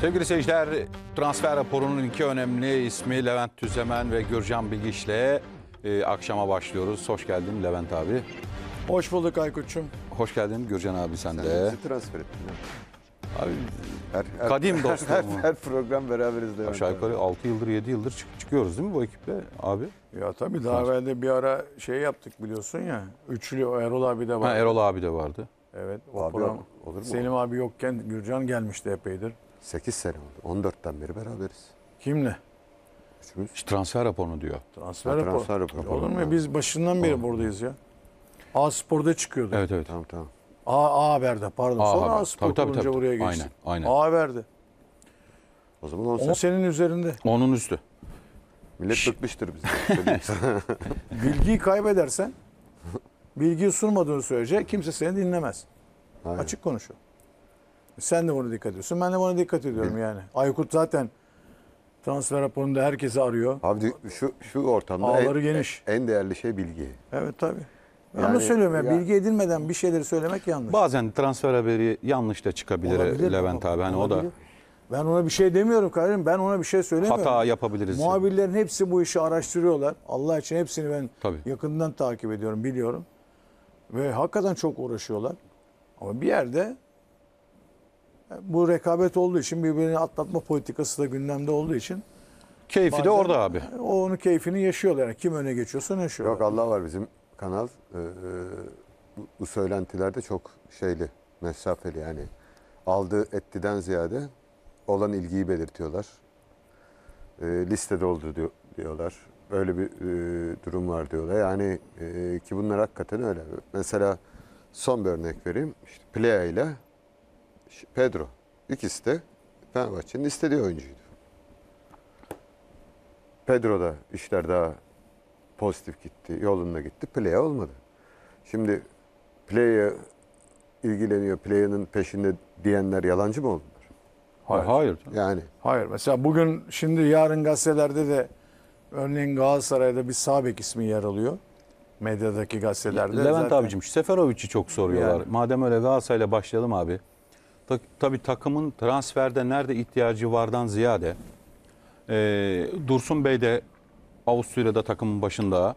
Sevgili seyirciler, transfer raporunun iki önemli ismi Levent Tüzemen ve Gürcan Bilgiç'le e, akşama başlıyoruz. Hoş geldin Levent abi. Hoş bulduk Aykut'cum. Hoş geldin Gürcan abi sen, sen de. Bizi transfer ettin. Abi, her, her, kadim dostum. Her, her, her program beraberiz de. Aşağı yukarı 6 yıldır 7 yıldır çık çıkıyoruz değil mi bu ekiple abi? Ya tabii daha evvel bir ara şey yaptık biliyorsun ya. Üçlü Erol abi de vardı. Ha, Erol abi de vardı. Evet. O abi program, olur mu? Selim abi yokken Gürcan gelmişti epeydir. 8 sene oldu. 14'ten beri beraberiz. Kimle? Üçümüz. İşte transfer raporunu diyor. Transfer, raporu. transfer raporu. Olur mu? Biz başından beri buradayız ya. A Spor'da çıkıyordu. Evet evet. Tamam tamam. A, A Haber'de pardon. A Sonra Haber. A Spor tabii, tabii, buraya geçti. Aynen, aynen. A Haber'de. O zaman 10 sene. senin üzerinde. Onun üstü. Millet bıkmıştır bizi. Bilgiyi kaybedersen, bilgiyi sunmadığını sürece kimse seni dinlemez. Aynen. Açık konuşuyor. Sen de buna dikkat ediyorsun. Ben de buna dikkat ediyorum Hı. yani. Aykut zaten transfer raporunda herkesi arıyor. Abi şu şu ortamda Ağları en, geniş. en değerli şey bilgi. Evet tabii. Ben yani, onu söylüyorum ya, ya bilgi edinmeden bir şeyleri söylemek yanlış. Bazen transfer haberi yanlış da çıkabilir olabilir, Levent abi. Hani o da ben ona bir şey demiyorum kardeşim. Ben ona bir şey söylemiyorum. Hata yapabiliriz. Muhabirlerin yani. hepsi bu işi araştırıyorlar. Allah için hepsini ben Tabii. yakından takip ediyorum, biliyorum. Ve hakikaten çok uğraşıyorlar. Ama bir yerde bu rekabet olduğu için birbirini atlatma politikası da gündemde olduğu için Keyfi de orada abi. o onun keyfini yaşıyorlar. Yani kim öne geçiyorsa ne yaşıyor. Yok Allah var bizim kanal ee, e, e, bu- bu söylentilerde çok şeyli, mesafeli yani. Aldığı ettiden ziyade olan ilgiyi belirtiyorlar. E, liste doldu diyor- diyorlar. Böyle bir e, durum var diyorlar. Yani e, ki bunlar hakikaten öyle. Mesela son bir örnek vereyim. İşte Plea ile Pedro. İkisi de Fenerbahçe'nin istediği oyuncuydu. Pedro da işler daha pozitif gitti, yolunda gitti. Play'e olmadı. Şimdi play'e ilgileniyor, play'inin peşinde diyenler yalancı mı oldular? Hayır. Hayır. Yani. Hayır. Mesela bugün şimdi yarın gazetelerde de örneğin Galatasaray'da bir sağ ismi yer alıyor. Medyadaki gazetelerde. Levent zaten... abicim Seferovic'i çok soruyorlar. Yani. Madem öyle Galatasaray'la başlayalım abi tabii takımın transferde nerede ihtiyacı vardan ziyade e, Dursun Bey de Avusturya'da takımın başında.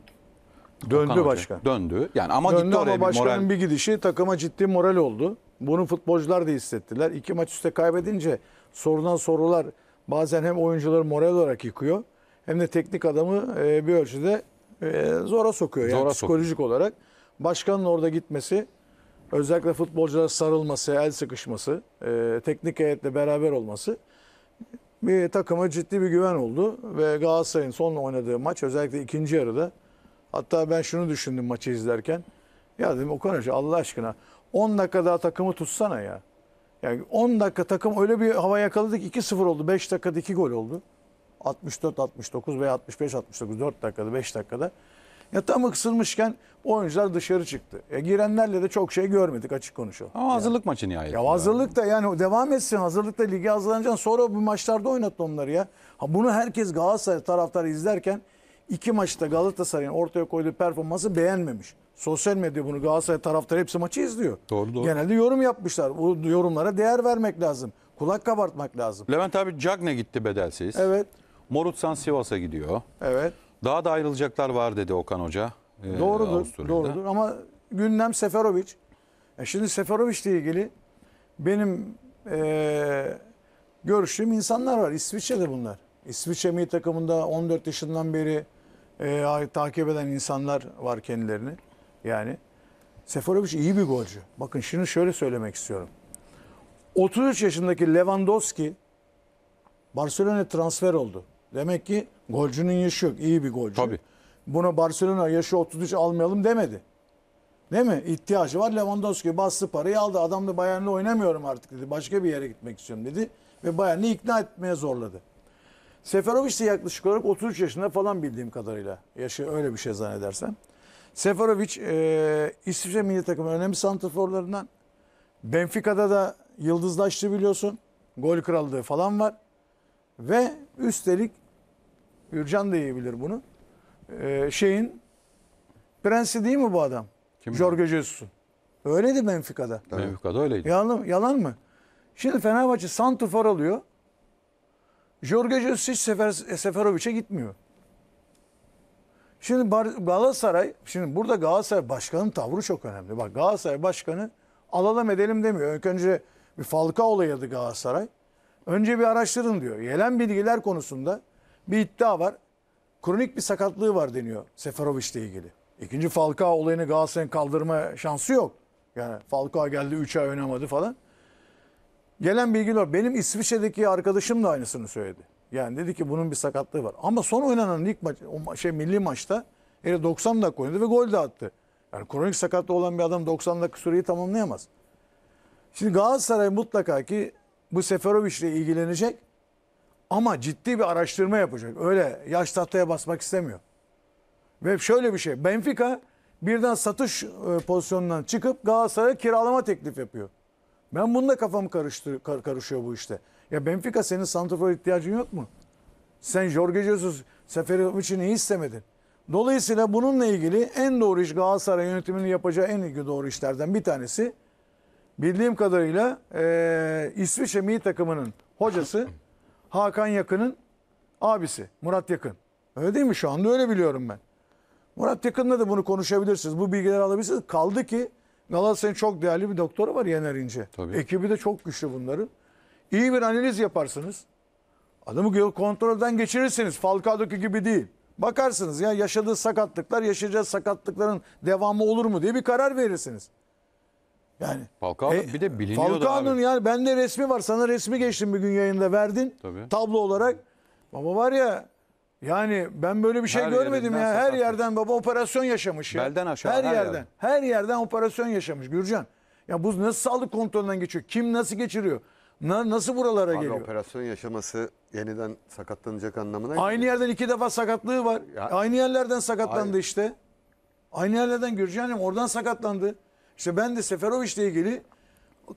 Döndü Okan başkan. Hoca. Döndü. Yani ama Döndü gitti ama oraya bir başkanın bir gidişi takıma ciddi moral oldu. Bunu futbolcular da hissettiler. İki maç üstte kaybedince sorulan sorular bazen hem oyuncuları moral olarak yıkıyor hem de teknik adamı e, bir ölçüde e, zora sokuyor. Yani zora psikolojik sokuyor. olarak. Başkanın orada gitmesi özellikle futbolculara sarılması, el sıkışması, e, teknik heyetle beraber olması bir takıma ciddi bir güven oldu. Ve Galatasaray'ın son oynadığı maç özellikle ikinci yarıda hatta ben şunu düşündüm maçı izlerken. Ya dedim Okan Hoca Allah aşkına 10 dakika daha takımı tutsana ya. Yani 10 dakika takım öyle bir hava yakaladık 2-0 oldu. 5 dakikada 2 gol oldu. 64-69 veya 65-69 4 dakikada 5 dakikada. Ya tam ısırmışken oyuncular dışarı çıktı. E girenlerle de çok şey görmedik açık konuşalım. Ama hazırlık maçı nihayet. Ya hazırlık da yani devam etsin. Hazırlıkta ligi hazırlanacaksın. Sonra bu maçlarda oynat onları ya. Ha bunu herkes Galatasaray taraftarı izlerken iki maçta Galatasaray'ın ortaya koyduğu performansı beğenmemiş. Sosyal medya bunu Galatasaray taraftarı hepsi maçı izliyor. Doğru doğru. Genelde yorum yapmışlar. Bu yorumlara değer vermek lazım. Kulak kabartmak lazım. Levent abi Cagne gitti bedelsiz. Evet. Morutsan Sivas'a gidiyor. Evet. Daha da ayrılacaklar var dedi Okan Hoca. E, doğrudur, doğrudur ama gündem Seferovic. E şimdi Seferovic ile ilgili benim e, görüştüğüm insanlar var. İsviçre'de bunlar. İsviçre milli takımında 14 yaşından beri e, takip eden insanlar var kendilerini. Yani Seferovic iyi bir golcü. Bakın şimdi şöyle söylemek istiyorum. 33 yaşındaki Lewandowski Barcelona'ya transfer oldu. Demek ki golcünün yaşı yok. İyi bir golcü. Tabii. Buna Barcelona yaşı 33 almayalım demedi. Değil mi? İhtiyacı var. Lewandowski bastı parayı aldı. Adam da Bayern'le oynamıyorum artık dedi. Başka bir yere gitmek istiyorum dedi. Ve Bayern'i ikna etmeye zorladı. Seferovic de yaklaşık olarak 33 yaşında falan bildiğim kadarıyla. Yaşı öyle bir şey zannedersem. Seferovic e, İsviçre milli takımı önemli santraforlarından. Benfica'da da yıldızlaştı biliyorsun. Gol krallığı falan var. Ve üstelik Gürcan da iyi bilir bunu. Ee, şeyin prensi değil mi bu adam? Kim? Jorge Jesus. Öyleydi Benfica'da. Benfica'da öyleydi. Yalan, yalan mı? Şimdi Fenerbahçe Santufor alıyor. Jorge Jesus hiç Sefer, Seferovic'e gitmiyor. Şimdi Galatasaray, şimdi burada Galatasaray Başkanı'nın tavrı çok önemli. Bak Galatasaray Başkanı alalım edelim demiyor. İlk önce bir falka olayıydı Galatasaray. Önce bir araştırın diyor. Yelen bilgiler konusunda bir iddia var. Kronik bir sakatlığı var deniyor Seferovic'le ilgili. İkinci Falcao olayını Galatasaray'ın kaldırma şansı yok. Yani Falcao geldi 3 ay oynamadı falan. Gelen bilgiler benim İsviçre'deki arkadaşım da aynısını söyledi. Yani dedi ki bunun bir sakatlığı var. Ama son oynanan ilk maç, o şey milli maçta 90 dakika oynadı ve gol de attı. Yani kronik sakatlığı olan bir adam 90 dakika süreyi tamamlayamaz. Şimdi Galatasaray mutlaka ki bu Seferovic ile ilgilenecek. Ama ciddi bir araştırma yapacak. Öyle yaş tahtaya basmak istemiyor. Ve şöyle bir şey. Benfica birden satış e, pozisyonundan çıkıp Galatasaray'a kiralama teklif yapıyor. Ben bununla kafam karıştır, kar, karışıyor bu işte. Ya Benfica senin santrafor ihtiyacın yok mu? Sen Jorge Jesus seferi için niye istemedin? Dolayısıyla bununla ilgili en doğru iş Galatasaray yönetiminin yapacağı en iyi doğru işlerden bir tanesi. Bildiğim kadarıyla e, İsviçre milli takımının hocası Hakan Yakın'ın abisi Murat Yakın. Öyle değil mi? Şu anda öyle biliyorum ben. Murat Yakın'la da bunu konuşabilirsiniz. Bu bilgileri alabilirsiniz. Kaldı ki Galatasaray'ın çok değerli bir doktoru var Yener İnce. Tabii. Ekibi de çok güçlü bunların. İyi bir analiz yaparsınız. Adamı kontrolden geçirirsiniz. Falcao'daki gibi değil. Bakarsınız ya yaşadığı sakatlıklar, yaşayacağı sakatlıkların devamı olur mu diye bir karar verirsiniz. Yani Falcao e, bir de biliniyordu Falcao'nun yani bende resmi var. Sana resmi geçtim bir gün yayında verdin. Tabii. Tablo olarak. Baba var ya yani ben böyle bir şey her görmedim ya. Her yerden baba operasyon yaşamış ya. Belden aşağı her, her yerden. Yer. Her yerden operasyon yaşamış Gürcan. Ya bu nasıl sağlık kontrolünden geçiyor? Kim nasıl geçiriyor? Na, nasıl buralara Abi geliyor? Operasyon yaşaması yeniden sakatlanacak anlamına geliyor. Aynı yerden iki defa sakatlığı var. Ya, Aynı yerlerden sakatlandı Hayır. işte. Aynı yerlerden Gürcan'ım oradan sakatlandı. İşte ben de Seferovic'le ilgili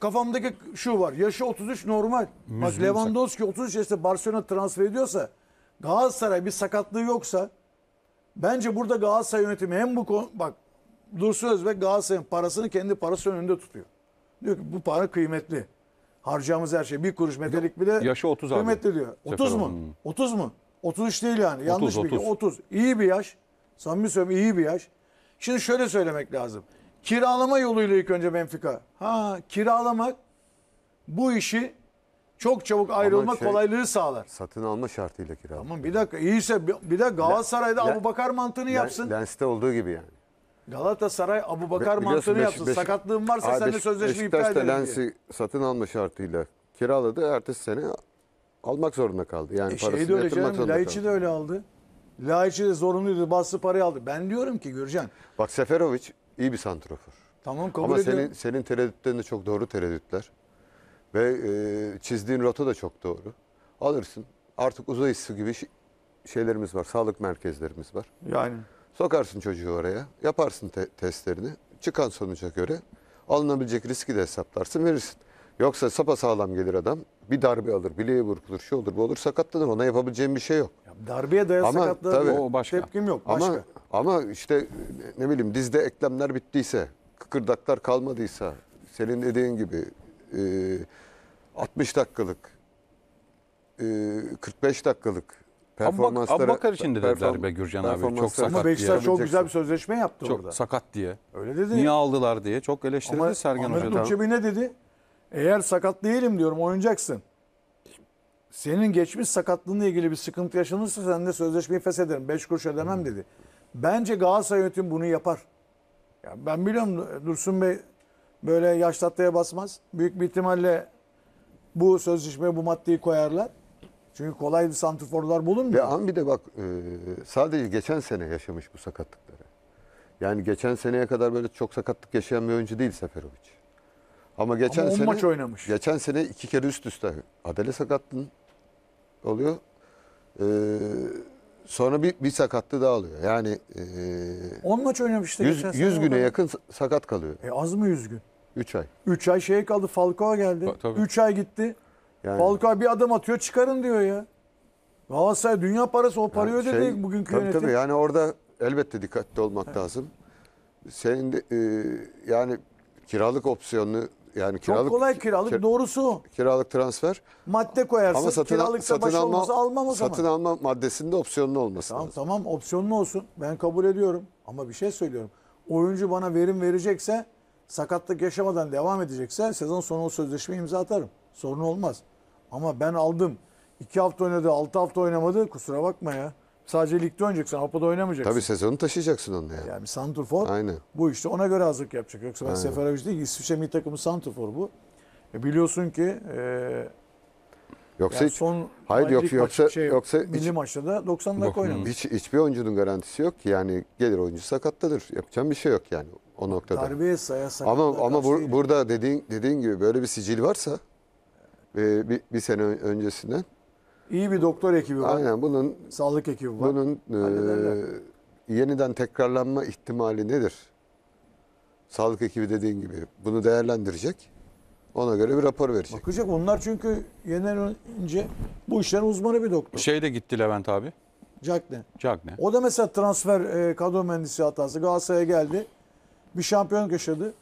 kafamdaki şu var. Yaşı 33 normal. Müslüm Bak Lewandowski 33 yaşta Barcelona transfer ediyorsa Galatasaray bir sakatlığı yoksa bence burada Galatasaray yönetimi hem bu konu, bak Dursun Özbek Galatasaray'ın parasını kendi parası önünde tutuyor. Diyor ki bu para kıymetli. Harcayacağımız her şey bir kuruş metalik bile Yaşı 30 kıymetli abi. diyor. 30 mu? 30 hmm. mu? 33 değil yani. Yanlış 30. bilgi. 30. İyi bir yaş. Samimi söylüyorum iyi bir yaş. Şimdi şöyle söylemek lazım. Kiralama yoluyla ilk önce Benfica. Ha kiralamak bu işi çok çabuk ayrılma şey, kolaylığı sağlar. Satın alma şartıyla kiralama. Tamam bir dakika iyiyse bir, bir de Galatasaray'da Abu Bakar mantığını Le, yapsın. Lens'te olduğu gibi yani. Galatasaray Abu Bakar Be, mantığını beş, yapsın. Beş, Sakatlığın varsa abi, sen de sözleşme iptal edelim Lens'i satın alma şartıyla kiraladı. Ertesi sene almak zorunda kaldı. Yani e parasını şey de öyle yatırmak canım, Laiç'i de öyle aldı. Laiç'i de zorunluydu. Bastı parayı aldı. Ben diyorum ki Gürcan. Bak Seferovic iyi bir santrofor. Tamam kabul Ama ediyorum. senin, senin tereddütlerin de çok doğru tereddütler. Ve e, çizdiğin rota da çok doğru. Alırsın. Artık uzay hissi gibi şeylerimiz var. Sağlık merkezlerimiz var. Yani Sokarsın çocuğu oraya. Yaparsın te- testlerini. Çıkan sonuca göre alınabilecek riski de hesaplarsın verirsin. Yoksa sağlam gelir adam. Bir darbe alır, bileği burkulur, şey olur, bu olur sakatlanır. Ona yapabileceğim bir şey yok. darbeye dayalı Ama tabii- o başka. tepkim yok. Başka. Ama işte ne bileyim dizde eklemler bittiyse, kıkırdaklar kalmadıysa, senin dediğin gibi e, 60 dakikalık, e, 45 dakikalık performanslara... Abubakar için de perform- dediler be Gürcan abi, çok performanslara Ama Beşiktaş çok güzel bir sözleşme yaptı Çok orada. sakat diye. Öyle dedi. Niye aldılar diye çok eleştirildi Ama Sergen Ahmet Hoca'dan. Nurçebi ne dedi? Eğer sakat değilim diyorum oynayacaksın. Senin geçmiş sakatlığınla ilgili bir sıkıntı yaşanırsa sen de sözleşmeyi feshederim. Beş kuruş ödemem dedi. Bence Galatasaray yönetimi bunu yapar. Ya ben biliyorum Dursun Bey böyle yaş tatlıya basmaz. Büyük bir ihtimalle bu sözleşmeye bu maddeyi koyarlar. Çünkü kolaydı bir santrforlar bulunmuyor. Ya an bir de bak e, sadece geçen sene yaşamış bu sakatlıkları. Yani geçen seneye kadar böyle çok sakatlık yaşayan bir oyuncu değil Seferovic. Ama geçen Ama sene maç oynamış. Geçen sene iki kere üst üste Adele sakattın oluyor. Ee, sonra bir, bir sakatlığı daha oluyor. Yani e, ee, 10 maç oynamıştı 100, geçen sene. 100 güne orada. yakın sakat kalıyor. E az mı 100 gün? 3 ay. 3 ay şey kaldı Falcao geldi. Ta- 3 ay gitti. Yani, Falcao bir adım atıyor çıkarın diyor ya. Galatasaray dünya parası o parayı yani ödedi şey, bugünkü tabii, yönetim. Tabii yani orada elbette dikkatli olmak lazım. Senin de, e, yani kiralık opsiyonu yani kiralık Çok kolay kiralık kir, doğrusu. Kiralık transfer. Madde koyarsın. Ama satın, kiralıkta satın başı alma, olması almamız Satın alma maddesinde opsiyonlu olması tamam, lazım. Tamam opsiyonlu olsun. Ben kabul ediyorum. Ama bir şey söylüyorum. Oyuncu bana verim verecekse sakatlık yaşamadan devam edecekse sezon sonu o sözleşmeyi imza atarım. Sorun olmaz. Ama ben aldım. 2 hafta oynadı, altı hafta oynamadı. Kusura bakma ya. Sadece ligde oynayacaksın. Avrupa'da oynamayacaksın. Tabii sezonu taşıyacaksın onu yani. Yani Santurfor Aynen. bu işte ona göre hazırlık yapacak. Yoksa ben Seferovic değil İsviçre milli takımı Santurfor bu. E biliyorsun ki e, Yoksa yani hiç, son hayır yok yoksa şey, yoksa milli hiç, maçta da 90 dakika oynamış. Hiç hiçbir oyuncunun garantisi yok ki yani gelir oyuncu sakatlanır. Yapacağım bir şey yok yani o noktada. Terbiye saya Ama ama bur, burada dediğin dediğin gibi böyle bir sicil varsa ve bir, bir sene öncesinden İyi bir doktor ekibi var. Aynen bunun sağlık ekibi var. Bunun e, yeniden tekrarlanma ihtimali nedir? Sağlık ekibi dediğin gibi bunu değerlendirecek. Ona göre bir rapor verecek. Bakacak onlar çünkü yeniden önce bu işlerin uzmanı bir doktor. Şey de gitti Levent abi. Cagne. Cagne. O da mesela transfer e, kadro mühendisi hatası. Galatasaray'a geldi. Bir şampiyon yaşadı.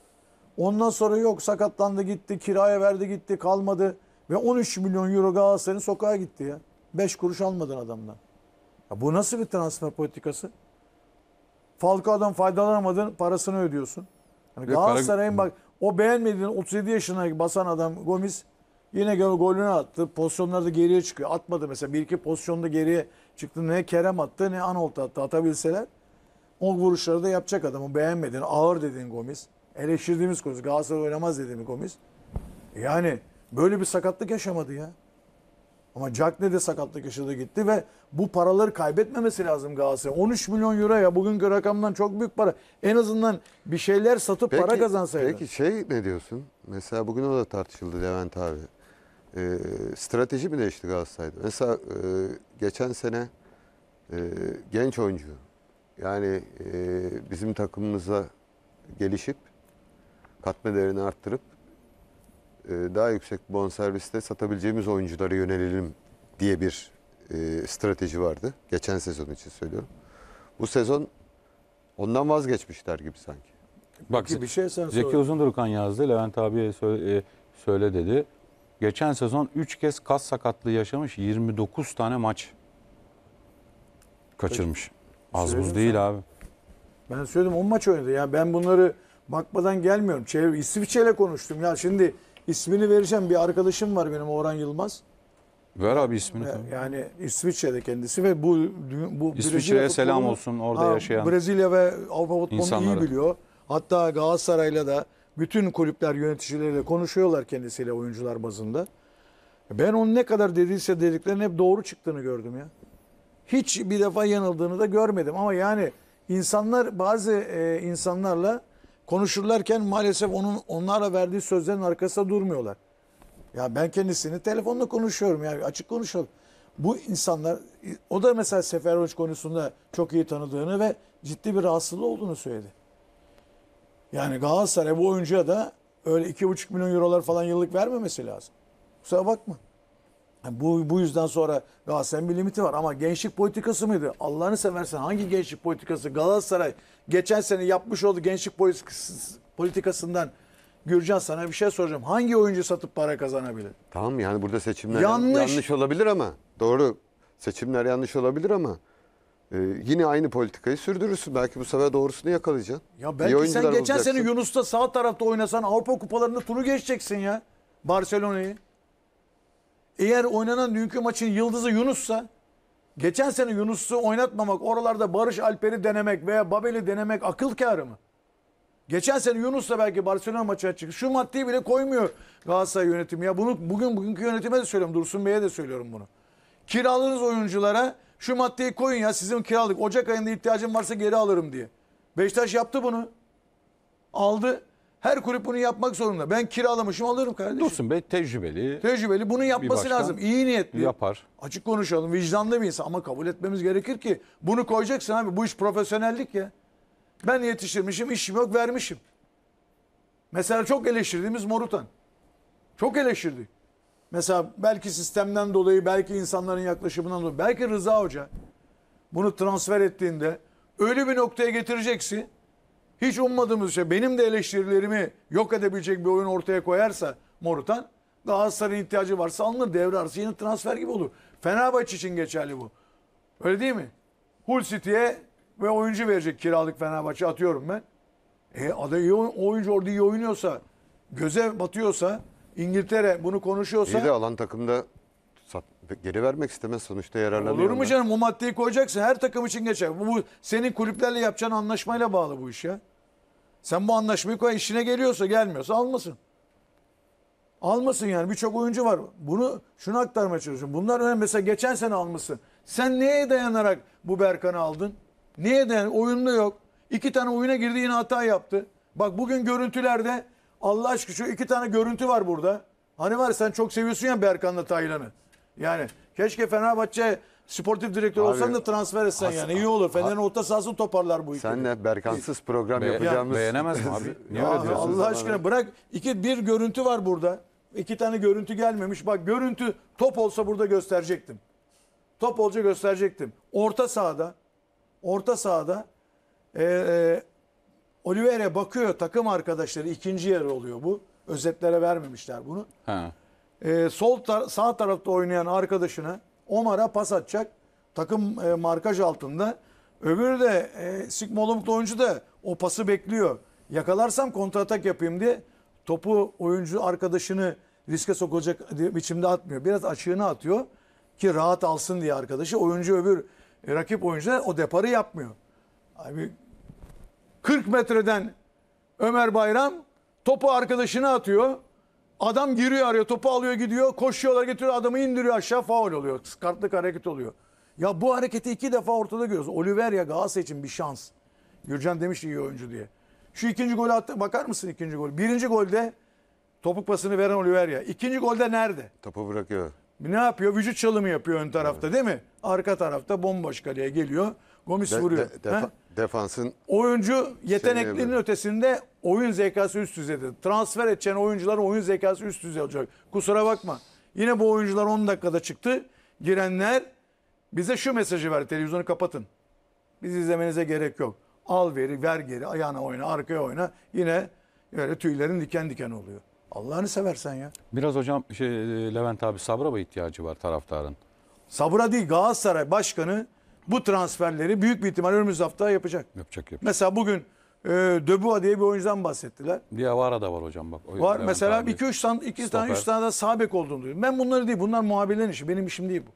Ondan sonra yok sakatlandı gitti, kiraya verdi gitti, kalmadı. Ve 13 milyon euro Galatasaray'ın sokağa gitti ya. 5 kuruş almadın adamdan. Ya bu nasıl bir transfer politikası? Falcao'dan faydalanamadın, parasını ödüyorsun. Yani Galatasaray'ın bak o beğenmediğin 37 yaşına basan adam Gomis yine golünü attı. Pozisyonlarda geriye çıkıyor. Atmadı mesela. Bir iki pozisyonda geriye çıktı. Ne Kerem attı ne Anolt attı. Atabilseler o vuruşları da yapacak adamı. beğenmedin, ağır dediğin Gomis. Eleştirdiğimiz Gomis. Galatasaray oynamaz dediğimiz Gomis. Yani Böyle bir sakatlık yaşamadı ya. Ama Jack ne de sakatlık yaşadı gitti ve bu paraları kaybetmemesi lazım Galatasaray. 13 milyon euro ya bugünkü rakamdan çok büyük para. En azından bir şeyler satıp peki, para kazansaydı. Peki şey ne diyorsun? Mesela bugün o da tartışıldı Levent abi. Ee, strateji mi değişti Galatasaray'da? Mesela e, geçen sene e, genç oyuncu yani e, bizim takımımıza gelişip katma değerini arttırıp e, daha yüksek bonserviste satabileceğimiz oyunculara yönelelim diye bir e, strateji vardı. Geçen sezon için söylüyorum. Bu sezon ondan vazgeçmişler gibi sanki. Bak Peki bir şey sen Zeki söyle. Uzundurukan yazdı. Levent abiye söyle, e, söyle dedi. Geçen sezon 3 kez kas sakatlığı yaşamış. 29 tane maç kaçırmış. Peki, Az buz değil sana. abi. Ben söyledim 10 maç oynadı. Yani ben bunları bakmadan gelmiyorum. Çevre, İsviçre'yle konuştum. Ya şimdi İsmini vereceğim bir arkadaşım var benim Orhan Yılmaz. Ver abi ismini. Ee, yani İsviçre'de kendisi ve bu bu İsviçre'ye selam olsun, orada yaşayan Brezilya ve Avrupa futbolunu iyi biliyor. Hatta Galatasaray'la da bütün kulüpler yöneticileriyle konuşuyorlar kendisiyle oyuncular bazında. Ben onun ne kadar dediyse dediklerinin hep doğru çıktığını gördüm ya. Hiç bir defa yanıldığını da görmedim ama yani insanlar bazı e, insanlarla konuşurlarken maalesef onun onlara verdiği sözlerin arkasında durmuyorlar. Ya ben kendisini telefonla konuşuyorum yani açık konuşalım. Bu insanlar o da mesela Seferovic konusunda çok iyi tanıdığını ve ciddi bir rahatsızlığı olduğunu söyledi. Yani Galatasaray bu oyuncuya da öyle 2,5 milyon eurolar falan yıllık vermemesi lazım. Kusura bakma. Yani bu, bu yüzden sonra Galatasaray'ın bir limiti var. Ama gençlik politikası mıydı? Allah'ını seversen hangi gençlik politikası? Galatasaray geçen sene yapmış olduğu gençlik politikasından Gürcan sana bir şey soracağım. Hangi oyuncu satıp para kazanabilir? Tamam yani burada seçimler yanlış, yanlış olabilir ama doğru seçimler yanlış olabilir ama e, yine aynı politikayı sürdürürsün. Belki bu sefer doğrusunu yakalayacaksın. Ya belki sen geçen olacaksın. sene Yunus'ta sağ tarafta oynasan Avrupa kupalarında turu geçeceksin ya. Barcelona'yı. Eğer oynanan dünkü maçın yıldızı Yunus'sa Geçen sene Yunus'u oynatmamak, oralarda Barış Alper'i denemek veya Babel'i denemek akıl kârı mı? Geçen sene Yunus'la belki Barcelona maçına çıktı. Şu maddeyi bile koymuyor Galatasaray yönetimi. Ya bunu bugün bugünkü yönetime de söylüyorum. Dursun Bey'e de söylüyorum bunu. Kiraladığınız oyunculara şu maddeyi koyun ya sizin kiralık. Ocak ayında ihtiyacım varsa geri alırım diye. Beşiktaş yaptı bunu. Aldı. Her kulüp bunu yapmak zorunda. Ben kiralamışım alırım kardeşim. Dursun Bey tecrübeli. Tecrübeli bunu yapması lazım. İyi niyetli. Yapar. Açık konuşalım. Vicdanlı bir insan ama kabul etmemiz gerekir ki bunu koyacaksın abi. Bu iş profesyonellik ya. Ben yetiştirmişim, işim yok, vermişim. Mesela çok eleştirdiğimiz Morutan. Çok eleştirdik. Mesela belki sistemden dolayı, belki insanların yaklaşımından dolayı, belki Rıza Hoca bunu transfer ettiğinde öyle bir noktaya getireceksin hiç ummadığımız şey benim de eleştirilerimi yok edebilecek bir oyun ortaya koyarsa Morutan Galatasaray'ın ihtiyacı varsa alınır devre arası yeni transfer gibi olur. Fenerbahçe için geçerli bu. Öyle değil mi? Hull City'ye ve oyuncu verecek kiralık Fenerbahçe atıyorum ben. E adayı oyuncu orada iyi oynuyorsa, göze batıyorsa, İngiltere bunu konuşuyorsa. İyi de alan takımda sat, geri vermek istemez sonuçta yararlanıyor. Olur mu canım? O maddeyi koyacaksın. Her takım için geçer. Bu, bu senin kulüplerle yapacağın anlaşmayla bağlı bu iş ya. Sen bu anlaşmayı koy işine geliyorsa gelmiyorsa almasın. Almasın yani birçok oyuncu var. Bunu şunu aktarmaya çalışıyorum. Bunlar önemli. Mesela geçen sene almışsın. Sen neye dayanarak bu Berkan'ı aldın? Neye dayan? Oyunda yok. İki tane oyuna girdi yine hata yaptı. Bak bugün görüntülerde Allah aşkına şu iki tane görüntü var burada. Hani var sen çok seviyorsun ya Berkan'la Taylan'ı. Yani keşke Fenerbahçe sportif direktör olsan da transfer etsen yani iyi olur. Fener'in orta sahasını toparlar bu Sen de Berkansız program yapacağımız... Beğenemez mi abi? Niye öyle diyorsun? Allah aşkına bırak İki bir görüntü var burada. İki tane görüntü gelmemiş. Bak görüntü top olsa burada gösterecektim. Top olca gösterecektim. Orta sahada orta sahada e, e, Oliveira bakıyor takım arkadaşları ikinci yarı oluyor bu. Özetlere vermemişler bunu. Ha. E, sol tar- sağ tarafta oynayan arkadaşına Omar'a pas atacak. Takım e, markaj altında. Öbürü de e, Sigmolumklu oyuncu da o pası bekliyor. Yakalarsam kontratak yapayım diye topu oyuncu arkadaşını riske sokacak biçimde atmıyor. Biraz açığını atıyor ki rahat alsın diye arkadaşı. Oyuncu öbür e, rakip oyuncu o deparı yapmıyor. Abi 40 metreden Ömer Bayram topu arkadaşına atıyor. Adam giriyor araya topu alıyor gidiyor. Koşuyorlar getiriyor adamı indiriyor aşağı faul oluyor. Kartlık hareket oluyor. Ya bu hareketi iki defa ortada görüyoruz. Oliveria Galatasaray için bir şans. Gürcan demiş iyi oyuncu diye. Şu ikinci golü attı. Bakar mısın ikinci gol? Birinci golde topuk pasını veren Oliveria. İkinci golde nerede? Topu bırakıyor. Ne yapıyor? Vücut çalımı yapıyor ön tarafta evet. değil mi? Arka tarafta bomboş kaleye geliyor. Gomis de, vuruyor. De, defa, Defansın oyuncu yeteneklerinin ötesinde oyun zekası üst düzeyde. Transfer edeceğin oyuncuların oyun zekası üst düzey olacak. Kusura bakma. Yine bu oyuncular 10 dakikada çıktı. Girenler bize şu mesajı verdi. Televizyonu kapatın. Biz izlemenize gerek yok. Al veri, ver geri, ayağına oyna, arkaya oyna. Yine böyle tüylerin diken diken oluyor. Allah'ını seversen ya. Biraz hocam şey, Levent abi sabra mı ihtiyacı var taraftarın? Sabra değil Galatasaray Başkanı bu transferleri büyük bir ihtimal önümüz hafta yapacak. Yapacak yapacak. Mesela bugün e, Döbua diye bir oyuncudan bahsettiler. Diawara da var hocam bak. var Levent mesela 2-3 tane, 2 tane üç tane de sabek olduğunu duydum. Ben bunları değil bunlar muhabirlerin işi benim işim değil bu.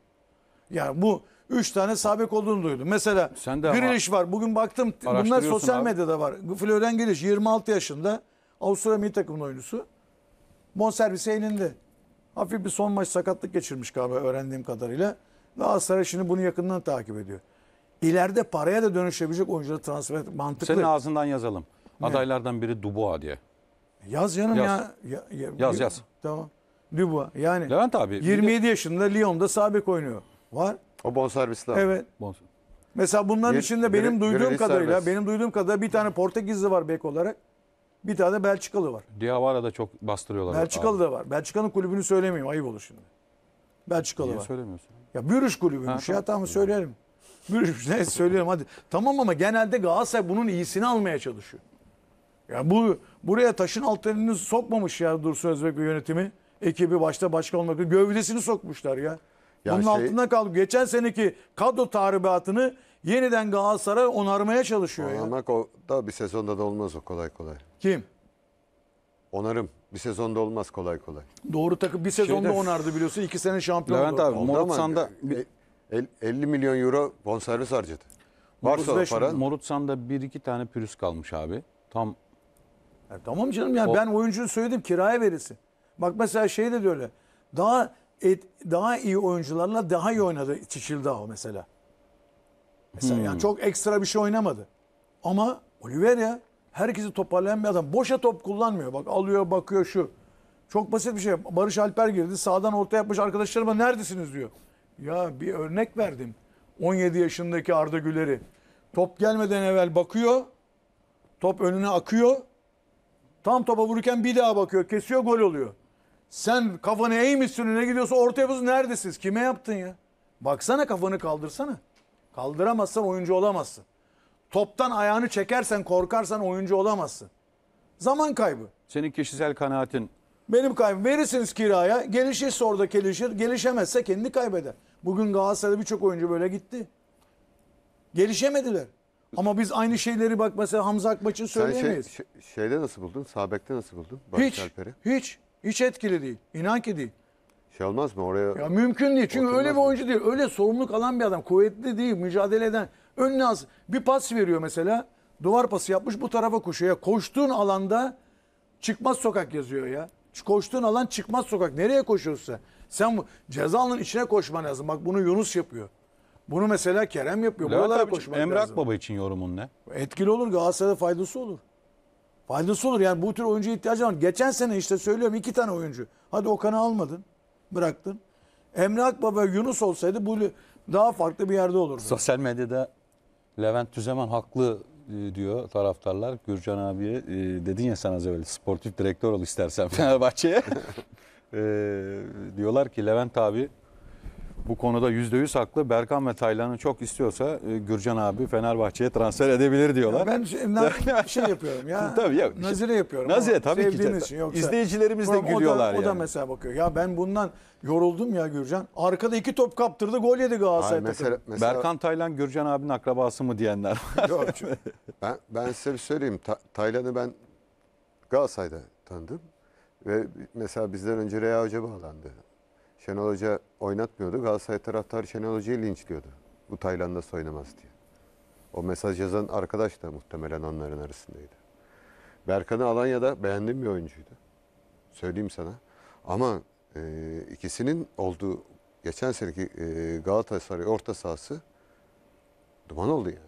Yani bu 3 tane sabek olduğunu duydum. Mesela Sen var. Bugün baktım bunlar sosyal abi. medyada var. Florian Grealish 26 yaşında Avustralya milli takımının oyuncusu. Bonservise inindi. Hafif bir son maç sakatlık geçirmiş galiba öğrendiğim kadarıyla. Galatasaray şimdi bunu yakından takip ediyor. İleride paraya da dönüşebilecek oyuncuları transfer etmek mantıklı. Senin ağzından yazalım. Ne? Adaylardan biri Dubois diye. Yaz canım Yaz. ya. Ya, ya. Yaz yaz. Tamam. Dubois yani. Levent abi. 27 de... yaşında Lyon'da sabek oynuyor. Var. O bonservisli abi. Evet. Bonservis. Mesela bunların Yer, içinde benim göre, duyduğum göre kadarıyla, serbest. benim duyduğum kadarıyla bir tane Portekizli var bek olarak. Bir tane de Belçikalı var. Diawara da çok bastırıyorlar. Belçikalı abi. da var. Belçika'nın kulübünü söylemeyeyim ayıp olur şimdi. Belçikalı Niye var. söylemiyorsun? Ya Bürüş kulübü. ya şey hatamı söylerim. Bürüş ne söylerim hadi. Tamam ama genelde Galatasaray bunun iyisini almaya çalışıyor. Ya bu buraya taşın alt elini sokmamış ya Dursun Özbek ve yönetimi. Ekibi başta başka olmak üzere gövdesini sokmuşlar ya. ya Bunun şey... altında kaldı. Geçen seneki kadro tahribatını yeniden Galatasaray onarmaya çalışıyor Onarmak ya. o da bir sezonda da olmaz o kolay kolay. Kim? Onarım. Bir sezonda olmaz kolay kolay. Doğru takım bir sezonda Şeyde- onardı biliyorsun. İki sene şampiyon Levent oldu. abi Oldu Morut ama 50 e, e, milyon euro bonservis harcadı. Varsa o para. Morutsan'da bir iki tane pürüz kalmış abi. Tam Ya tamam canım yani ben oyuncunun söyledim kiraya verisi. Bak mesela şey de öyle. Daha et, daha iyi oyuncularla daha iyi oynadı Çiçildao mesela. Mesela yani hmm. çok ekstra bir şey oynamadı. Ama Oliveira herkesi toparlayan bir adam. Boşa top kullanmıyor. Bak alıyor bakıyor şu. Çok basit bir şey. Barış Alper girdi. Sağdan orta yapmış arkadaşlarıma neredesiniz diyor. Ya bir örnek verdim. 17 yaşındaki Arda Güler'i. Top gelmeden evvel bakıyor. Top önüne akıyor. Tam topa vururken bir daha bakıyor. Kesiyor gol oluyor. Sen kafanı eğmişsin ne gidiyorsa orta yapıyorsun. Neredesiniz? Kime yaptın ya? Baksana kafanı kaldırsana. Kaldıramazsan oyuncu olamazsın. Toptan ayağını çekersen korkarsan oyuncu olamazsın. Zaman kaybı. Senin kişisel kanaatin. Benim kaybım. Verirsiniz kiraya. Gelişirse orada gelişir. Gelişemezse kendi kaybeder. Bugün Galatasaray'da birçok oyuncu böyle gitti. Gelişemediler. Ama biz aynı şeyleri bak mesela Hamza Akbaç'ın şey- söyleyemeyiz. Sen şey, şeyde nasıl buldun? Sabek'te nasıl buldun? Barış hiç, Alper'i. hiç. Hiç etkili değil. İnan ki değil. Şey olmaz mı oraya? Ya mümkün değil. Çünkü öyle bir oyuncu mı? değil. Öyle sorumluluk alan bir adam. Kuvvetli değil. Mücadele eden. Önüne az bir pas veriyor mesela. Duvar pası yapmış bu tarafa koşuyor. Ya koştuğun alanda çıkmaz sokak yazıyor ya. Koştuğun alan çıkmaz sokak. Nereye koşuyorsa. Sen bu cezanın içine koşman lazım. Bak bunu Yunus yapıyor. Bunu mesela Kerem yapıyor. Levent Buralara koşmak Emrak lazım. Baba için yorumun ne? Etkili olur. Galatasaray'a faydası olur. Faydası olur. Yani bu tür oyuncuya ihtiyacı var. Geçen sene işte söylüyorum iki tane oyuncu. Hadi Okan'ı almadın. Bıraktın. Emre Akbaba Yunus olsaydı bu daha farklı bir yerde olurdu. Sosyal medyada Levent Tüzemen haklı e, diyor taraftarlar. Gürcan abi e, dedin ya sen az evvel sportif direktör ol istersen Fenerbahçe'ye. e, diyorlar ki Levent abi bu konuda yüzde yüz haklı. Berkan ve Taylan'ı çok istiyorsa e, Gürcan abi Fenerbahçe'ye transfer edebilir diyorlar. Ya ben şey, şey yapıyorum ya. tabii ya. Nazire yapıyorum. Nazire tabii ki. Için, yoksa, İzleyicilerimiz de gülüyorlar o da, yani. O da mesela bakıyor. Ya ben bundan yoruldum ya Gürcan. Arkada iki top kaptırdı gol yedi Galatasaray mesela, mesela, Berkan Taylan Gürcan abinin akrabası mı diyenler var. Yok, ben, ben size bir söyleyeyim. Ta, Taylan'ı ben Galatasaray'da tanıdım. Ve mesela bizden önce Reha Hoca bağlandı. Şenol Hoca oynatmıyordu. Galatasaray taraftarı Şenol Hoca'yı linçliyordu. Bu Tayland'da oynamaz diye. O mesaj yazan arkadaş da muhtemelen onların arasındaydı. Berkan'ı Alanya'da beğendiğim bir oyuncuydu. Söyleyeyim sana. Ama e, ikisinin olduğu geçen seneki e, Galatasaray orta sahası duman oldu yani.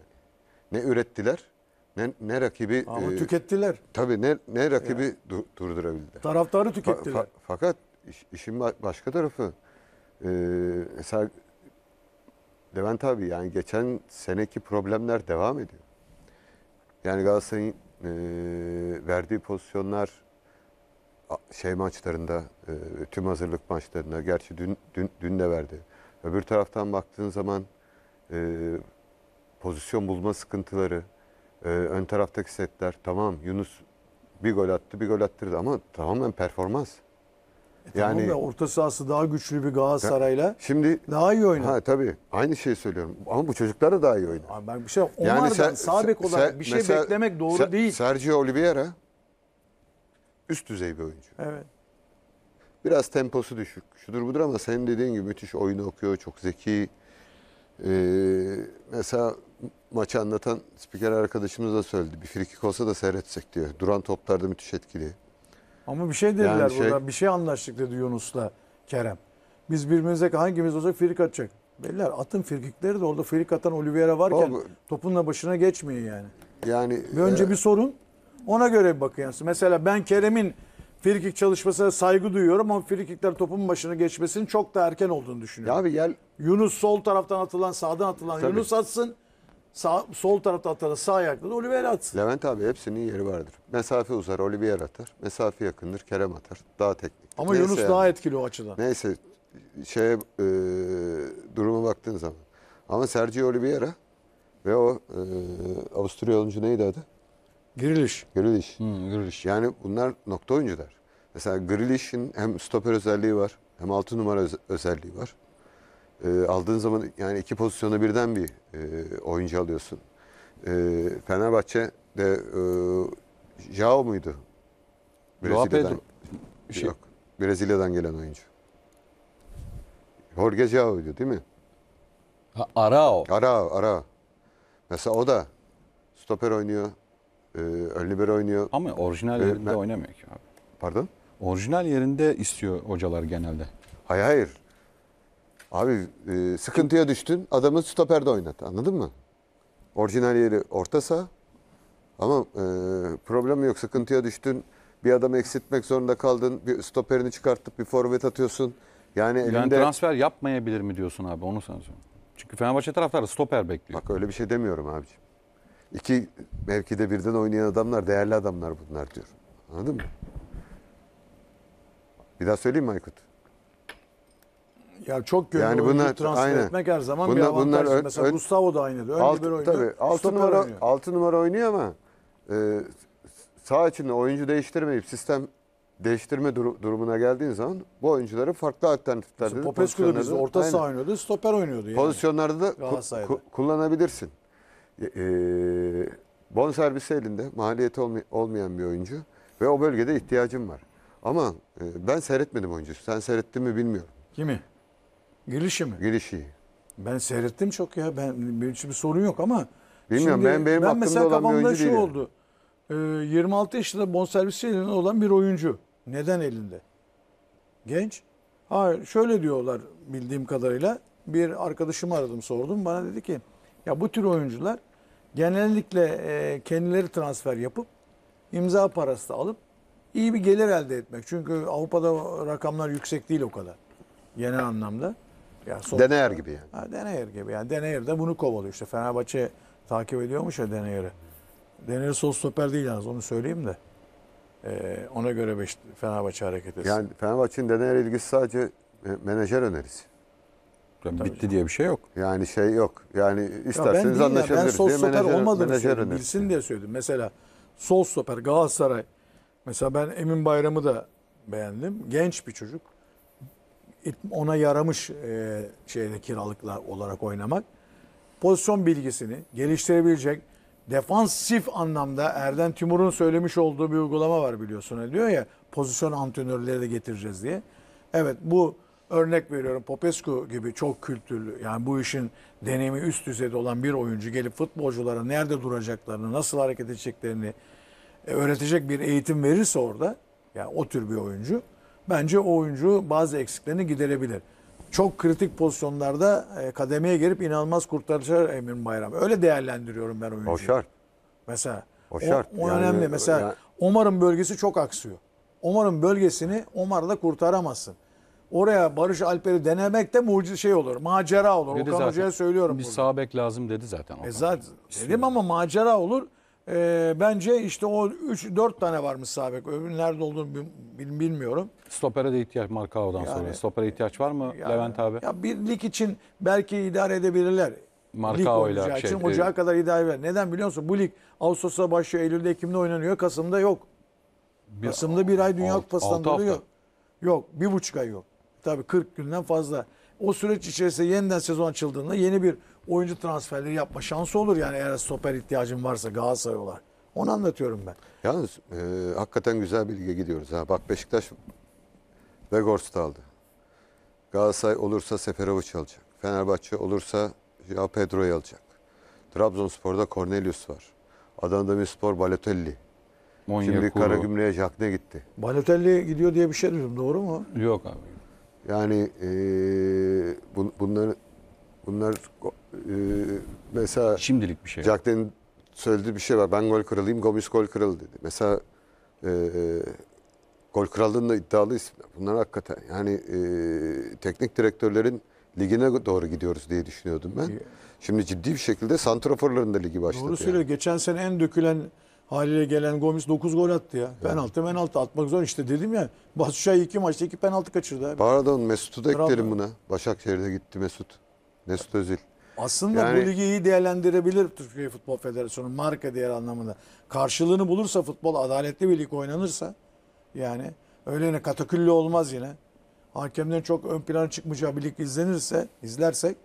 Ne ürettiler ne, ne rakibi... Ama e, tükettiler. Tabii ne, ne rakibi yani. dur, durdurabildiler. Taraftarı tükettiler. Fa, fa, fakat İş, işin başka tarafı e, mesela Levent abi yani geçen seneki problemler devam ediyor. Yani Galatasaray'ın e, verdiği pozisyonlar şey maçlarında, e, tüm hazırlık maçlarında, gerçi dün, dün, dün de verdi. Öbür taraftan baktığın zaman e, pozisyon bulma sıkıntıları, e, ön taraftaki setler tamam Yunus bir gol attı bir gol attırdı ama tamamen performans yani tamam da orta sahası daha güçlü bir Galatasaray'la. Şimdi daha iyi oynar. Ha tabii. Aynı şeyi söylüyorum. Ama bu çocuklar da daha iyi oynar. Abi ben bir şey onlardan yani sen, sağ bek olarak sen, bir şey mesela, beklemek doğru sen, değil. Sergio Oliveira üst düzey bir oyuncu. Evet. Biraz temposu düşük. Şudur budur ama senin dediğin gibi müthiş oyunu okuyor. Çok zeki. Ee, mesela maçı anlatan spiker arkadaşımız da söyledi. Bir frikik olsa da seyretsek diyor. Duran toplarda müthiş etkili. Ama bir şey dediler yani şey... burada. Bir şey anlaştık dedi Yunus'la Kerem. Biz birbirimize hangimiz olacak firik atacak. Beyler atın firkikleri de orada firik atan Oliveira varken Oğlum, topunla başına geçmiyor yani. Yani bir önce e... bir sorun ona göre bir bakın. Mesela ben Kerem'in Firikik çalışmasına saygı duyuyorum ama Firikikler topun başına geçmesinin çok da erken olduğunu düşünüyorum. Ya abi gel. Yunus sol taraftan atılan, sağdan atılan Tabii. Yunus atsın. Sağ, sol tarafta atana sağ ayaklı da Oliveira atsın. Levent abi hepsinin yeri vardır. Mesafe uzar Oliveira atar. Mesafe yakındır Kerem atar. Daha teknik. Ama Neyse Yunus yani. daha etkili o açıdan. Neyse şeye e, duruma baktığın zaman. Ama Sergio Oliveira ve o e, Avusturya oyuncu neydi adı? Giriliş. Giriliş. Hmm, giriliş. Yani bunlar nokta oyuncular. Mesela Grealish'in hem stoper özelliği var hem altı numara özelliği var. E, aldığın zaman yani iki pozisyona birden bir e, oyuncu alıyorsun. E, Fenerbahçe de e, Jao muydu? Brezilya'dan. Şey. Yok. Brezilya'dan gelen oyuncu. Jorge Jao'ydu değil mi? Ha, Arao. Arao, Arao. Mesela o da stoper oynuyor. E, ön libero oynuyor. Ama orijinal yerinde e, oynamıyor ki abi. Pardon? Orijinal yerinde istiyor hocalar genelde. Hayır hayır. Abi e, sıkıntıya düştün. Adamı stoperde oynat. Anladın mı? Orijinal yeri orta saha. Ama e, problem yok. Sıkıntıya düştün. Bir adamı eksiltmek zorunda kaldın. Bir stoperini çıkartıp bir forvet atıyorsun. Yani elinde... transfer yapmayabilir mi diyorsun abi? Onu sana söyleyeyim. Çünkü Fenerbahçe taraftarı stoper bekliyor. Bak öyle bir şey demiyorum abiciğim. İki mevkide birden oynayan adamlar değerli adamlar bunlar diyor. Anladın mı? Bir daha söyleyeyim mi Aykut? Ya çok gönlü yani bunlar, transfer aynen. etmek her zaman bunlar, bir avantaj. Bunlar ön, Mesela ön, Gustavo da aynıdır. Ön alt, oynuyor. Tabii, altı numara, oynuyor. altı numara oynuyor ama e, sağ içinde oyuncu değiştirmeyip sistem değiştirme dur durumuna geldiğin zaman bu oyuncuları farklı alternatiflerde Popescu da bizde orta saha oynuyordu, stoper oynuyordu. Yani. Pozisyonlarda da ku, ku, kullanabilirsin. E, e bon servis elinde, maliyeti olmay olmayan bir oyuncu ve o bölgede ihtiyacım var. Ama e, ben seyretmedim oyuncusu. Sen seyrettin mi bilmiyorum. Kimi? Girişi mi? Girişi. Ben seyrettim çok ya. Ben benim için bir sorun yok ama Bilmiyorum şimdi, ben benim ben mesela kafamda şu değilim. oldu. E, ee, 26 yaşında bonservis elinde olan bir oyuncu. Neden elinde? Genç. Hayır şöyle diyorlar bildiğim kadarıyla. Bir arkadaşımı aradım sordum. Bana dedi ki ya bu tür oyuncular genellikle e, kendileri transfer yapıp imza parası da alıp iyi bir gelir elde etmek. Çünkü Avrupa'da rakamlar yüksek değil o kadar. Genel anlamda. Yani sonuçta, Deneyer gibi yani. Ha, Deneyer gibi. Yani Deneyer de bunu kovalıyor. işte Fenerbahçe takip ediyormuş ya Deneyer'i. Deneyer sol stoper değil yalnız onu söyleyeyim de. Ee, ona göre Beş- Fenerbahçe hareket etsin. Yani Fenerbahçe'nin Deneyer ilgisi sadece menajer önerisi. Yani bitti diye bir şey yok. Yani şey yok. Yani Ya ben isterseniz ya, ben sol stoper menajer- olmadığını menajer söyledim. önerisi. Bilsin diye söyledim. Mesela sol stoper Galatasaray. Mesela ben Emin Bayram'ı da beğendim. Genç bir çocuk ona yaramış e, şeyde kiralıkla olarak oynamak. Pozisyon bilgisini geliştirebilecek defansif anlamda Erden Timur'un söylemiş olduğu bir uygulama var biliyorsun. Hani diyor ya pozisyon antrenörleri de getireceğiz diye. Evet bu örnek veriyorum Popescu gibi çok kültürlü yani bu işin deneyimi üst düzeyde olan bir oyuncu gelip futbolculara nerede duracaklarını, nasıl hareket edeceklerini e, öğretecek bir eğitim verirse orada yani o tür bir oyuncu Bence o oyuncu bazı eksiklerini giderebilir. Çok kritik pozisyonlarda e, kademeye girip inanılmaz kurtarıcılar Emir Bayram. Öyle değerlendiriyorum ben oyuncuyu. O şart. Mesela. O şart. O, o yani, önemli. Mesela yani... Omar'ın bölgesi çok aksıyor. Omar'ın bölgesini Omar'da kurtaramazsın oraya Barış Alper'i denemek de mucize şey olur. Macera olur. Dedi Okan Hoca'ya söylüyorum. Bir sağ bek lazım dedi zaten. Okan. E zaten dedim ama macera olur. E, bence işte o 3-4 tane varmış sabek. Öbürünün nerede olduğunu bil, bilmiyorum. Stopere de ihtiyaç Markao'dan yani, sonra. Stopere ihtiyaç var mı yani, Levent abi? Ya bir lig için belki idare edebilirler. Markao ile şey. Için, e, Ocağa e, kadar idare eder. Neden biliyor musun? Bu lig Ağustos'ta başlıyor, Eylül'de, Ekim'de oynanıyor, Kasım'da yok. Bir, Kasım'da bir ay Dünya alt, Kupası'ndan dolayı yok. Yok, bir buçuk ay yok. Tabii 40 günden fazla. O süreç içerisinde yeniden sezon açıldığında yeni bir oyuncu transferleri yapma şansı olur yani eğer stoper ihtiyacın varsa Galatasaray olarak. Onu anlatıyorum ben. Yalnız e, hakikaten güzel bir lige gidiyoruz. Ha. Bak Beşiktaş Vegors'ta aldı. Galatasaray olursa Seferovic'i alacak. Fenerbahçe olursa ya Pedro'yu alacak. Trabzonspor'da Cornelius var. Adana'da bir spor Balotelli. Monya Şimdi Kuru. Karagümrük'e Jack ne gitti? Balotelli gidiyor diye bir şey duydum. Doğru mu? Yok abi. Yani e, bu, bunların Bunlar e, mesela şimdilik bir şey. Jack'ten söylediği bir şey var. Ben gol kralıyım, Gomis gol kralı dedi. Mesela e, gol da iddialı ismi. Bunlar hakikaten yani e, teknik direktörlerin ligine doğru gidiyoruz diye düşünüyordum ben. Şimdi ciddi bir şekilde santraforların da ligi başladı. Doğru söylüyor. Yani. Geçen sene en dökülen haliyle gelen Gomis 9 gol attı ya. Evet. Penaltı penaltı atmak zor işte dedim ya. Batshuayi iki maçta iki penaltı kaçırdı abi. Pardon Mesut'u da eklerim buna. Başakşehir'de gitti Mesut. Mesut Özil. Aslında yani, bu ligi iyi değerlendirebilir Türkiye Futbol Federasyonu marka değer anlamında. Karşılığını bulursa futbol adaletli bir lig oynanırsa yani öyle ne katakülle olmaz yine. Hakemden çok ön plana çıkmayacağı bir lig izlenirse, izlersek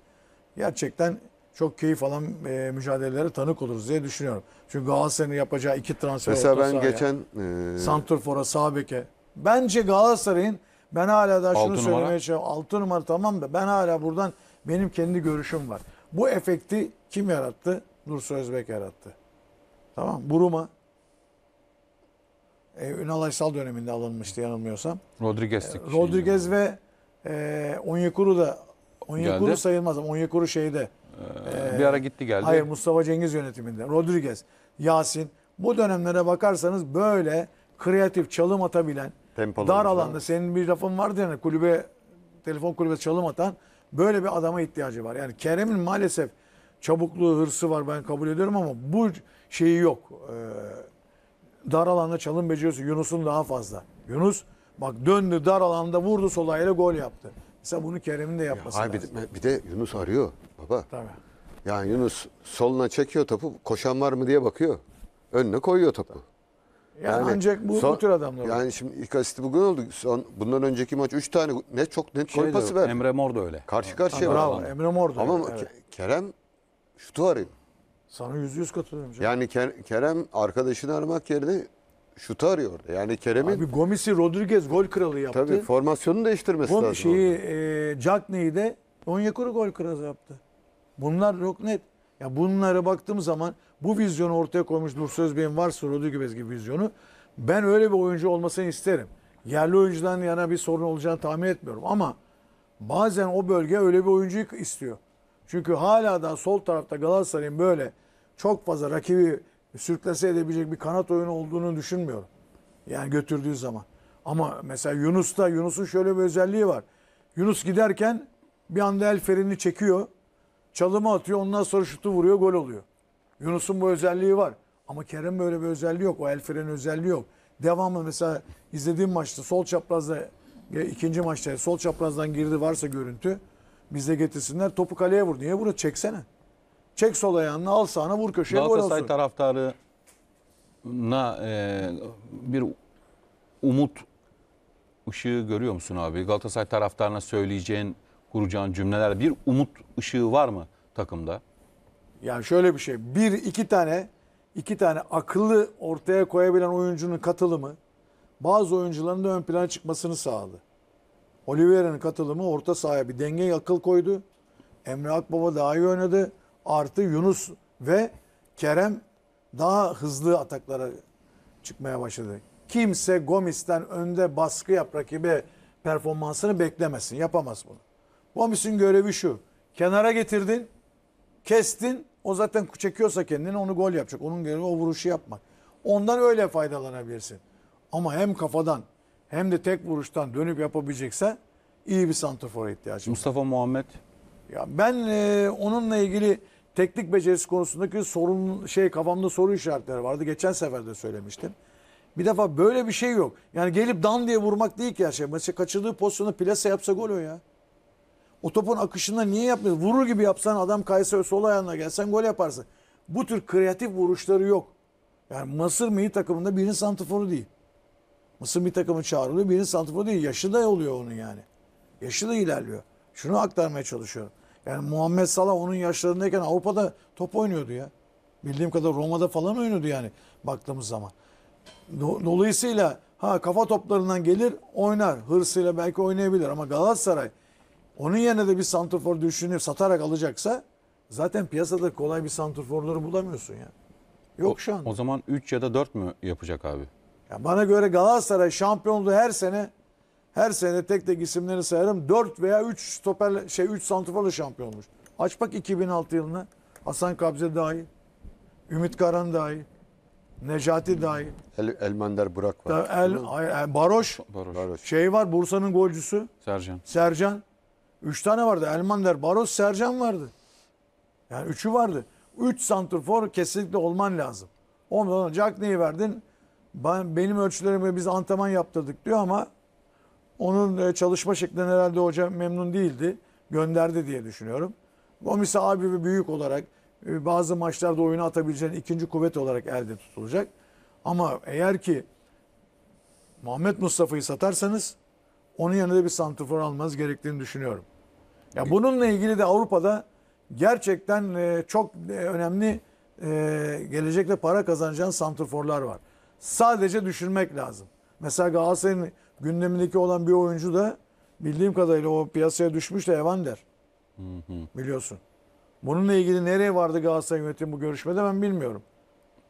gerçekten çok keyif alan e, mücadelelere tanık oluruz diye düşünüyorum. Çünkü Galatasaray'ın yapacağı iki transfer Mesela ben sahaya, geçen e... Santrfor'a, Sabek'e. Bence Galatasaray'ın ben hala daha şunu altı söylemeye çalışıyorum. 6 numara tamam da ben hala buradan benim kendi görüşüm var. Bu efekti kim yarattı? Dursun Özbek yarattı. Tamam Buruma e, Ünal Aysal döneminde alınmıştı yanılmıyorsam. Rodriguez'lik. E, Rodriguez ve e, Onyekuru da Onyekuru geldi. sayılmaz ama Onyekuru şeyde. Ee, e, bir ara gitti geldi. Hayır Mustafa Cengiz yönetiminde. Rodriguez, Yasin. Bu dönemlere bakarsanız böyle kreatif çalım atabilen Tempolu dar alanda senin bir lafın vardı yani kulübe telefon kulübe çalım atan Böyle bir adama ihtiyacı var. Yani Kerem'in maalesef çabukluğu, hırsı var ben kabul ediyorum ama bu şeyi yok. Ee, dar alanda çalım beceriyorsa Yunus'un daha fazla. Yunus bak döndü dar alanda vurdu solayla gol yaptı. Mesela bunu Kerem'in de yapması ya, lazım. Bir de Yunus arıyor baba. Tabii. Yani Yunus soluna çekiyor topu. Koşan var mı diye bakıyor. Önüne koyuyor topu. Tabii. Yani, ancak bu, son, bu tür adamlar. Yani şimdi ilk asisti bugün oldu. Son bundan önceki maç 3 tane ne çok net şey gol pası verdi. Emre Mor da öyle. Karşı karşıya. Ha, bravo. Emre Mor da. Ama Evet. Kerem şutu arıyor. Sana yüz yüz katılıyorum canım. Yani Kerem arkadaşını aramak yerine şutu arıyor orada. Yani Kerem'in... Abi Gomis'i Rodriguez gol kralı yaptı. Tabii formasyonu değiştirmesi Gomis lazım. Şeyi, orada. e, Cagney'i de Onyekuru gol kralı yaptı. Bunlar çok net. Ya bunlara baktığım zaman bu vizyonu ortaya koymuş Nur Sözbey'in varsa Rodriguez gibi vizyonu ben öyle bir oyuncu olmasını isterim. Yerli oyuncudan yana bir sorun olacağını tahmin etmiyorum ama bazen o bölge öyle bir oyuncu istiyor. Çünkü hala da sol tarafta Galatasaray'ın böyle çok fazla rakibi sürklese edebilecek bir kanat oyunu olduğunu düşünmüyorum. Yani götürdüğü zaman. Ama mesela Yunus'ta Yunus'un şöyle bir özelliği var. Yunus giderken bir anda el ferini çekiyor. çalımı atıyor ondan sonra şutu vuruyor gol oluyor. Yunus'un bu özelliği var. Ama Kerem böyle bir özelliği yok. O el özelliği yok. Devamlı mesela izlediğim maçta sol çaprazda e, ikinci maçta sol çaprazdan girdi varsa görüntü bize getirsinler. Topu kaleye vur. Niye vurur? Çeksene. Çek sol ayağını al sağına vur köşeye gol olsun. Galatasaray taraftarına e, bir umut ışığı görüyor musun abi? Galatasaray taraftarına söyleyeceğin, kuracağın cümleler bir umut ışığı var mı takımda? Yani şöyle bir şey. Bir, iki tane iki tane akıllı ortaya koyabilen oyuncunun katılımı bazı oyuncuların da ön plana çıkmasını sağladı. Oliveira'nın katılımı orta sahaya bir denge akıl koydu. Emre Akbaba daha iyi oynadı. Artı Yunus ve Kerem daha hızlı ataklara çıkmaya başladı. Kimse Gomis'ten önde baskı yap rakibe performansını beklemesin. Yapamaz bunu. Gomis'in görevi şu. Kenara getirdin. Kestin o zaten çekiyorsa kendini onu gol yapacak. Onun görevi o vuruşu yapmak. Ondan öyle faydalanabilirsin. Ama hem kafadan hem de tek vuruştan dönüp yapabilecekse iyi bir santrafora ihtiyacı var. Mustafa Muhammed. Ya ben e, onunla ilgili teknik becerisi konusundaki sorun şey kafamda soru işaretleri vardı. Geçen sefer de söylemiştim. Bir defa böyle bir şey yok. Yani gelip dan diye vurmak değil ki her şey. Mesela kaçırdığı pozisyonu plase yapsa gol o ya. O topun akışında niye yapmıyor? Vurur gibi yapsan adam kaysa sol ayağına gelsen gol yaparsın. Bu tür kreatif vuruşları yok. Yani Mısır milli takımında birinin santiforu değil. Mısır milli takımı çağrılıyor birinin santiforu değil. Yaşı da oluyor onun yani. Yaşı da ilerliyor. Şunu aktarmaya çalışıyorum. Yani Muhammed Salah onun yaşlarındayken Avrupa'da top oynuyordu ya. Bildiğim kadar Roma'da falan oynuyordu yani baktığımız zaman. Dolayısıyla ha kafa toplarından gelir oynar. Hırsıyla belki oynayabilir ama Galatasaray onun yerine de bir santrfor düşünüp satarak alacaksa zaten piyasada kolay bir santrforları bulamıyorsun ya. Yok o, şu an. O zaman 3 ya da 4 mü yapacak abi? Ya bana göre Galatasaray şampiyonluğu her sene her sene tek tek isimleri sayarım. 4 veya 3 stoper şey 3 santrforla şampiyon olmuş. Aç bak 2006 yılını. Hasan Kabze dahi Ümit Karan dahil. Necati dahi El, Elmander Burak var. Da, el, el, e, Baroş. Baroş. Baroş. Şey var Bursa'nın golcüsü. Sercan. Sercan. Üç tane vardı. Elmander, Baros, Sercan vardı. Yani üçü vardı. Üç santrfor kesinlikle olman lazım. Ondan önce Akne'yi verdin. Ben, benim ölçülerime biz antrenman yaptırdık diyor ama onun e, çalışma şeklinden herhalde hoca memnun değildi. Gönderdi diye düşünüyorum. Gomis'e abi ve büyük olarak e, bazı maçlarda oyunu atabileceğin ikinci kuvvet olarak elde tutulacak. Ama eğer ki Muhammed Mustafa'yı satarsanız onun yanında bir santrfor almanız gerektiğini düşünüyorum. Ya bununla ilgili de Avrupa'da gerçekten e, çok e, önemli e, gelecekte para kazanacağın santrforlar var. Sadece düşünmek lazım. Mesela Galatasaray'ın gündemindeki olan bir oyuncu da bildiğim kadarıyla o piyasaya düşmüş de Evander. Hı hı. Biliyorsun. Bununla ilgili nereye vardı Galatasaray yönetimi bu görüşmede ben bilmiyorum.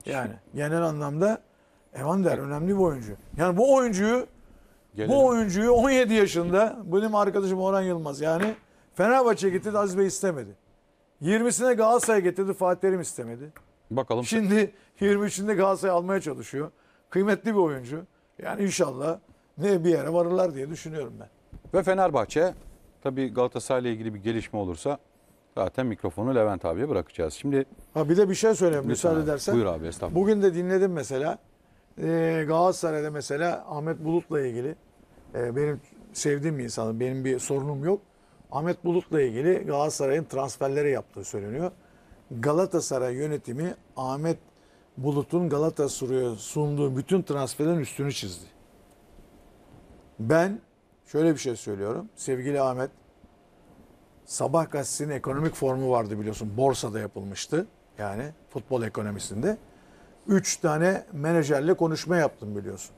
Şey- yani genel anlamda Evander önemli bir oyuncu. Yani bu oyuncuyu Gelelim. bu oyuncuyu 17 yaşında benim arkadaşım Orhan Yılmaz yani Fenerbahçe getirdi Aziz Bey istemedi. 20'sine Galatasaray getirdi Fatih Terim istemedi. Bakalım. Şimdi 23'ünde Galatasaray almaya çalışıyor. Kıymetli bir oyuncu. Yani inşallah ne bir yere varırlar diye düşünüyorum ben. Ve Fenerbahçe tabii Galatasaray'la ilgili bir gelişme olursa zaten mikrofonu Levent abiye bırakacağız. Şimdi ha bir de bir şey söyleyeyim müsaade edersen. Buyur abi estağfurullah. Bugün de dinledim mesela. Ee, Galatasaray'da mesela Ahmet Bulut'la ilgili e, benim sevdiğim bir insanım. Benim bir sorunum yok. Ahmet Bulut'la ilgili Galatasaray'ın transferleri yaptığı söyleniyor. Galatasaray yönetimi Ahmet Bulut'un Galatasaray'a sunduğu bütün transferlerin üstünü çizdi. Ben şöyle bir şey söylüyorum. Sevgili Ahmet, Sabah gazetesinin ekonomik formu vardı biliyorsun. Borsada yapılmıştı. Yani futbol ekonomisinde. Üç tane menajerle konuşma yaptım biliyorsun.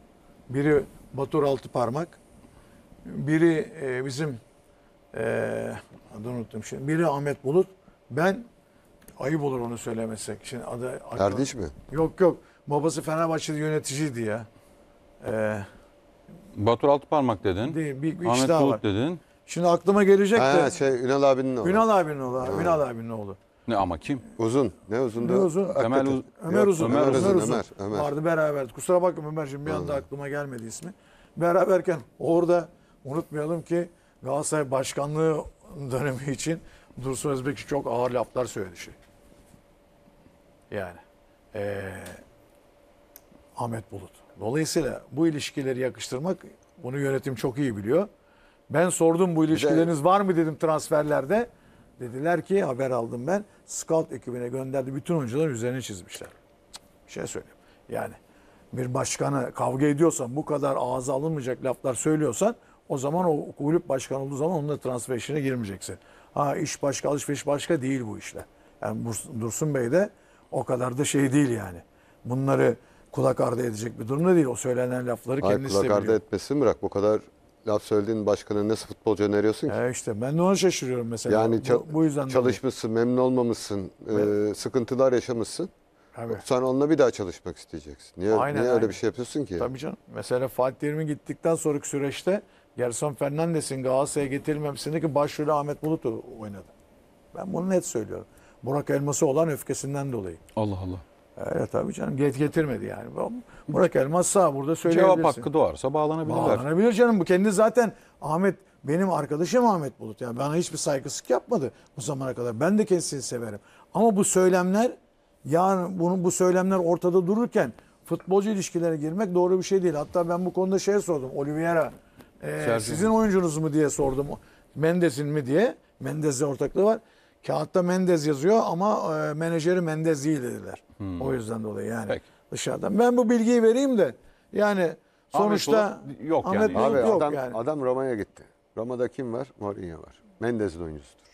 Biri Batur Altıparmak, biri e, bizim ee, adını unuttum şimdi. Biri Ahmet Bulut. Ben ayıp olur onu söylemesek. Şimdi adı Kardeş mi? Yok yok. Babası Fenerbahçe'de yöneticiydi ya. Ee, Batur Altıparmak dedin. Değil, bir, bir Ahmet Bulut var. dedin. Şimdi aklıma gelecek Ha, de. şey Ünal abinin oğlu. Ünal abinin oğlu. abi, Ünal abinin oğlu. Ne ama kim? Uzun. Ne uzundu? Ne uzun? Temel Uz- Ömer Uzun. Ömer Uzun, Ömer, Ömer. Vardı beraber. Kusura bakma Ömerciğim bir anda aklıma gelmedi ismi. Beraberken orada unutmayalım ki Galatasaray başkanlığı dönemi için Dursun Özbek çok ağır laflar söyledi. Şey. Yani ee, Ahmet Bulut. Dolayısıyla bu ilişkileri yakıştırmak bunu yönetim çok iyi biliyor. Ben sordum bu ilişkileriniz var mı dedim transferlerde. Dediler ki haber aldım ben. Scout ekibine gönderdi. Bütün oyuncuların üzerine çizmişler. Bir şey söyleyeyim. Yani bir başkana kavga ediyorsan bu kadar ağza alınmayacak laflar söylüyorsan o zaman o kulüp başkanı olduğu zaman onun da transfer işine girmeyeceksin. Ha iş başka, alışveriş başka değil bu işle. Yani Dursun Bey de o kadar da şey değil yani. Bunları kulak ardı edecek bir durumda değil. O söylenen lafları Hayır, kendisi kulak ardı etmesin bırak. Bu kadar laf söylediğin başkanı nasıl futbolcu öneriyorsun ki? E işte ben de ona şaşırıyorum mesela. Yani bu, bu yüzden çalışmışsın, dolayı. memnun olmamışsın, e, sıkıntılar yaşamışsın. Evet. Sen onunla bir daha çalışmak isteyeceksin. Niye, aynen, niye aynen. öyle bir şey yapıyorsun ki? Tabii canım. Mesela Fatih Terim'in gittikten sonraki süreçte Gerson Fernandes'in Galatasaray'a getirilmemesindeki başrolü Ahmet Bulut'u oynadı. Ben bunu net söylüyorum. Burak Elmas'ı olan öfkesinden dolayı. Allah Allah. Evet tabii canım get getirmedi yani. Burak Elmas sağ burada söyleyebilirsin. Cevap hakkı doğarsa bağlanabilirler. Bağlanabilir canım. Bu kendi zaten Ahmet benim arkadaşım Ahmet Bulut. Yani bana hiçbir saygısızlık yapmadı bu zamana kadar. Ben de kendisini severim. Ama bu söylemler yani bunun bu söylemler ortada dururken futbolcu ilişkilerine girmek doğru bir şey değil. Hatta ben bu konuda şey sordum. Oliveira ee, sizin oyuncunuz mu diye sordum. Mendes'in mi diye. Mendes'le ortaklığı var. Kağıtta Mendez yazıyor ama e, menajeri Mendez değil dediler. Hmm. O yüzden dolayı yani Peki. dışarıdan. Ben bu bilgiyi vereyim de yani sonuçta Ahmet yok Ahmet yani. Abi, yok adam, yani. Adam Roma'ya gitti. Roma'da kim var? Mourinho var. Mendez'in oyuncusudur.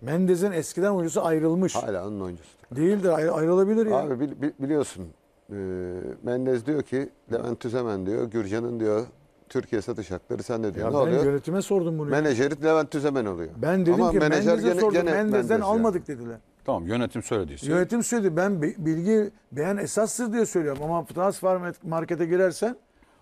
Mendez'in eskiden oyuncusu ayrılmış. Hala onun oyuncusudur. Değildir ayrı, ayrılabilir ya. Abi bili, biliyorsun e, Mendez diyor ki Levent Tüzemen diyor Gürcan'ın diyor Türkiye satış hakları sen sende diyor. Ya ne ben oluyor? yönetime sordum bunu. Menajerit Levent Tüzemen oluyor. Ben dedim Ama ki menajer Mendez'e gene, sordum. Gene Mendez'den Mendez yani. almadık dediler. Tamam yönetim söylediyse. Yönetim söyledi. Ben bilgi beğen esastır diye söylüyorum. Ama transfer markete girersen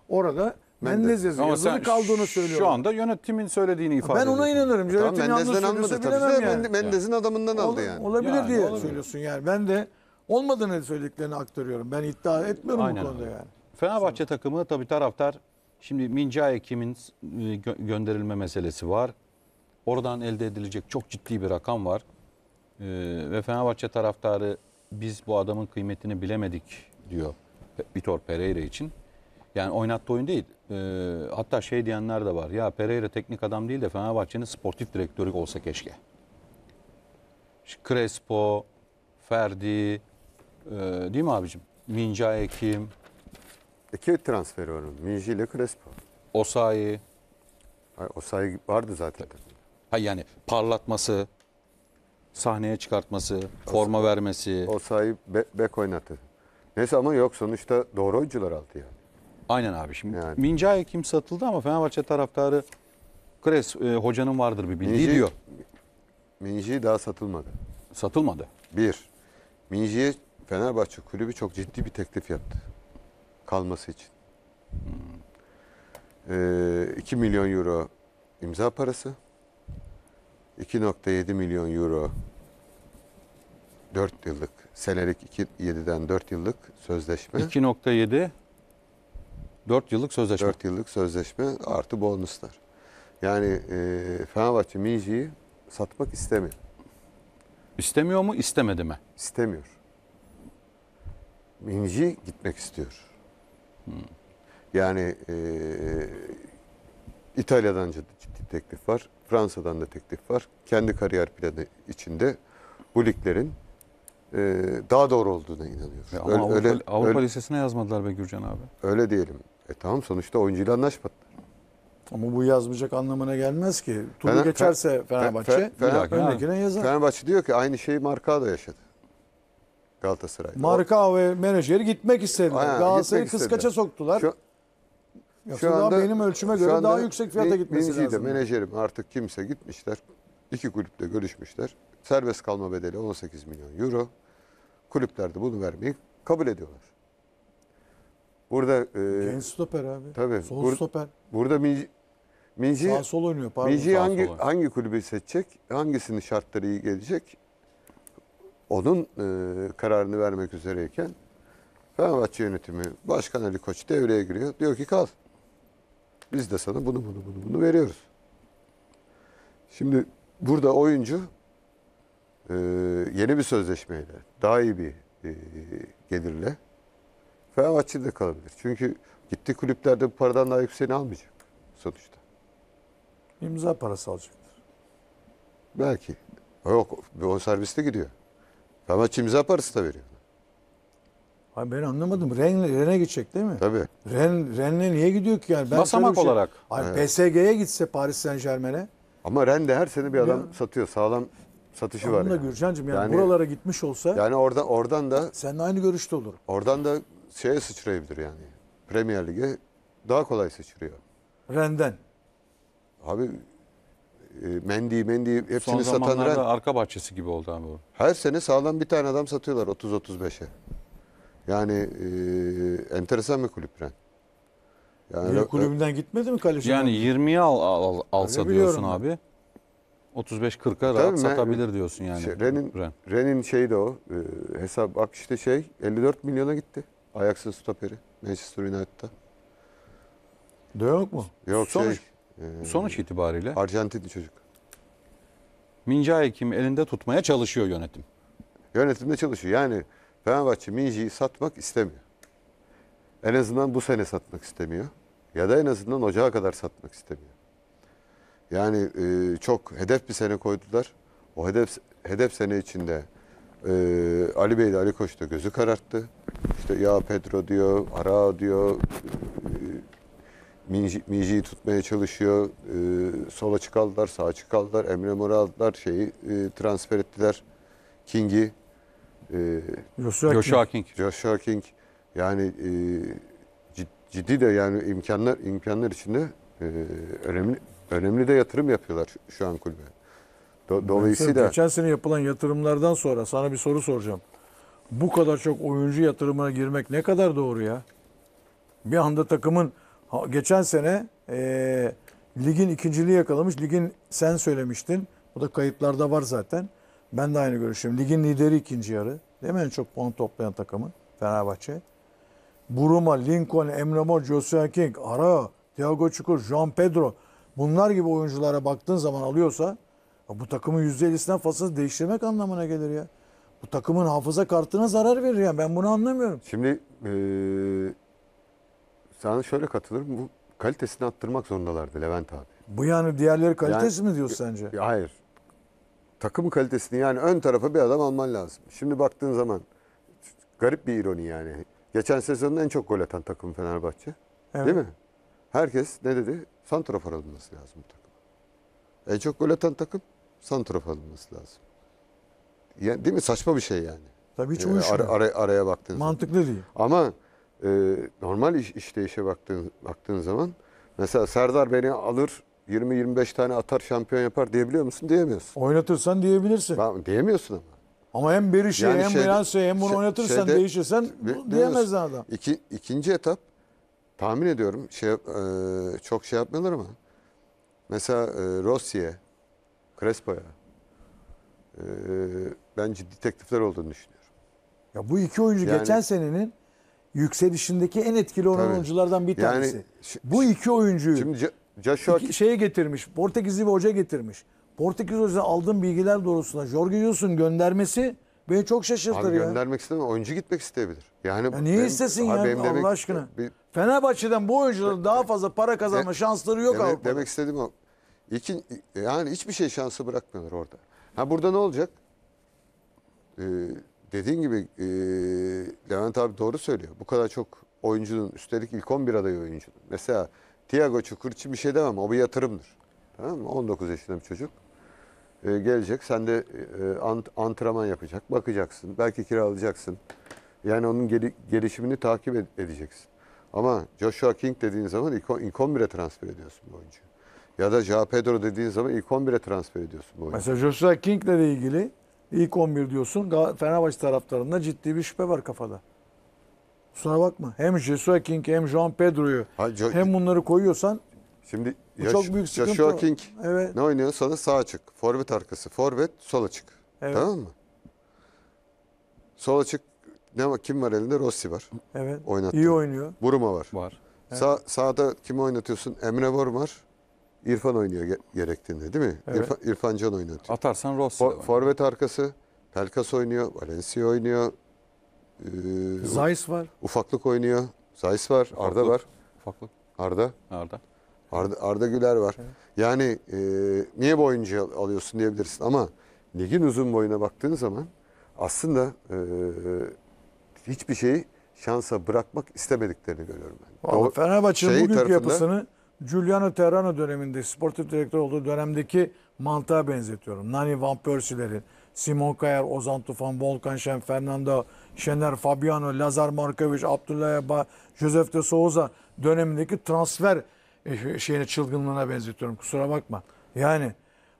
orada Mendez, Mendez yazıyor. Yazılı kaldığını söylüyor. Şu anda yönetimin söylediğini ifade ediyorsun. Ben ona inanırım. E tamam, Mendez'den almadı tabii. De, yani. Mendez'in adamından Ol, aldı yani. Olabilir yani, diye olabilir. söylüyorsun yani. Ben de olmadığını söylediklerini aktarıyorum. Ben iddia etmiyorum Aynen bu konuda yani. Fenerbahçe Sonra. takımı tabii taraftar Şimdi Minca Ekim'in e, gönderilme meselesi var. Oradan elde edilecek çok ciddi bir rakam var. E, ve Fenerbahçe taraftarı biz bu adamın kıymetini bilemedik diyor Vitor Pereira için. Yani oynattığı oyun değil. E, hatta şey diyenler de var. Ya Pereira teknik adam değil de Fenerbahçe'nin sportif direktörü olsa keşke. Crespo, Ferdi, değil mi abicim? Minca Ekim, İki transfer var. Minji ile Crespo. Osayi. Hayır, Osayi vardı zaten. Ha yani parlatması, sahneye çıkartması, As forma vermesi. Osayi be bek oynattı. Neyse ama yok sonuçta doğru oyuncular aldı yani. Aynen abi şimdi. Yani. Mincay kim satıldı ama Fenerbahçe taraftarı Kres e, hocanın vardır bir bildiği Minji, diyor. Minji daha satılmadı. Satılmadı. Bir. Minji'ye Fenerbahçe kulübü çok ciddi bir teklif yaptı kalması için. Ee, 2 milyon euro imza parası, 2.7 milyon euro 4 yıllık, senelik 7'den 4 yıllık sözleşme. 2.7 4 yıllık sözleşme. 4 yıllık sözleşme artı bonuslar. Yani e, Fenerbahçe Minji'yi satmak istemiyor. İstemiyor mu, istemedi mi? İstemiyor. Minji gitmek istiyor. Yani e, İtalya'dan ciddi, teklif var. Fransa'dan da teklif var. Kendi kariyer planı içinde bu liglerin e, daha doğru olduğuna inanıyoruz. E, ama öyle, Avrupa, öyle, Avrupa öyle, Lisesi'ne yazmadılar be Gürcan abi. Öyle diyelim. E tamam sonuçta oyuncuyla anlaşmadı. Ama bu yazmayacak anlamına gelmez ki. Turu Fener, geçerse Fenerbahçe, Fener, Fenerbahçe, Fener, Fenerbahçe, Fenerbahçe yazar. Fenerbahçe diyor ki aynı şeyi Marka da yaşadı. Galatasaray'da. Marka ve menajeri gitmek istediler. Aynen, Galatasaray'ı kıskaça soktular. Şu, şu anda, daha benim ölçüme göre daha yüksek fiyata gitmesi lazım. De, menajerim artık kimse gitmişler. İki kulüple görüşmüşler. Serbest kalma bedeli 18 milyon euro. Kulüplerde bunu vermeyi kabul ediyorlar. Burada e, genç stoper abi. Tabii. Sol bur, stoper. Burada Minci Minci Sağ sol oynuyor Minci hangi hangi kulübü seçecek? Hangisinin şartları iyi gelecek? onun e, kararını vermek üzereyken Fenerbahçe yönetimi Başkan Ali Koç devreye giriyor. Diyor ki kal. Biz de sana bunu bunu bunu bunu veriyoruz. Şimdi burada oyuncu e, yeni bir sözleşmeyle daha iyi bir e, gelirle Fenerbahçe'de kalabilir. Çünkü gitti kulüplerde bu paradan daha yükseğini almayacak sonuçta. İmza parası alacaktır. Belki. Yok o serviste gidiyor ama imza parası da veriyor. Hayır ben anlamadım. Ren, Ren'e gidecek değil mi? Tabii. Ren, Ren'e niye gidiyor ki yani? Ben Basamak şey... olarak. Hayır evet. PSG'ye gitse Paris Saint Germain'e. Ama Ren de her sene bir adam ya. satıyor. Sağlam satışı Anladım var. Anladım yani. Gürcan'cığım yani, yani buralara gitmiş olsa. Yani oradan, oradan da. Seninle aynı görüşte olur. Oradan da şeye sıçrayabilir yani. Premier Lig'e daha kolay sıçrıyor. Ren'den. Abi Mendi, Mendi, hepsini Son satan arka bahçesi gibi oldu abi bu. Her sene sağlam bir tane adam satıyorlar 30-35'e. Yani e, enteresan bir kulüp Ren. Yani Büyük kulübünden gitmedi mi kaleci? Yani 20'ye al, al, alsa diyorsun abi. 35-40'a rahat Tabii satabilir diyorsun yani. Şey, Ren'in Ren. Ren'in şeyi de o. e, hesap bak işte şey 54 milyona gitti. Ayaksız stoperi Manchester United'da. De yok mu? Yok Sonuç şey Sonuç itibariyle Arjantinli çocuk. Mincayi kim elinde tutmaya çalışıyor yönetim. Yönetimde çalışıyor. Yani Fenerbahçe Minji'yi satmak istemiyor. En azından bu sene satmak istemiyor. Ya da en azından ocağa kadar satmak istemiyor. Yani e, çok hedef bir sene koydular. O hedef hedef sene içinde e, Ali Bey de Ali Koç da gözü kararttı. İşte ya Pedro diyor, Ara diyor, Minci, tutmaya çalışıyor. E, ee, sol açık aldılar, sağ Emre Mor'u aldılar. Şeyi e, transfer ettiler. King'i. E, Joshua, Joshua King. King. Joshua King. Yani e, ciddi de yani imkanlar imkanlar içinde e, önemli önemli de yatırım yapıyorlar şu, şu an kulübe. Do, dolayısıyla geçen sene yapılan yatırımlardan sonra sana bir soru soracağım. Bu kadar çok oyuncu yatırımına girmek ne kadar doğru ya? Bir anda takımın Ha, geçen sene e, ligin ikinciliği yakalamış. Ligin sen söylemiştin. Bu da kayıtlarda var zaten. Ben de aynı görüşüm. Ligin lideri ikinci yarı. Değil mi en çok puan toplayan takımı Fenerbahçe. Buruma, Lincoln, Emre Mor, Joshua King, Ara, Thiago Çukur, Jean Pedro. Bunlar gibi oyunculara baktığın zaman alıyorsa bu takımın %50'sinden fazlası değiştirmek anlamına gelir ya. Bu takımın hafıza kartına zarar verir ya. Ben bunu anlamıyorum. Şimdi ee, sana şöyle katılırım. Bu kalitesini arttırmak zorundalardı Levent abi. Bu yani diğerleri kalitesi yani, mi diyorsun sence? hayır. Takım kalitesini yani ön tarafa bir adam alman lazım. Şimdi baktığın zaman garip bir ironi yani. Geçen sezonun en çok gol atan takım Fenerbahçe. Evet. Değil mi? Herkes ne dedi? Santrafor alınması lazım bu takım. En çok gol atan takım santrafor alınması lazım. Yani, değil mi? Saçma bir şey yani. Tabii hiç ee, uyuşmuyor. Ara, ara, araya baktığın Mantıklı zaman. değil. Ama e, normal iş, işleyişe baktığın, baktığın zaman mesela Serdar beni alır 20-25 tane atar şampiyon yapar diyebiliyor musun? Diyemiyorsun. Oynatırsan diyebilirsin. Tamam, diyemiyorsun ama. Ama hem Berişe yani hem şeyde, Belanso'ya şey, hem bunu şey- oynatırsan şeyde, değişirsen diyemez adam. İki, ikinci etap tahmin ediyorum şey e, çok şey yapmıyorlar ama mesela e, Rossi'ye, Crespo'ya e, ben ciddi teklifler olduğunu düşünüyorum. Ya bu iki oyuncu yani, geçen senenin yükselişindeki en etkili olan Tabii. oyunculardan bir tanesi. şi- Bu iki oyuncuyu Şimdi Ja- Joshua iki- şeye getirmiş. Portekizli bir hoca getirmiş. Portekiz hocadan aldığım bilgiler doğrusuna. Jorge Jesus'un göndermesi beni çok şaşırtır abi ya. göndermek istemiyor. Oyuncu gitmek isteyebilir. Yani Ya niye benim- istesin abi ya benim Allah demek- aşkına? bir- Fenerbahçe'den bu oyuncuların daha fazla para kazanma şansları yok Demek, demek istediğim o. İki, yani hiçbir şey şansı bırakmıyorlar orada. Ha burada ne olacak? Ee, dediğin gibi e, Levent abi doğru söylüyor. Bu kadar çok oyuncunun üstelik ilk 11 adayı oyuncunun. Mesela Thiago Çukur için bir şey demem. O bir yatırımdır. Tamam mı? 19 yaşında bir çocuk. E, gelecek. Sen de e, ant, antrenman yapacak. Bakacaksın. Belki kiralayacaksın. Yani onun geli, gelişimini takip ed edeceksin. Ama Joshua King dediğin zaman ilk, ilk 11'e transfer ediyorsun bu oyuncuyu. Ya da Ja Pedro dediğin zaman ilk 11'e transfer ediyorsun bu oyuncuyu. Mesela Joshua King'le ilgili İlk 11 diyorsun. Fenerbahçe taraftarında ciddi bir şüphe var kafada. Sana bakma. Hem Joshua King hem Juan Pedro'yu Hayır, hem bunları koyuyorsan Şimdi bu çok büyük sıkıntı. Joshua King evet. ne oynuyorsanız sağa çık. Forvet arkası. Forvet sola çık. Evet. Tamam mı? Sola çık. Ne var? Kim var elinde? Rossi var. Evet. Oynattı. İyi oynuyor. Buruma var. Var. Evet. Sağ, sağda kimi oynatıyorsun? Emre Bor var. İrfan oynuyor gerektiğinde değil mi? Evet. İrfan, İrfan Can oynatıyor. Atarsan Rossi. For, forvet arkası Pelkas oynuyor, Valencia oynuyor. ee, Zeiss var. ufaklık oynuyor. Zayis var, Arda var. Ufaklık. Arda. Arda. Arda, Arda Güler var. Yani e, niye bu oyuncu alıyorsun diyebilirsin ama ligin uzun boyuna baktığın zaman aslında e, hiçbir şeyi şansa bırakmak istemediklerini görüyorum ben. Vallahi Doğru- Fenerbahçe'nin şey bugünkü tarafında- yapısını Giuliano Terrano döneminde sportif direktör olduğu dönemdeki mantığa benzetiyorum. Nani Van Persie'leri, Simon Kayer, Ozan Tufan, Volkan Şen, Fernando Şener, Fabiano, Lazar Markovic, Abdullah Eba, Josef de Souza dönemindeki transfer eh, şeyine çılgınlığına benzetiyorum. Kusura bakma. Yani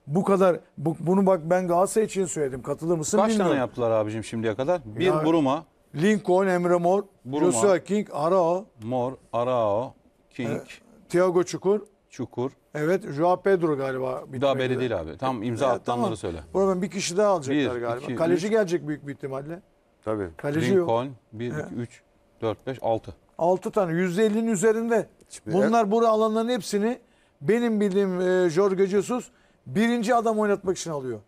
bu kadar bu, bunu bak ben Galatasaray için söyledim. Katılır mısın Kaç bilmiyorum. tane yaptılar abicim şimdiye kadar? Bir ya, Buruma. Lincoln, Emre Mor, Buruma, Joshua King, Arao. Mor, Arao, King. E, Tiago Çukur. Çukur. Evet, Joao Pedro galiba. Bir daha belli değil abi. Tam e, imza evet, attanları tamam. söyle. Buradan bir kişi daha alacaklar bir, galiba. Iki, Kaleci üç. gelecek büyük bir ihtimalle. Tabii. Kaleci Lincoln, yok. 1, 2, 3, 4, 5, 6. 6 tane. %50'nin üzerinde. Hiçbir e- Bunlar buraya alanların hepsini benim bildiğim e, Jorge Jesus birinci adam oynatmak için alıyor.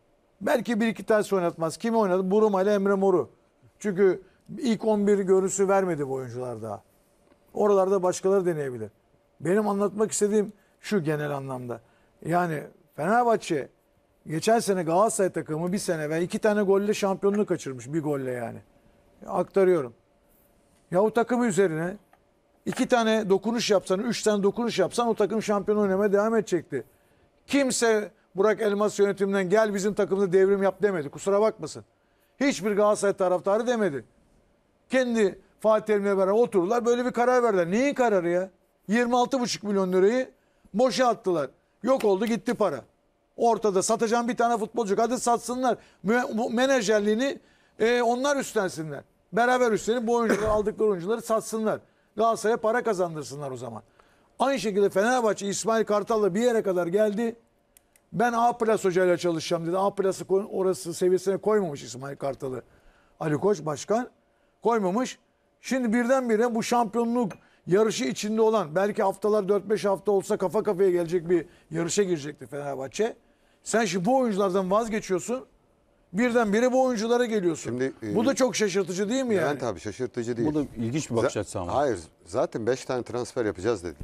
Belki bir iki tanesi oynatmaz. Kimi oynadı? Buruma ile Emre Mor'u. Çünkü ilk 11 görüntüsü vermedi bu oyuncular daha. Oralarda başkaları deneyebilir. Benim anlatmak istediğim şu genel anlamda. Yani Fenerbahçe geçen sene Galatasaray takımı bir sene ve iki tane golle şampiyonluğu kaçırmış. Bir golle yani. Aktarıyorum. Ya o takımı üzerine iki tane dokunuş yapsan, üç tane dokunuş yapsan o takım şampiyon oynamaya devam edecekti. Kimse Burak Elmas yönetiminden gel bizim takımda devrim yap demedi. Kusura bakmasın. Hiçbir Galatasaray taraftarı demedi. Kendi Fatih Terim'le beraber otururlar böyle bir karar verdiler. Neyin kararı ya? 26,5 milyon lirayı boşa attılar. Yok oldu gitti para. Ortada satacağım bir tane futbolcu. Hadi satsınlar. Menajerliğini e, onlar üstlensinler. Beraber üstlenip bu oyuncuları aldıkları oyuncuları satsınlar. Galatasaray'a para kazandırsınlar o zaman. Aynı şekilde Fenerbahçe İsmail Kartal'la bir yere kadar geldi. Ben A plus hocayla çalışacağım dedi. A plus'ı orası seviyesine koymamış İsmail Kartal'ı. Ali Koç başkan koymamış. Şimdi birdenbire bu şampiyonluk yarışı içinde olan belki haftalar 4-5 hafta olsa kafa kafaya gelecek bir yarışa girecekti Fenerbahçe. Sen şimdi bu oyunculardan vazgeçiyorsun. Birdenbire bu oyunculara geliyorsun. Şimdi, bu da e, çok şaşırtıcı değil mi yani? Yani tabii şaşırtıcı değil. Bu da ilginç bir bakış açısı ama. Hayır zaten 5 tane transfer yapacağız dedik.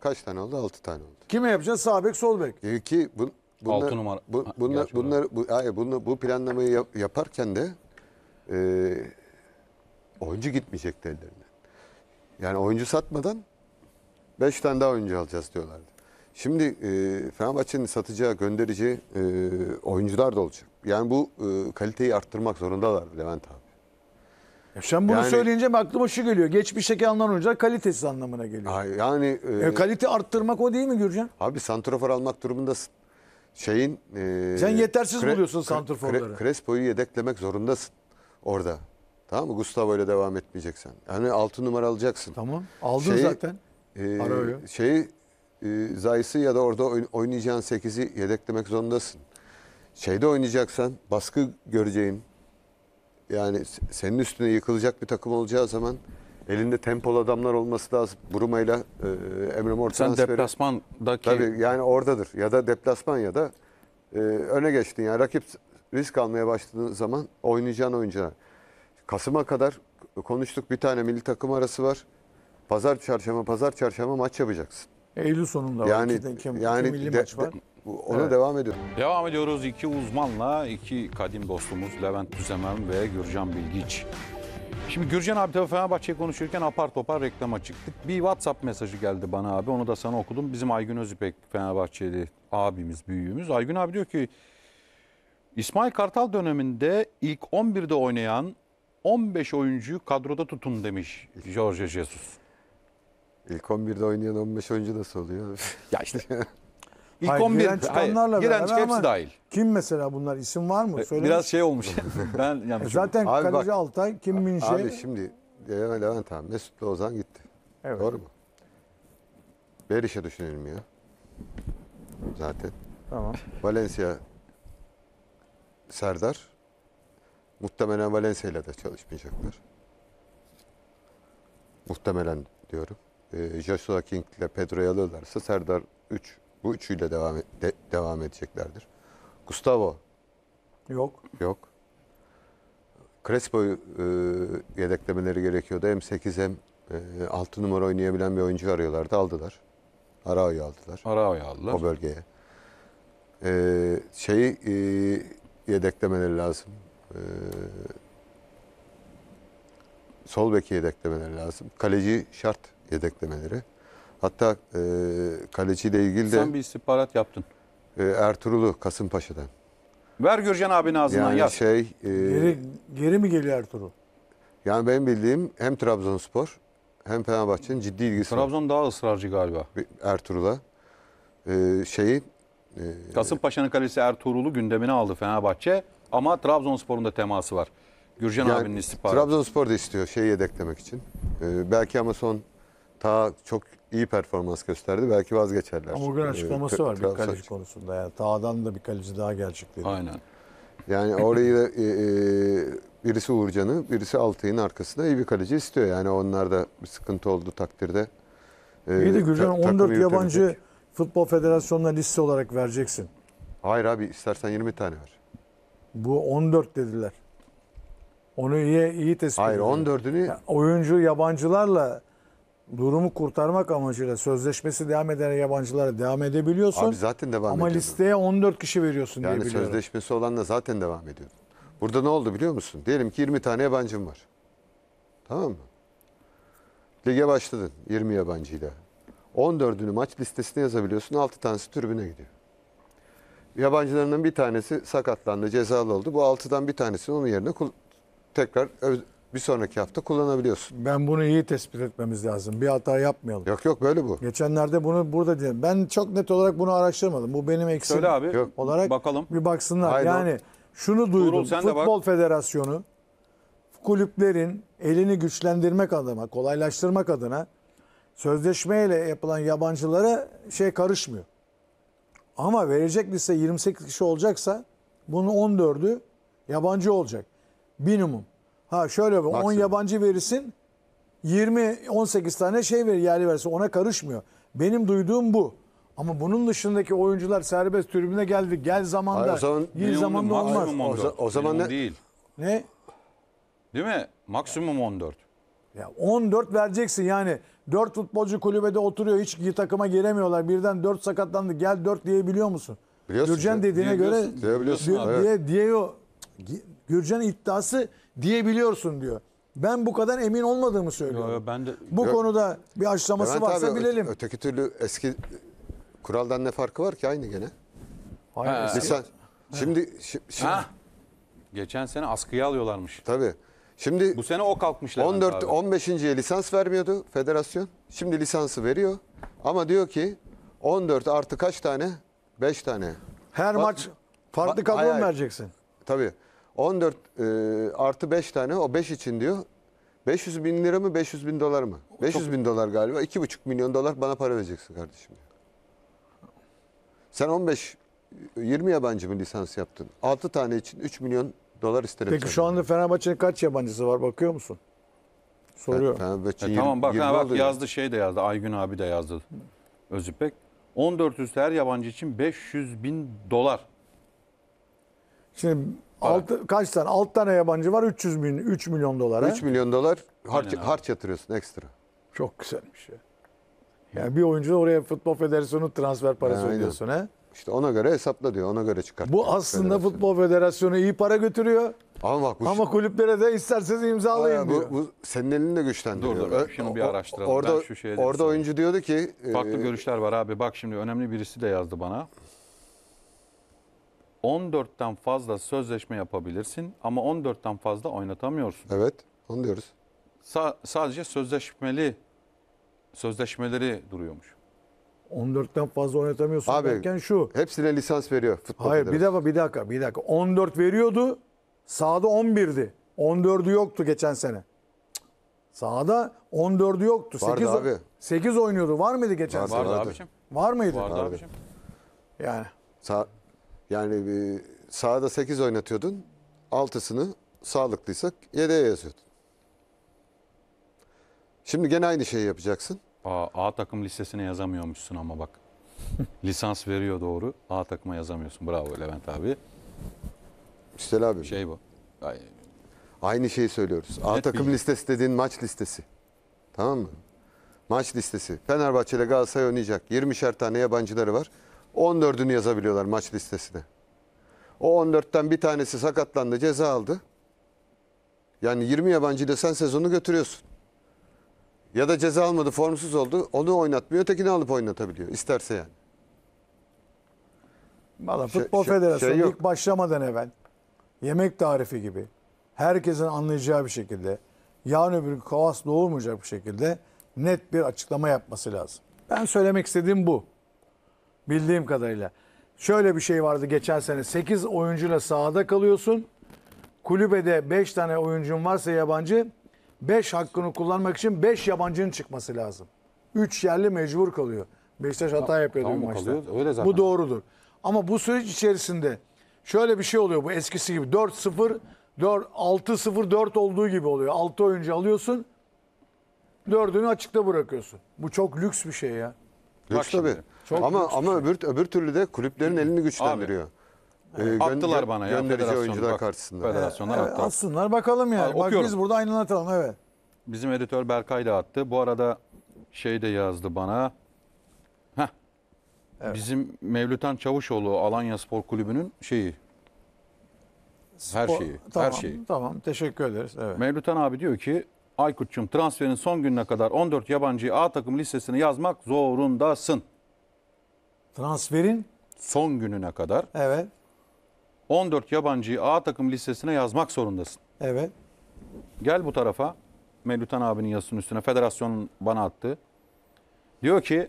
Kaç tane oldu? 6 tane oldu. Kime yapacağız? Sağ bek, sol bek. E ki bu, bunlar, numara. Bu, bunlar, bunlar, bu, hayır, bunlar, bu planlamayı yap, yaparken de e, oyuncu gitmeyecekti ellerine. Yani oyuncu satmadan 5 tane daha oyuncu alacağız diyorlardı. Şimdi e, Fenerbahçe'nin satacağı, göndereceği e, oyuncular da olacak. Yani bu e, kaliteyi arttırmak zorundalar Levent abi. Ya sen bunu yani, söyleyince aklıma şu geliyor. Geçmişteki alınan oyuncular kalitesiz anlamına geliyor. Yani e, e, kalite arttırmak o değil mi Gürcan? Abi santrafor almak durumundasın. Şeyin e, Sen yetersiz kre, buluyorsun santraforları. Kre, Crespo'yu yedeklemek zorundasın orada. Tamam mı? Gustavo ile devam etmeyeceksen. Yani 6 numara alacaksın. Tamam. Aldın şeyi, zaten. E, Arıyor. Şeyi e, Zayis'i ya da orada oynayacağın sekizi yedeklemek zorundasın. Şeyde oynayacaksan baskı göreceğin yani senin üstüne yıkılacak bir takım olacağı zaman elinde tempolu adamlar olması lazım. Burumayla e, Emre Mor Sen transferi. deplasmandaki... Tabii yani oradadır. Ya da deplasman ya da e, öne geçtin. Yani rakip risk almaya başladığın zaman oynayacağın oyuncular. Kasım'a kadar konuştuk bir tane milli takım arası var. Pazar çarşamba pazar çarşamba maç yapacaksın. Eylül sonunda yani, var. Kim, kim yani milli de, maç var. ona evet. devam ediyor. Devam ediyoruz iki uzmanla, iki kadim dostumuz Levent Düzemen ve Gürcan Bilgiç. Şimdi Gürcan abi tabii Fenerbahçe'yi konuşurken apar topar reklama çıktık. Bir WhatsApp mesajı geldi bana abi onu da sana okudum. Bizim Aygün Özüpek Fenerbahçeli abimiz, büyüğümüz. Aygün abi diyor ki İsmail Kartal döneminde ilk 11'de oynayan 15 oyuncuyu kadroda tutun demiş Jorge Jesus. İlk 11'de oynayan 15 oyuncu nasıl oluyor? Ya işte ilk Hayır, 11 giren çıkanlarla giren beraber çık- ama dahil. Kim mesela bunlar isim var mı? E, Söyle. Biraz şey olmuş. ben yani e, Zaten Abi kaleci bak- Altay, Kim Min Şey. Abi şimdi Levent, Levent abi Mesut'la Ozan gitti. Evet. Doğru mu? Berişe düşünelim Zaten. Tamam. Valencia Serdar. Muhtemelen Valencia ile de çalışmayacaklar. Muhtemelen diyorum. E, Joshua King ile Pedro'yu alırlarsa Serdar 3. Bu üçüyle devam, de, devam edeceklerdir. Gustavo. Yok. Yok. Crespo'yu e, yedeklemeleri gerekiyordu. Hem 8 hem e, numara oynayabilen bir oyuncu arıyorlardı. Aldılar. Arao'yu aldılar. Arao'yu aldılar. O bölgeye. E, şeyi e, yedeklemeleri lazım. Ee, sol beki yedeklemeleri lazım. Kaleci şart yedeklemeleri. Hatta e, kaleciyle ilgili de Sen bir istihbarat yaptın. e, Ertuğrul'u Kasımpaşa'dan. Ver Gürcan abinin ağzından Yani yaz. şey e, Geri, geri mi geliyor Ertuğrul? yani benim bildiğim hem Trabzonspor hem Fenerbahçe'nin ciddi ilgisi var Trabzon daha ısrarcı galiba. Ertuğrul'a. E, şeyi e, Kasımpaşa'nın kalesi Ertuğrul'u gündemine aldı Fenerbahçe. Ama Trabzonspor'un da teması var. Gürcan yani, abinin istihbarı. Trabzonspor da istiyor şey yedeklemek için. Ee, belki ama son ta çok iyi performans gösterdi. Belki vazgeçerler. Ama bugün ee, açıklaması ee, var bir kaleci konusunda. Yani Tağ'dan da bir kaleci daha gerçek dedi. Aynen. Yani orayı e, e, birisi Uğurcan'ı, birisi Altay'ın arkasında iyi bir kaleci istiyor. Yani onlar da bir sıkıntı oldu takdirde. E, iyi de Gürcan ta, 14 yabancı Futbol Federasyonu'na liste olarak vereceksin. Hayır abi istersen 20 tane ver. Bu 14 dediler. Onu iyi, iyi tespit Hayır ediyor. 14'ünü... Yani oyuncu yabancılarla durumu kurtarmak amacıyla sözleşmesi devam eden yabancılara devam edebiliyorsun. Abi zaten devam ediyor. Ama ediyordu. listeye 14 kişi veriyorsun yani diye biliyorum. Yani sözleşmesi olanla zaten devam ediyor. Burada ne oldu biliyor musun? Diyelim ki 20 tane yabancım var. Tamam mı? Lige başladın 20 yabancıyla. 14'ünü maç listesine yazabiliyorsun. 6 tanesi tribüne gidiyor. Yabancılarından bir tanesi sakatlandı, cezalı oldu. Bu altıdan bir tanesini onun yerine tekrar bir sonraki hafta kullanabiliyorsun. Ben bunu iyi tespit etmemiz lazım. Bir hata yapmayalım. Yok yok böyle bu. Geçenlerde bunu burada diye. Ben çok net olarak bunu araştırmadım. Bu benim eksim abi. olarak bakalım. bir baksınlar. Haydi. Yani şunu duydum. Durul, sen Futbol Federasyonu kulüplerin elini güçlendirmek adına, kolaylaştırmak adına sözleşmeyle yapılan yabancılara şey karışmıyor. Ama verecek liste 28 kişi olacaksa bunun 14'ü yabancı olacak. Minimum. Ha şöyle bak 10 yabancı verirsin 20 18 tane şey verir yerli versin ona karışmıyor. Benim duyduğum bu. Ama bunun dışındaki oyuncular serbest tribüne geldi. Gel zamanda. Hayır, o zaman gel zamanda olmaz. O, o zaman minimum ne? değil. Ne? Değil mi? Maksimum 14. Ya 14 vereceksin yani. Dört futbolcu kulübede oturuyor. Hiç takıma giremiyorlar. Birden dört sakatlandı. Gel dört diyebiliyor musun? Biliyorsun Gürcan dediğine göre diyebiliyorsun. Diye, evet. diye, diyor. Gürcan iddiası diyebiliyorsun diyor. Ben bu kadar emin olmadığımı söylüyorum. Yo, yo, ben de... Bu yo, konuda bir açıklaması Levent varsa abi, bilelim. Öteki türlü eski kuraldan ne farkı var ki aynı gene? Hayır. Sen, şimdi, şimdi, şimdi... Ha. Geçen sene askıya alıyorlarmış. Tabii. Şimdi bu sene o kalkmış Levent 14 abi. 15.ye lisans vermiyordu federasyon. Şimdi lisansı veriyor. Ama diyor ki 14 artı kaç tane? 5 tane. Her Bak, maç farklı kadro mu vereceksin? Tabii. 14 e, artı 5 tane o 5 için diyor 500 bin lira mı 500 bin dolar mı? 500 Çok... bin dolar galiba 2,5 milyon dolar bana para vereceksin kardeşim. Sen 15 20 yabancı mı lisans yaptın? 6 tane için 3 milyon dolar istedi. Peki şu anda Fenerbahçe'nin kaç yabancısı var bakıyor musun? Soruyor. Fenerbahçe E, tamam bak, ha, bak yazdı şey de yazdı. Aygün abi de yazdı. Özüpek. 14 üstü her yabancı için 500 bin dolar. Şimdi altı, kaç tane? 6 tane yabancı var 300 bin, 3 milyon dolar. 3 milyon dolar harç, Aynen harç yatırıyorsun ekstra. Çok güzel bir şey. Yani bir oyuncu oraya Futbol federasyonu transfer parası ödüyorsun ha. İşte ona göre hesapla diyor, ona göre çıkart. Bu aslında Futbol Federasyonu iyi para götürüyor. Ama bak bu Ama kulüplere de isterseniz imzalayın Aya, diyor. Bu senin elini de güçlendiriyor. Dur dur şimdi bir araştıralım. Orada, ben şu şeye orada oyuncu diyordu ki... Farklı e... görüşler var abi. Bak şimdi önemli birisi de yazdı bana. 14'ten fazla sözleşme yapabilirsin ama 14'ten fazla oynatamıyorsun. Evet, onu diyoruz. Sa sadece sözleşmeli sözleşmeleri duruyormuş. 14'ten fazla oynatamıyorsun Abi, derken şu. Hepsine lisans veriyor futbol Hayır bir dakika bir dakika bir dakika. 14 veriyordu. Sahada 11'di. 14'ü yoktu geçen sene. Sağda 14'ü yoktu. Vardı 8, abi. 8 oynuyordu. Var mıydı geçen vardı, sene? Vardı abicim. Var mıydı? Vardı abi. Yani. Sa yani e, sağda 8 oynatıyordun. 6'sını sağlıklıysak 7'ye yazıyordun. Şimdi gene aynı şeyi yapacaksın. Aa, A takım listesine yazamıyormuşsun ama bak. Lisans veriyor doğru. A takıma yazamıyorsun. Bravo Levent abi. Üstel abi. Şey bu. Ay, Aynı şeyi söylüyoruz. A Net takım bilgi. listesi dediğin maç listesi. Tamam mı? Maç listesi. Fenerbahçe ile Galatasaray oynayacak. 20'şer tane yabancıları var. 14'ünü yazabiliyorlar maç listesine. O 14'ten bir tanesi sakatlandı, ceza aldı. Yani 20 yabancı ile sen sezonu götürüyorsun. Ya da ceza almadı formsuz oldu onu oynatmıyor ötekini alıp oynatabiliyor isterse yani. Valla şey- Futbol şey-, şey Federasyonu şey ilk başlamadan evvel yemek tarifi gibi herkesin anlayacağı bir şekilde yarın öbür gün kaos doğurmayacak bir şekilde net bir açıklama yapması lazım. Ben söylemek istediğim bu. Bildiğim kadarıyla. Şöyle bir şey vardı geçen sene 8 oyuncuyla sahada kalıyorsun. Kulübede 5 tane oyuncun varsa yabancı 5 hakkını kullanmak için 5 yabancının çıkması lazım. 3 yerli mecbur kalıyor. Beşiktaş hata tamam, yapıyor tamam, maçta. Kalıyor, öyle zaten. Bu doğrudur. Ama bu süreç içerisinde şöyle bir şey oluyor bu eskisi gibi. 4-0, 6-0, 4 olduğu gibi oluyor. 6 oyuncu alıyorsun, 4'ünü açıkta bırakıyorsun. Bu çok lüks bir şey ya. Lüks tabii. Çok ama lüks ama şey. öbür, öbür türlü de kulüplerin elini güçlendiriyor. Abi, e, Attılar gö bana ya gönderici federasyon, oyuncular bak, karşısında. Federasyonlar evet, attı. Atsınlar bakalım yani. Aa, Bak biz burada aydınlatalım evet. Bizim editör Berkay da attı. Bu arada şey de yazdı bana. Heh. Evet. Bizim Mevlütan Çavuşoğlu Alanya Spor Kulübü'nün şeyi. Spor, her şeyi. Tamam, her şeyi. Tamam teşekkür ederiz. Evet. Mevlütan abi diyor ki Aykut'cum transferin son gününe kadar 14 yabancıyı A takım listesine yazmak zorundasın. Transferin Son gününe kadar evet 14 yabancıyı A takım listesine yazmak zorundasın. Evet. Gel bu tarafa. Melutan abinin yazısının üstüne Federasyon bana attı. Diyor ki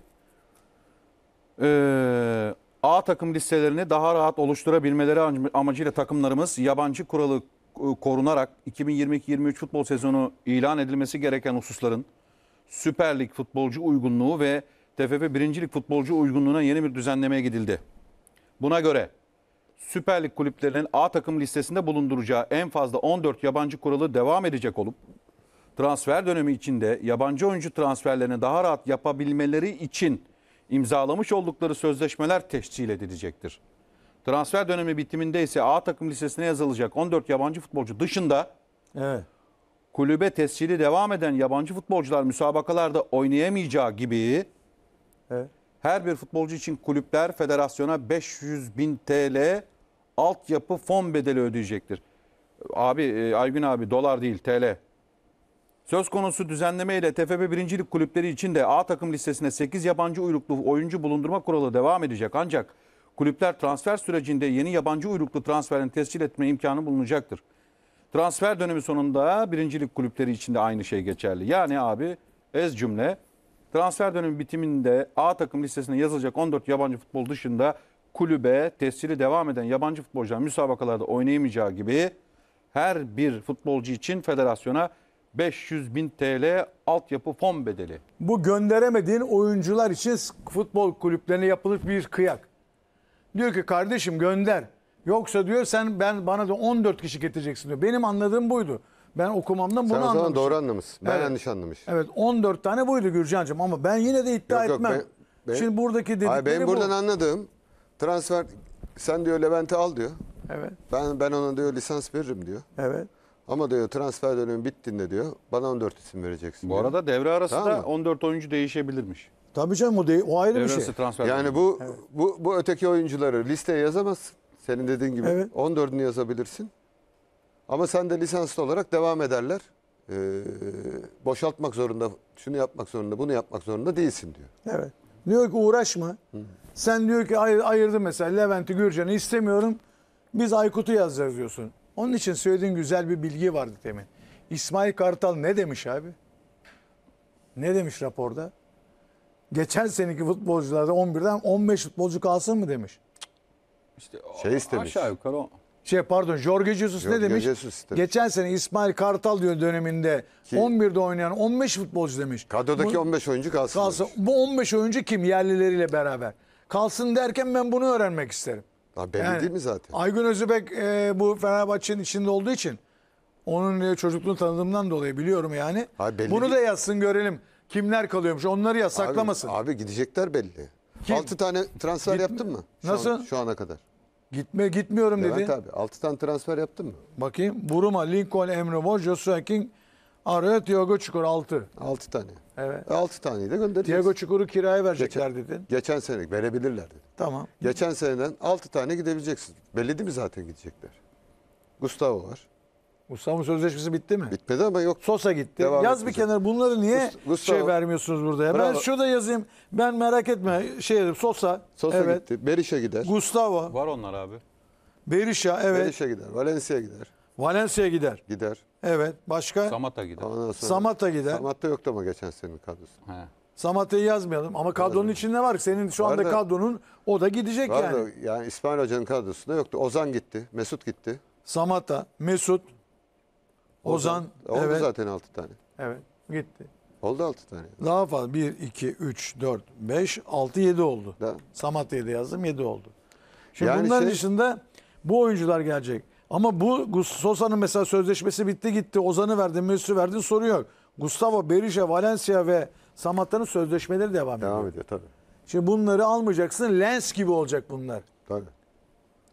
e, A takım listelerini daha rahat oluşturabilmeleri amacıyla takımlarımız yabancı kuralı e, korunarak 2022-23 futbol sezonu ilan edilmesi gereken hususların Süper Lig futbolcu uygunluğu ve TFF birincilik futbolcu uygunluğuna yeni bir düzenlemeye gidildi. Buna göre Süper Lig kulüplerinin A takım listesinde bulunduracağı en fazla 14 yabancı kuralı devam edecek olup transfer dönemi içinde yabancı oyuncu transferlerini daha rahat yapabilmeleri için imzalamış oldukları sözleşmeler teşkil edilecektir. Transfer dönemi bitiminde ise A takım listesine yazılacak 14 yabancı futbolcu dışında evet. kulübe tescili devam eden yabancı futbolcular müsabakalarda oynayamayacağı gibi evet. Her bir futbolcu için kulüpler federasyona 500 bin TL altyapı fon bedeli ödeyecektir. Abi e, Aygün abi dolar değil TL. Söz konusu düzenleme ile TFB birincilik kulüpleri için de A takım listesine 8 yabancı uyruklu oyuncu bulundurma kuralı devam edecek. Ancak kulüpler transfer sürecinde yeni yabancı uyruklu transferin tescil etme imkanı bulunacaktır. Transfer dönemi sonunda birincilik kulüpleri için de aynı şey geçerli. Yani abi ez cümle transfer dönemi bitiminde A takım listesine yazılacak 14 yabancı futbol dışında kulübe tescili devam eden yabancı futbolcular müsabakalarda oynayamayacağı gibi her bir futbolcu için federasyona 500 bin TL altyapı fon bedeli. Bu gönderemediğin oyuncular için futbol kulüplerine yapılıp bir kıyak. Diyor ki kardeşim gönder. Yoksa diyor sen ben bana da 14 kişi getireceksin diyor. Benim anladığım buydu. Ben okumamdan bunu Sen o zaman doğru anlamışsın. Ben Evet. yanlış anlamışım. Evet 14 tane buydu Gürcan'cığım ama ben yine de iddia Yok, yok, etmem. ben- Şimdi buradaki dedikleri Hayır, benim bu. buradan anladığım transfer sen diyor Levent'i al diyor. Evet. Ben ben ona diyor lisans veririm diyor. Evet. Ama diyor transfer dönemi bittiğinde diyor bana 14 isim vereceksin. Bu diyor. arada devre arasında Tamam 14 oyuncu değişebilirmiş. Tabii canım o, değil, o ayrı Devre bir şey. transfer. yani bu bu bu öteki oyuncuları listeye yazamazsın. Senin dediğin gibi Evet. 14'ünü yazabilirsin. Ama sen de lisanslı olarak devam ederler. Ee, boşaltmak zorunda, şunu yapmak zorunda, bunu yapmak zorunda değilsin diyor. Evet. Diyor ki uğraşma. Hı. Sen diyor ki ayır, ayırdı mesela Levent'i Gürcan'ı istemiyorum. Biz Aykut'u yazacağız diyorsun. Onun için söylediğin güzel bir bilgi vardı demin. İsmail Kartal ne demiş abi? Ne demiş raporda? Geçen seneki futbolcularda 11'den 15 futbolcu kalsın mı demiş. İşte şey istemiş. Aşağı yukarı şey pardon Jorge Jesus Jorge ne demiş? Jesus demiş. Geçen sene İsmail Kartal diyor döneminde Ki, 11'de oynayan 15 futbolcu demiş. Kadrodaki bu, 15 oyuncu kalsın. kalsın. Demiş. Bu 15 oyuncu kim yerlileriyle beraber? Kalsın derken ben bunu öğrenmek isterim. Daha belli yani, değil mi zaten? Aygün Özübek e, bu Fenerbahçe'nin içinde olduğu için onun e, çocukluğunu tanıdığımdan dolayı biliyorum yani. belli. bunu değil. da yazsın görelim. Kimler kalıyormuş onları yasaklamasın. Abi, abi gidecekler belli. Kim? 6 tane transfer Gitme. yaptın mı? Şu Nasıl? An, şu ana kadar. Gitme gitmiyorum dedi. Evet abi. 6 tane transfer yaptın mı? Bakayım. Buruma, Lincoln, Emre Mor, Joshua King, Araya Thiago Çukur 6. 6 tane. Evet. 6 e, taneyi de göndereceğiz. Thiago Çukur'u kiraya verecekler geçen, dedin. Geçen sene verebilirler dedin. Tamam. Geçen seneden 6 tane gidebileceksin. Belli değil mi zaten gidecekler? Gustavo var. Mustafa'nın sözleşmesi bitti mi? Bitmedi ama yok. Sosa gitti. Devam Yaz bir kenara bunları niye Mustafa, şey vermiyorsunuz burada? Ya? Ben Bravo. şurada yazayım. Ben merak etme. Şey dedim Sosa. Sosa evet. gitti. Berisha gider. Gustavo. Var onlar abi. Berisha evet. Berisha gider. Valencia gider. Valencia gider. Gider. Evet. Başka? Samata gider. sonra Samata gider. Samata yoktu ama geçen senin kadrosu. He. Samata'yı yazmayalım ama kadronun içinde var. Senin şu anda kadronun o da gidecek var yani. yani İsmail Hoca'nın kadrosunda yoktu. Ozan gitti. Mesut gitti. Samata, Mesut, Ozan, Oldu evet. zaten 6 tane. Evet gitti. Oldu 6 tane. Daha fazla 1, 2, 3, 4, 5, 6, 7 oldu. Da. Samat 7 yazdım 7 oldu. Şimdi yani bunların şey... dışında bu oyuncular gelecek. Ama bu Sosa'nın mesela sözleşmesi bitti gitti. Ozan'ı verdin, Mesut'u verdin soru yok. Gustavo, Berisha, Valencia ve Samattanın sözleşmeleri devam ediyor. Devam ediyor tabii. Şimdi bunları almayacaksın. Lens gibi olacak bunlar. Tabii.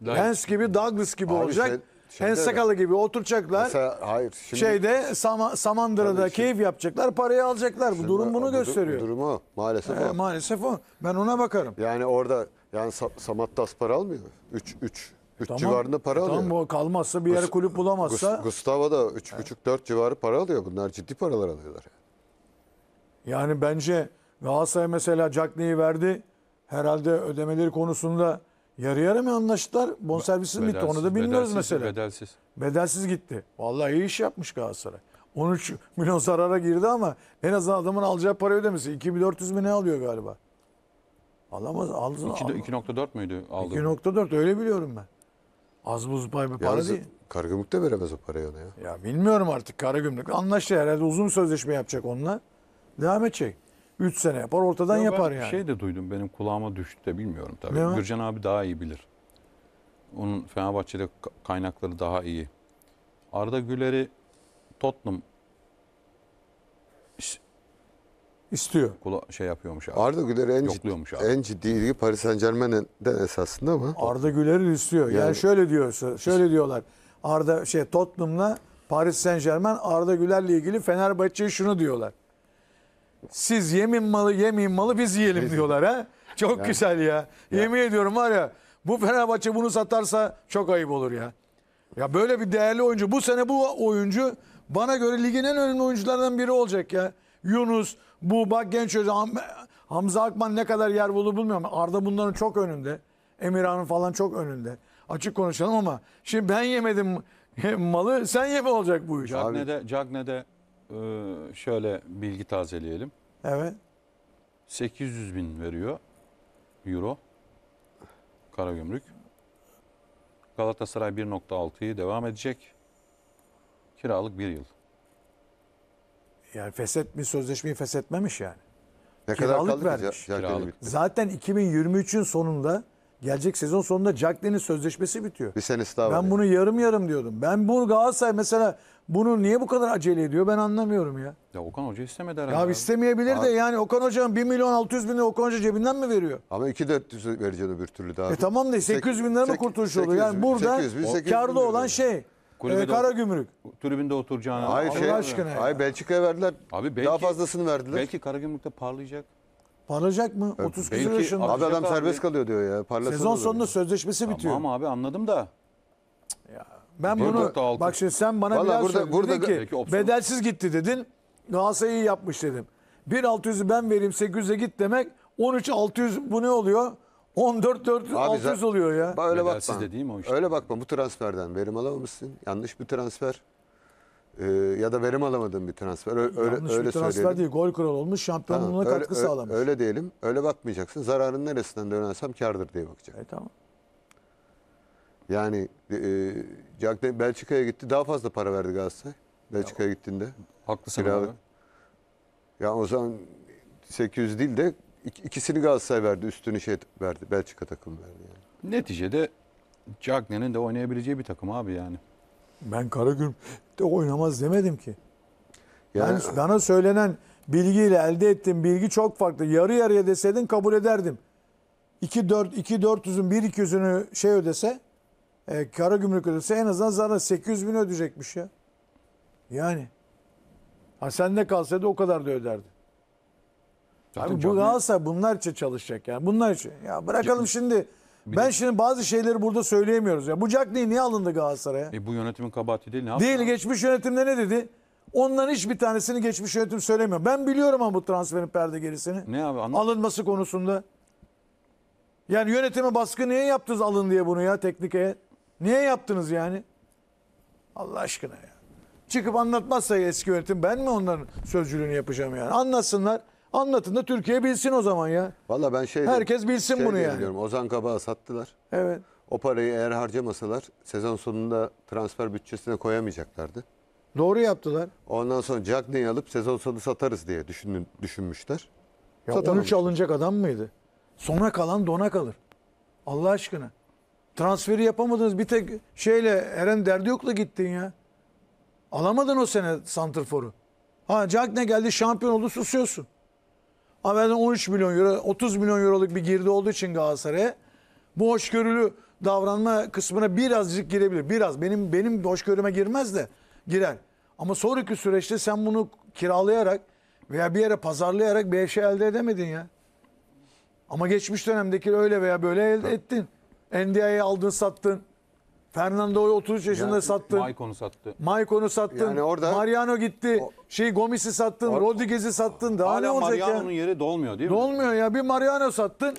Lens, Lens gibi, Douglas gibi Abi olacak. Sen... Pensakalı gibi oturacaklar. Mesela hayır. Şimdi, şeyde Sama, Samandıra'da keyif yapacaklar. Parayı alacaklar. Bu durum bunu gösteriyor. durumu maalesef ee, o. Maalesef o. Ben ona bakarım. Yani orada yani Samat Das para almıyor. 3 3 3 tamam, civarında para e, tamam, alıyor. Tamam kalmazsa bir yere kulüp bulamazsa. Gustavo da 3,5-4 evet. civarı para alıyor. Bunlar ciddi paralar alıyorlar. Yani bence Galatasaray mesela Cagney'i verdi. Herhalde ödemeleri konusunda Yarı yarı mı anlaştılar? Bonservisiz mi gitti? Onu da bilmiyoruz bedelsiz, mesela. Bedelsiz. Bedelsiz gitti. Vallahi iyi iş yapmış Galatasaray. 13 milyon zarara girdi ama en azından adamın alacağı parayı ödemesi. 2400 mi ne alıyor galiba? Alamaz. Alsın, 2.4 müydü aldı? 2.4 öyle biliyorum ben. Az buz pay bir para Yalnız değil. Karagümrük de veremez o parayı ona ya. Ya bilmiyorum artık Karagümrük. Anlaştı herhalde uzun sözleşme yapacak onunla. Devam edecek. 3 sene yapar ortadan ya yapar ben yani. Şey de duydum benim kulağıma düştü de bilmiyorum tabii. Ya. Gürcan abi daha iyi bilir. Onun Fenerbahçe'de kaynakları daha iyi. Arda Güler'i Tottenham istiyor. Kula şey yapıyormuş abi. Arda Güler'i en yokluyormuş ciddi, abi. en ciddi ilgi Paris Saint Germain'den esasında ama. Arda Güler'i istiyor. Yani, yani şöyle diyorsa, şöyle diyorlar. Arda şey Tottenham'la Paris Saint Germain Arda Güler'le ilgili Fenerbahçe'ye şunu diyorlar. Siz yemin malı yemeyin malı biz yiyelim Neyse. diyorlar ha. Çok yani, güzel ya. ya. Yemin ediyorum var ya bu Fenerbahçe bunu satarsa çok ayıp olur ya. Ya böyle bir değerli oyuncu bu sene bu oyuncu bana göre ligin en önemli oyuncularından biri olacak ya. Yunus, bu bak Genç Özcan, Hamza Akman ne kadar yer bulur bilmiyorum. Arda bunların çok önünde. Emirhan'ın falan çok önünde. Açık konuşalım ama şimdi ben yemedim malı sen yeme olacak bu iş. Cagne'de, Cagne'de ee, şöyle bilgi tazeleyelim. Evet. 800 bin veriyor euro Kara gümrük. Galatasaray 1.6'yı devam edecek. Kiralık bir yıl. Yani feshet bir sözleşmeyi feshetmemiş yani. Ne kadar Kiralık kaldı vermiş. Ya, ya Kiralık. Zaten 2023'ün sonunda Gelecek sezon sonunda Cagney'in sözleşmesi bitiyor. Bir senesi daha var. Ben yani. bunu yarım yarım diyordum. Ben bu Galatasaray mesela bunu niye bu kadar acele ediyor ben anlamıyorum ya. Ya Okan Hoca istemedi herhalde. Ya abi. istemeyebilir abi. de yani Okan Hoca'nın 1 milyon 600 bin Okan Hoca cebinden mi veriyor? Ama 2-400 vereceksin öbür türlü daha. E tamam da 800 bin lira mı kurtuluş oluyor? Yani burada 800 bin, 800 bin olan şey Kulübede, ee, kara gümrük. Tribünde oturacağını. Hayır, Allah şey, aşkına. Hayır Belçika'ya verdiler. Abi belki, daha fazlasını verdiler. Belki kara gümrükte parlayacak. Parlayacak mı? 30 küsur yaşında. Abi adam Abi. serbest kalıyor diyor ya. Parlasana Sezon sonunda sözleşmesi bitiyor. Tamam abi anladım da. Ben Burada bunu da bak şimdi sen bana Vallahi biraz burada- söyledin burada- Dedin Peki, ki opsiyon. bedelsiz gitti dedin. Galatasaray'ı yapmış dedim. 1.600'ü ben vereyim 800'e git demek 13.600 bu ne oluyor? 14.400 Abi za- 600 oluyor ya. Bak öyle Bedelsiz bakma. dediğim o işte. Öyle bakma bu transferden verim alamamışsın. Yanlış bir transfer e, ya da verim alamadığın bir transfer. Öyle, Yanlış öyle bir transfer değil. Gol kral olmuş, şampiyonluğuna tamam, katkı öyle, sağlamış. Öyle diyelim. Öyle bakmayacaksın. Zararın neresinden dönersem kardır diye bakacaksın. E, tamam. Yani e, Jack Belçika'ya gitti. Daha fazla para verdi Galatasaray. Belçika'ya gittiğinde. Haklısın abi. Ya o zaman 800 değil de ikisini Galatasaray verdi. Üstünü şey verdi. Belçika takımı verdi yani. Neticede Cagney'nin de oynayabileceği bir takım abi yani. Ben Karagül de oynamaz demedim ki. Yani, yani bana söylenen bilgiyle elde ettiğim bilgi çok farklı. Yarı yarıya deseydin kabul ederdim. 2 4 2 400'ün 1 200'ünü şey ödese, e, kara gümrük ödese en azından zaten 800 bin ödeyecekmiş ya. Yani. Ha sen de kalsaydı o kadar da öderdi. Zaten Abi bu Galatasaray bunlar için çalışacak yani. Bunlar için. Ya bırakalım şimdi bir ben de... şimdi bazı şeyleri burada söyleyemiyoruz. Ya. Bu Jack Cagney niye alındı Galatasaray'a? E bu yönetimin kabahati değil. Ne değil. Geçmiş yönetimde ne dedi? Onların hiçbir tanesini geçmiş yönetim söylemiyor. Ben biliyorum ama bu transferin perde gerisini. Ne abi? Anlat. Alınması konusunda. Yani yönetime baskı niye yaptınız alın diye bunu ya teknikeye? Niye yaptınız yani? Allah aşkına ya. Çıkıp anlatmazsa eski yönetim ben mi onların sözcülüğünü yapacağım yani? Anlatsınlar. Anlatın da Türkiye bilsin o zaman ya. Valla ben şey Herkes bilsin şey bunu yani. Diyorum. Ozan Kabak'ı sattılar. Evet. O parayı eğer harcamasalar sezon sonunda transfer bütçesine koyamayacaklardı. Doğru yaptılar. Ondan sonra Cagney'i alıp sezon sonu satarız diye düşündün, düşünmüşler. Ya Satamamış. 13 alınacak adam mıydı? Sona kalan dona kalır. Allah aşkına. Transferi yapamadınız bir tek şeyle Eren derdi yokla gittin ya. Alamadın o sene Santrfor'u. Ha Cagney geldi şampiyon oldu susuyorsun. Ama ben 13 milyon euro, 30 milyon euroluk bir girdi olduğu için Galatasaray'a bu hoşgörülü davranma kısmına birazcık girebilir. Biraz benim benim hoşgörüme girmez de girer. Ama sonraki süreçte sen bunu kiralayarak veya bir yere pazarlayarak bir şey elde edemedin ya. Ama geçmiş dönemdeki öyle veya böyle elde ettin. NDI'yi aldın sattın. Fernando'yu 33 yaşında sattın. Maiconu sattı. Maiconu sattın. Yani orada- Mariano gitti. Şey Gomis'i sattın. Rodriguez'i sattın. Daha ne Hala olacak ya? Mariano'nun yeri dolmuyor değil mi? Dolmuyor ya? Bir Mariano sattın.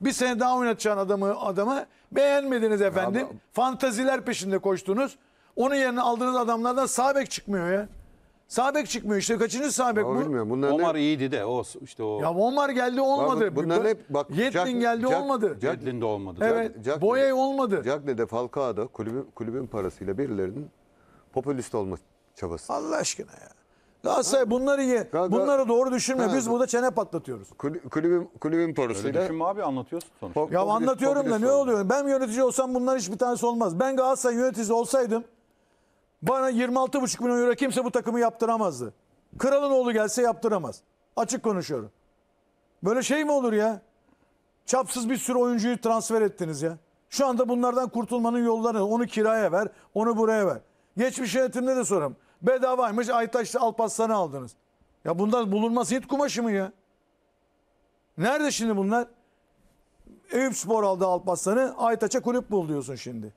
Bir sene daha oynatacağın adamı adama beğenmediniz efendim. Fantaziler peşinde koştunuz. Onun yerine aldığınız adamlardan sağ bek çıkmıyor ya. Sağbek çıkmıyor işte. Kaçıncı sağbek? bu? Bilmiyorum. Bunlar Omar ne? iyiydi de o işte o. Ya Omar geldi olmadı. Bak, bunlar hep bak. Yetlin Jack, geldi Jack, olmadı. Jack, Yetlin de olmadı. Evet. Jack, Boye olmadı. Cagne'de Falcao'da kulübün, kulübün parasıyla birilerinin popülist olma çabası. Allah aşkına ya. Galatasaray bunları ye. Gal bunları doğru düşünme. Ha. Biz burada çene patlatıyoruz. kulübün kulübün parası. Öyle düşünme abi anlatıyorsun sonuçta. ya popülist, anlatıyorum popülist da ne oluyor? Ben yönetici olsam bunların hiçbir tanesi olmaz. Ben Galatasaray yöneticisi olsaydım bana 26,5 milyon euro kimse bu takımı yaptıramazdı. Kralın oğlu gelse yaptıramaz. Açık konuşuyorum. Böyle şey mi olur ya? Çapsız bir sürü oyuncuyu transfer ettiniz ya. Şu anda bunlardan kurtulmanın yolları onu kiraya ver, onu buraya ver. Geçmiş yönetimde de sorarım. Bedavaymış Aytaş'ta Alparslan'ı aldınız. Ya bundan bulunması hit kumaşı mı ya? Nerede şimdi bunlar? Eyüp Spor aldı Alparslan'ı. Aytaç'a kulüp bul diyorsun şimdi.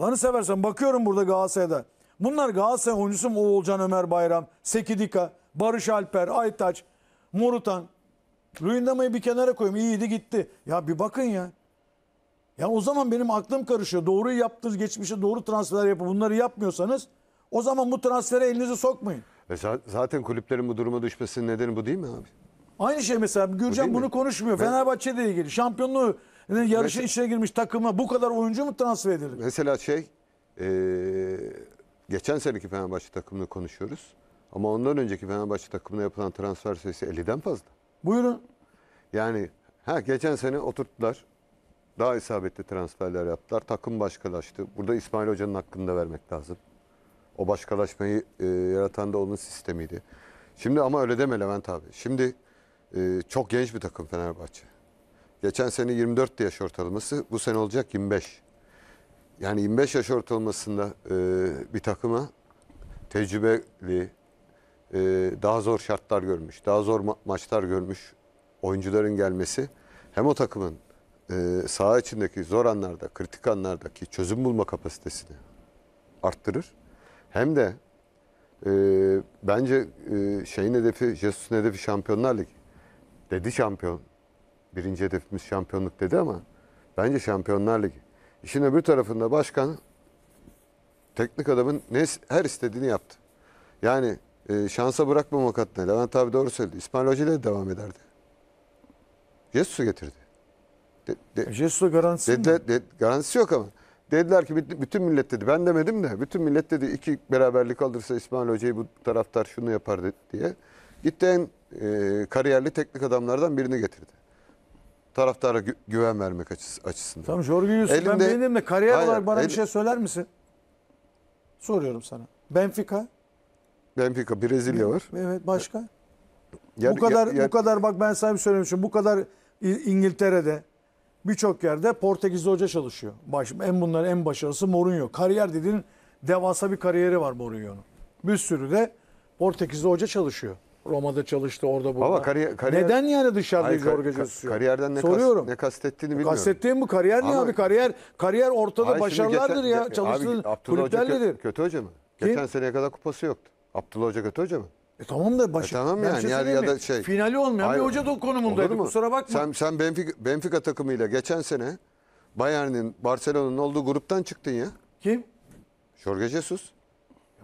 Lanı seversen bakıyorum burada Galatasaray'da. Bunlar Galatasaray oyuncusu mu? Oğulcan Ömer Bayram, Sekidika, Barış Alper, Aytaç, Morutan. Luyendama'yı bir kenara koyayım. İyiydi gitti. Ya bir bakın ya. Ya o zaman benim aklım karışıyor. Doğru yaptınız, geçmişe doğru transfer yapın. Bunları yapmıyorsanız o zaman bu transfere elinizi sokmayın. E zaten kulüplerin bu duruma düşmesinin nedeni bu değil mi abi? Aynı şey mesela Gürcan bu bunu mi? konuşmuyor. Ben... Fenerbahçe ile ilgili şampiyonluğu yani yarışın Mes- içine girmiş takıma bu kadar oyuncu mu transfer edilir? Mesela şey e, geçen seneki Fenerbahçe takımını konuşuyoruz. Ama ondan önceki Fenerbahçe takımına yapılan transfer sayısı 50'den fazla. Buyurun. Yani ha geçen sene oturttular. Daha isabetli transferler yaptılar. Takım başkalaştı. Burada İsmail Hoca'nın hakkını da vermek lazım. O başkalaşmayı e, yaratan da onun sistemiydi. Şimdi ama öyle deme Levent abi. Şimdi e, çok genç bir takım Fenerbahçe. Geçen sene 24 yaş ortalaması, bu sene olacak 25. Yani 25 yaş ortalamasında e, bir takıma tecrübeli, e, daha zor şartlar görmüş, daha zor ma maçlar görmüş oyuncuların gelmesi hem o takımın e, saha içindeki zor anlarda, kritik anlardaki çözüm bulma kapasitesini arttırır. Hem de e, bence e, şeyin hedefi, Jesus'un hedefi Şampiyonlar Ligi. Dedi şampiyon birinci hedefimiz şampiyonluk dedi ama bence Şampiyonlar Ligi. İşin öbür tarafında başkan teknik adamın ne, her istediğini yaptı. Yani e, şansa bırakmamak adına Levent abi doğru söyledi. İsmail Hoca ile de devam ederdi. Jesus'u getirdi. De, de, e, Jesus'u garantisi dediler, mi? De, garantisi yok ama. Dediler ki bütün millet dedi. Ben demedim de. Bütün millet dedi iki beraberlik alırsa İsmail Hoca'yı bu taraftar şunu yapar dedi diye. Gitti en e, kariyerli teknik adamlardan birini getirdi taraftara gü güven vermek açısı, açısından. Tamam Jorge Yusuf Elinde, ben beğendim de kariyer hayır, olarak bana el, bir şey söyler misin? Soruyorum sana. Benfica. Benfica, Brezilya var. Evet başka? Yani, bu kadar ya, bu kadar bak ben sana bir şey söylemişim. Bu kadar İngiltere'de birçok yerde Portekizli hoca çalışıyor. Baş, en bunların en başarısı Mourinho. Kariyer dediğin devasa bir kariyeri var Mourinho'nun. Bir sürü de Portekizli hoca çalışıyor. Roma'da çalıştı orada burada. Ama kariyer, kariyer... Neden yani dışarıda Hayır, Jorge Jesus? Ka kariyerden ne, Soruyorum. Kas, ne kastettiğini bilmiyorum. Kastettiğim bu kariyer Ama... ne abi? Kariyer kariyer ortada Hayır, başarılardır geçen, ya. Çalıştığın kulüplerdedir. Kötü, kötü hoca mı? Kim? Geçen seneye kadar kupası yoktu. Abdullah Hoca kötü hoca mı? E tamam da e başı. E tamam yani, şey ya da şey. Finali olmayan Hayır, bir hoca da konumundaydı. Kusura bakma. Sen sen Benfica, Benfica takımıyla geçen sene Bayern'in, Barcelona'nın olduğu gruptan çıktın ya. Kim? Jorge Jesus.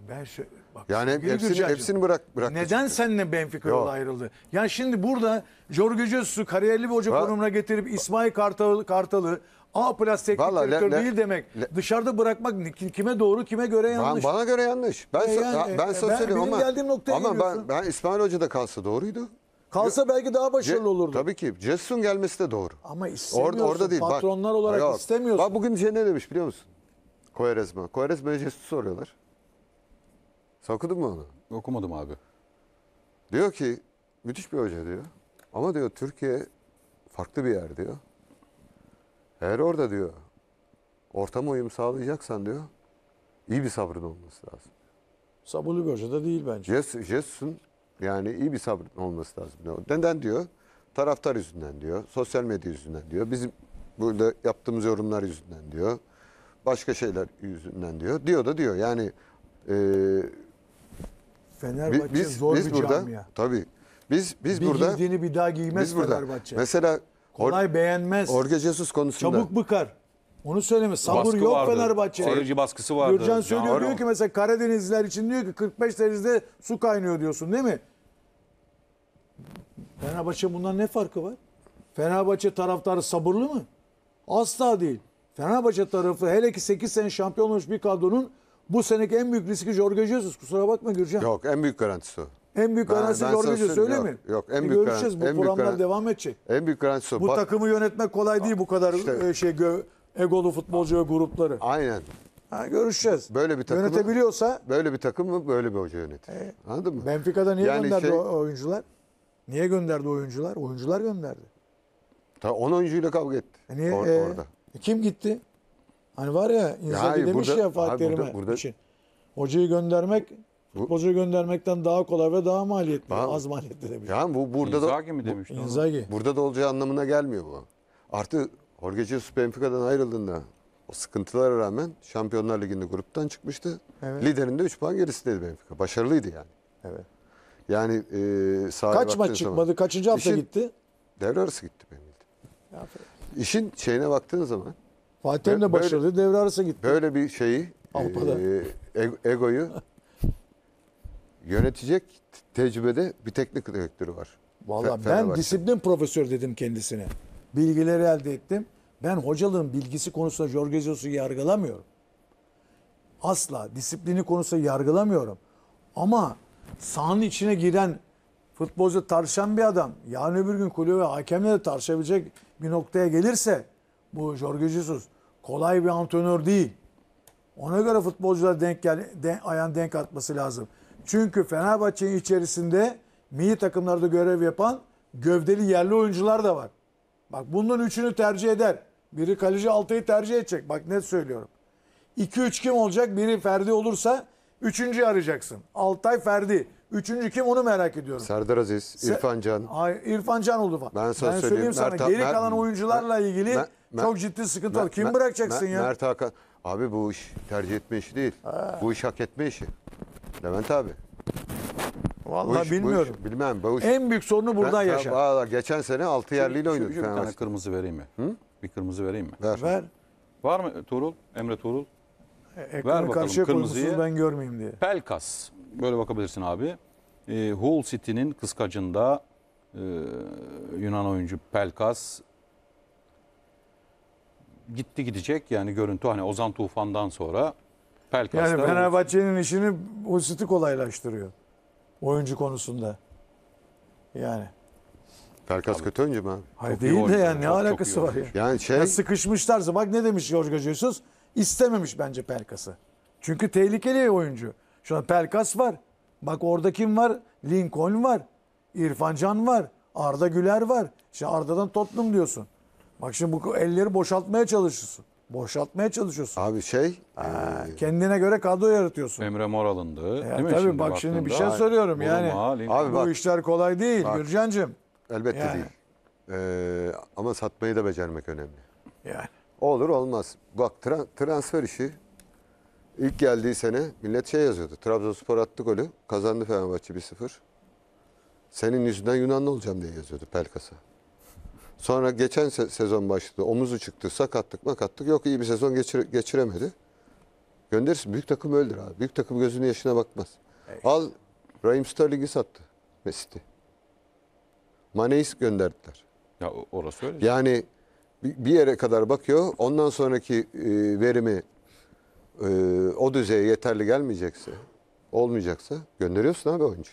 Ben şey, Bak, yani hepsini, hepsini bırak, bırak. Neden seninle Benfica yolu ayrıldı? Yani şimdi burada Jorge Jesus'u kariyerli bir hoca ha. konumuna getirip İsmail Kartal, Kartal'ı A plus teknik Vallahi direktör le, değil demek. Le, Dışarıda bırakmak kime doğru kime göre yanlış. Ben, bana göre yanlış. Ben e yani, ben, e, söz ama geldiğim noktaya ama ben ben İsmail Hoca da kalsa doğruydu. Kalsa belki daha başarılı olurdu. Tabii ki. Cessun gelmesi de doğru. Ama istemiyorsun. Orada, orada değil. Patronlar bak, olarak yok. istemiyorsun. Bak bugün şey ne demiş biliyor musun? Koerezma. Koerezma'ya Cessun soruyorlar. Sen mı onu? Okumadım abi. Diyor ki müthiş bir hoca diyor. Ama diyor Türkiye farklı bir yer diyor. Eğer orada diyor ortama uyum sağlayacaksan diyor iyi bir sabrın olması lazım. Sabırlı bir hoca da değil bence. Yes, Jesus'un yani iyi bir sabrın olması lazım. Neden diyor? Taraftar yüzünden diyor. Sosyal medya yüzünden diyor. Bizim burada yaptığımız yorumlar yüzünden diyor. Başka şeyler yüzünden diyor. Diyor da diyor. Yani e, Fenerbahçe biz, zor biz bir burada, camia. Tabii. Biz biz bir burada giydiğini bir daha giymez biz burada. Fenerbahçe. Mesela kolay Or beğenmez. Orge Jesus konusunda. Çabuk bıkar. Onu söyleme. Sabır yok vardı. Fenerbahçe. Seyirci baskısı vardı. Gürcan söylüyor diyor ki mesela Karadenizler için diyor ki 45 derecede su kaynıyor diyorsun değil mi? Fenerbahçe bundan ne farkı var? Fenerbahçe taraftarı sabırlı mı? Asla değil. Fenerbahçe tarafı hele ki 8 sene şampiyon olmuş bir kadronun bu seneki en büyük riski Jorge Jesus. Kusura bakma Gürcan. Yok en büyük garantisi o. En büyük garantisi Jorge Jesus öyle yok, mi? Yok en e, büyük Göreceğiz bu programlar büyük devam edecek. En büyük garantisi o. Bu takımı yönetmek kolay değil bu kadar işte, e, şey gö, egolu futbolcu ve grupları. Aynen. Ha, görüşeceğiz. Böyle bir takımı, Yönetebiliyorsa. Böyle bir takım mı böyle bir hoca yönetir. E, Anladın mı? Benfica'da niye yani gönderdi şey, oyuncular? Niye gönderdi oyuncular? Oyuncular gönderdi. Ta 10 oyuncuyla kavga etti. E niye? Or, e, orada. E, kim gitti? Hani var ya insan ya demiş burada, ya Fatih Terim'e için. Hocayı göndermek futbolcu göndermekten daha kolay ve daha maliyetli. Tamam. Az maliyetli demiş. Yani bu burada Inzaghi da, mi demiş? Inzaghi. Burada da olacağı anlamına gelmiyor bu. Artı Jorge Jesus Benfica'dan ayrıldığında o sıkıntılara rağmen Şampiyonlar Ligi'nde gruptan çıkmıştı. Evet. Liderinde 3 puan gerisindeydi Benfica. Başarılıydı yani. Evet. Yani e, Kaç maç çıkmadı? Zaman, kaçıncı hafta işin, gitti? Devre arası gitti benim. İşin şeyine baktığın zaman Fatih Terim de başarılı böyle, devre arası gitti. Böyle bir şeyi Avrupa'da. E, e, e, egoyu yönetecek tecrübede bir teknik direktörü var. Vallahi Fe, ben disiplin profesör dedim kendisine. Bilgileri elde ettim. Ben hocalığın bilgisi konusunda Jorge Jesus'u yargılamıyorum. Asla disiplini konusunda yargılamıyorum. Ama sahanın içine giren futbolcu tartışan bir adam yarın öbür gün kulübe hakemle de tartışabilecek bir noktaya gelirse bu Jorge Jesus kolay bir antrenör değil. Ona göre futbolcular denk gel, den, ayağın denk atması lazım. Çünkü Fenerbahçe'nin içerisinde milli takımlarda görev yapan gövdeli yerli oyuncular da var. Bak bunun üçünü tercih eder. Biri kaleci Altay'ı tercih edecek. Bak net söylüyorum. 2-3 kim olacak? Biri Ferdi olursa üçüncüyü arayacaksın. Altay Ferdi. Üçüncü kim onu merak ediyorum. Serdar Aziz, İrfan Can. Hayır İrfan Can oldu falan. Ben, sana ben söyleyeyim, söyleyeyim sana Mert, geri kalan Mert, oyuncularla ilgili Mert, çok ciddi sıkıntı var. Kim bırakacaksın ya? Mert Hakan. Abi bu iş tercih etme işi değil. Ha. Bu iş hak etme işi. Levent abi. Vallahi bu iş, bilmiyorum. Bu iş, bilmem. Bu iş. En büyük sorunu buradan yaşa. Valla geçen sene 6 yerliyle oynadık. Bir tane Fenerbahçe. kırmızı vereyim mi? Hı? Bir kırmızı vereyim mi? Ver. Ver. Var mı Tuğrul? Emre Tuğrul. E, Ver bakalım kırmızıyı. ben görmeyeyim diye. Pelkas. Böyle bakabilirsin abi. E, Hull City'nin kıskacında e, Yunan oyuncu Pelkas gitti gidecek yani görüntü hani Ozan Tufan'dan sonra Pelkas'ta. Yani Fenerbahçe'nin işini Husit'i kolaylaştırıyor. Oyuncu konusunda. Yani. Pelkas kötü oyuncu mu? Hayır değil de yani ne alakası var ya? Yani şey... Ya sıkışmışlar. Bak ne demiş Jorge Jesus? istememiş bence Pelkas'ı. Çünkü tehlikeli bir oyuncu. Şu an Pelkas var. Bak orada kim var? Lincoln var. İrfan Can var. Arda Güler var. Şimdi Arda'dan Tottenham diyorsun. Bak şimdi bu elleri boşaltmaya çalışıyorsun, Boşaltmaya çalışıyorsun. Abi şey. Ha, e... Kendine göre kadro yaratıyorsun. Emre Mor alındı. Ya, değil mi tabii şimdi bak şimdi bir şey söylüyorum Ay, yani. Abi, bu bak, işler kolay değil bak, Gürcan'cığım. Elbette yani. değil. Ee, ama satmayı da becermek önemli. Yani. Olur olmaz. Bak tra transfer işi ilk geldiği sene millet şey yazıyordu. Trabzonspor attı golü. Kazandı Fenerbahçe 1-0. Senin yüzünden Yunanlı olacağım diye yazıyordu Pelkas'a. Sonra geçen se sezon başladı. Omuzu çıktı, sakattık makatlık. Yok iyi bir sezon geçir geçiremedi. Gönderirsin. Büyük takım öldür abi. Büyük takım gözünün yaşına bakmaz. Evet. Al Raheem Sterling'i sattı Mesut'i. Mane'yi gönderdiler. Ya orası öyle. Yani bir yere kadar bakıyor. Ondan sonraki e, verimi e, o düzeye yeterli gelmeyecekse, olmayacaksa gönderiyorsun abi oyuncu.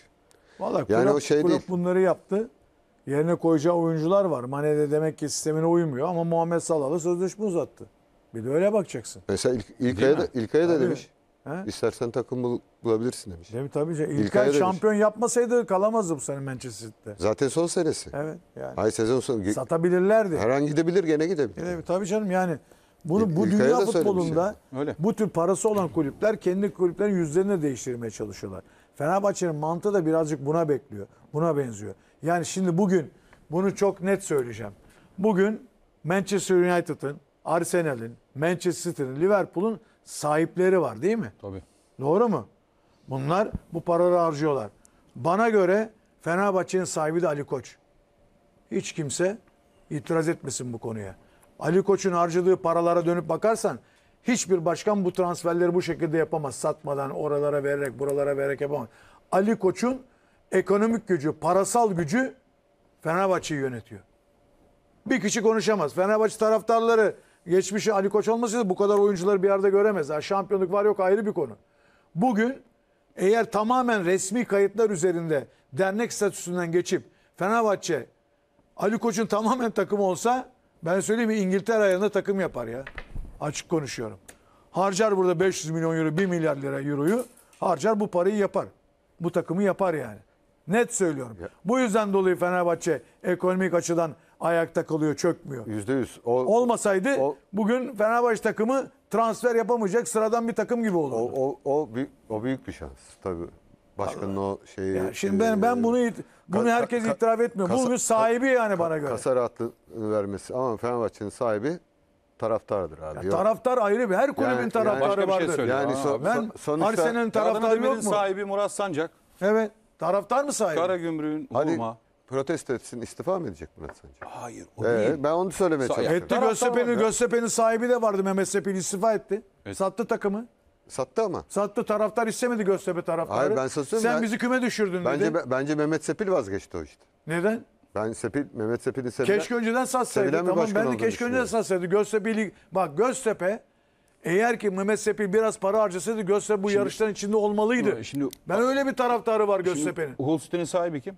Vallahi yani Klopp, o şey Klopp değil. bunları yaptı. Yerine koyacağı oyuncular var. Mane de demek ki sistemine uymuyor ama Muhammed Salah'la sözleşme uzattı. Bir de öyle bakacaksın. Mesela İl İlkay'a da, İlkay'a da demiş. He? İstersen takım bul bulabilirsin demiş. Değil mi? Tabii. İlkay, İlkay şampiyon demiş. yapmasaydı kalamazdı bu sene Manchester City'de. Zaten son senesi. Evet. Yani. Hayır sezon sonu. Satabilirlerdi. Her an gidebilir gene gidebilir. Evet, tabii canım yani. Bunu bu İlkay'a dünya futbolunda Öyle. bu tür parası olan kulüpler kendi kulüplerin yüzlerini değiştirmeye çalışıyorlar. Fenerbahçe'nin mantığı da birazcık buna bekliyor. Buna benziyor. Yani şimdi bugün bunu çok net söyleyeceğim. Bugün Manchester United'ın, Arsenal'in, Manchester City'nin, Liverpool'un sahipleri var değil mi? Tabii. Doğru mu? Bunlar bu paraları harcıyorlar. Bana göre Fenerbahçe'nin sahibi de Ali Koç. Hiç kimse itiraz etmesin bu konuya. Ali Koç'un harcadığı paralara dönüp bakarsan hiçbir başkan bu transferleri bu şekilde yapamaz. Satmadan oralara vererek buralara vererek yapamaz. Ali Koç'un ekonomik gücü, parasal gücü Fenerbahçe'yi yönetiyor. Bir kişi konuşamaz. Fenerbahçe taraftarları geçmişi Ali Koç olmasaydı bu kadar oyuncuları bir arada göremez. Yani şampiyonluk var yok ayrı bir konu. Bugün eğer tamamen resmi kayıtlar üzerinde dernek statüsünden geçip Fenerbahçe Ali Koç'un tamamen takımı olsa ben söyleyeyim İngiltere ayarında takım yapar ya. Açık konuşuyorum. Harcar burada 500 milyon euro 1 milyar lira euroyu harcar bu parayı yapar. Bu takımı yapar yani. Net söylüyorum. Ya. Bu yüzden dolayı Fenerbahçe ekonomik açıdan ayakta kalıyor, çökmüyor. Yüzde yüz Olmasaydı o, bugün Fenerbahçe takımı transfer yapamayacak sıradan bir takım gibi olurdu. O, o, o, büyük, o büyük bir şans tabii. Başkanın o şeyi... Yani şimdi ben, ben e, bunu bunu herkes itiraf etmiyor. Kasa, Bunun sahibi yani bana göre. Kasa rahatlığı vermesi ama Fenerbahçe'nin sahibi taraftardır abi. Ya taraftar ayrı bir. Her kulübün yani, taraftarı yani, şey vardır. Şey yani so, ben sonuçta Arsenal'in taraftarı yok mu? sahibi Murat Sancak. Evet. Taraftar mı sahibi? Karagümrük'ün Hadi Hurma. protesto etsin istifa mı edecek Murat Sancar? Hayır o ee, değil. ben onu söylemeye Sa- çalışıyorum. Etti Göztepe'nin, Göztepe'nin sahibi de vardı Mehmet Sepin istifa etti. Evet. Sattı takımı. Sattı ama. Sattı taraftar istemedi Göztepe taraftarı. Hayır, ben sana Sen söyleyeyim, bizi küme düşürdün Bence dedi. be- bence Mehmet Sepil vazgeçti o işte. Neden? Ben Sepil Mehmet Sepil'i sevilen... Keşke önceden satsaydı. Sevilen bir Tamam başkan ben de keşke önceden satsaydı. Göztepe Lig... Bak Göztepe eğer ki Mehmet Sepi biraz para harcasaydı Göztepe bu şimdi, yarışların içinde olmalıydı. Şimdi, ben öyle bir taraftarı var Göztepe'nin. Holstein sahibi kim?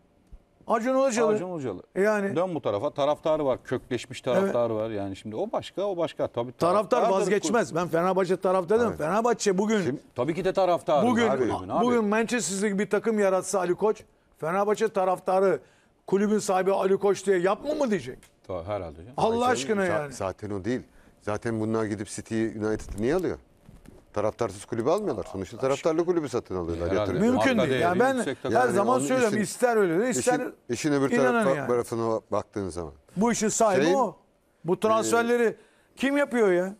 Acun Hocalı. Acun Hocalı. Yani dön bu tarafa taraftarı var, kökleşmiş taraftarı evet. var. Yani şimdi o başka, o başka. Tabii taraftar, taraftar vazgeçmez. Ben Fenerbahçe taraftarıyım. Evet. Fenerbahçe bugün şimdi, tabii ki de taraftar. Bugün abi, abi. bugün Manchester gibi bir takım yaratsa Ali Koç, Fenerbahçe taraftarı kulübün sahibi Ali Koç diye yapma mı diyecek? Tabii herhalde. Canım. Allah aşkına yani. Zaten o değil. Zaten bunlar gidip City, United'ı niye alıyor? Taraftarsız kulübü almıyorlar. Sonuçta taraftarlı kulübü satın alıyorlar. Herhalde. yatırım. Mümkün değil. Yani ben yüksek her zaman söylüyorum işin- ister öyle de ister İşin, işin öbür inanın taraf- yani. tarafına baktığın zaman. bu işin sahibi Şeyin- o. Bu transferleri ee, kim yapıyor ya?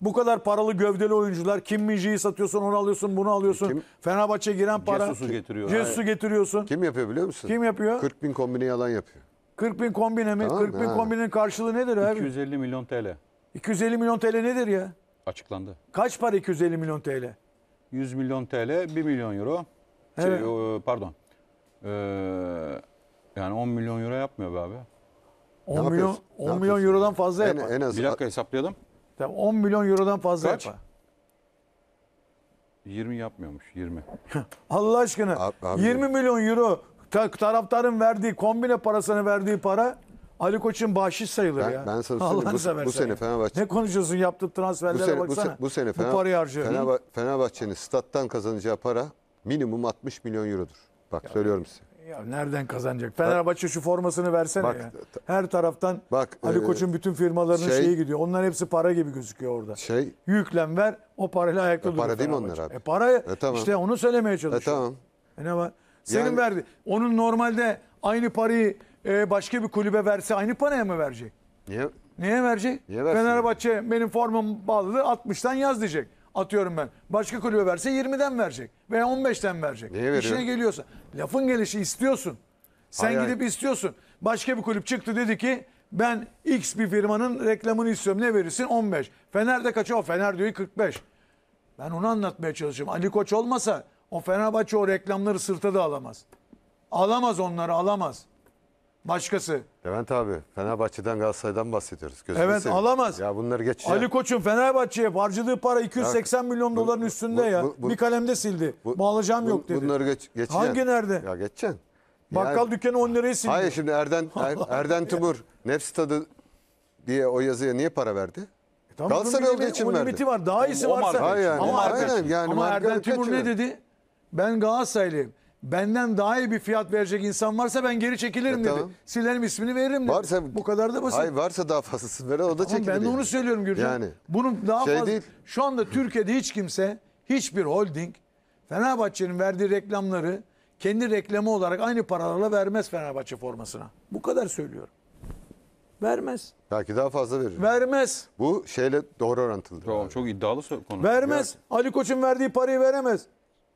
Bu kadar paralı gövdeli oyuncular kim Minji'yi satıyorsun onu alıyorsun bunu alıyorsun. Kim? Fenerbahçe'ye giren para. Jesus'u getiriyor. Jesus'u getiriyorsun. Kim yapıyor biliyor musun? Kim yapıyor? 40 bin kombini yalan yapıyor. 40 bin kombine mi? Tamam, 40 bin ha. kombinin karşılığı nedir abi? 250 milyon TL. 250 milyon TL nedir ya? Açıklandı. Kaç para 250 milyon TL? 100 milyon TL, 1 milyon euro. Şey, evet. o, pardon. Ee, yani 10 milyon euro yapmıyor be abi. 10 milyon yapıyorsun? Ne milyon eurodan fazla en, yapar. en az Bir dakika hesaplayalım. Tamam, 10 milyon eurodan fazla Kaç? yapar. 20 yapmıyormuş, 20. Allah aşkına Abi- abi- 20 milyon euro ta- taraftarın verdiği kombine parasını verdiği para Ali Koç'un bahşiş sayılır ben, ya. Ben sana söyleyeyim bu, bu sene Fenerbahçe. Ne konuşuyorsun yaptığı transferlere bu sene, baksana. Bu sene, bu sene Fener, bu parayı harcıyor. Fenerbah Fenerbahçe'nin stat'tan kazanacağı para minimum 60 milyon eurodur. Bak ya, söylüyorum size. Ya nereden kazanacak? Fenerbahçe şu formasını versene bak, ya. Her taraftan bak, Ali e, Koç'un bütün firmalarının şey, şeyi gidiyor. Onların hepsi para gibi gözüküyor orada. Şey, Yüklen ver o parayla ayakta e, durur. Para değil mi onlar abi? E, para e, tamam. işte onu söylemeye çalışıyor. E, tamam. E, ne var? Senin yani, verdi. Onun normalde aynı parayı e, başka bir kulübe verse aynı paraya mı verecek? Niye? Niye verecek? Niye Fenerbahçe benim formum bağlı 60'tan yaz diyecek. Atıyorum ben. Başka kulübe verse 20'den verecek veya 15'ten verecek. Niye veriyor? İşine geliyorsa. Lafın gelişi istiyorsun. Sen Hay gidip hay. istiyorsun. Başka bir kulüp çıktı dedi ki ben X bir firmanın reklamını istiyorum. Ne verirsin? 15. Fener de kaça o? Fener diyor 45. Ben onu anlatmaya çalışıyorum. Ali Koç olmasa o Fenerbahçe o reklamları sırta da alamaz. Alamaz onları alamaz. Başkası. Levent abi Fenerbahçe'den Galatasaray'dan bahsediyoruz. Gözünü Evet, alamaz. Ya bunları geç. Ali Koç'un Fenerbahçe'ye harcadığı para 280 milyon doların üstünde bu- ya. bu- bir kalemde sildi. Bu, Bağlayacağım yok dedi. Bunları geç, geçeceksin. Hangi nerede? Ya geçeceksin. Bakkal Yani- dükkanı 10 liraya sildi. Hayır şimdi Erden Er- Erden Tumur Nefs tadı diye o yazıya niye para verdi? E tamam, bunun Galatasaray bir için verdi. limiti var. Daha iyisi O varsa. Hayır yani. Ama, Aynen, yani ama marka Erden Timur ne dedi? Ben Galatasaraylıyım benden daha iyi bir fiyat verecek insan varsa ben geri çekilirim e, dedi. Tamam. Silerim ismini veririm dedi. Varsa, Bu kadar da basit. Hayır varsa daha fazlasını ver o da çekilir. Ben de onu söylüyorum Gürcan. Yani, Bunun daha şey fazla. Değil. Şu anda Türkiye'de hiç kimse hiçbir holding Fenerbahçe'nin verdiği reklamları kendi reklamı olarak aynı paralarla vermez Fenerbahçe formasına. Bu kadar söylüyorum. Vermez. Belki daha fazla verir. Vermez. Bu şeyle doğru orantılı. Tamam, çok iddialı konu. Vermez. Yani. Ali Koç'un verdiği parayı veremez.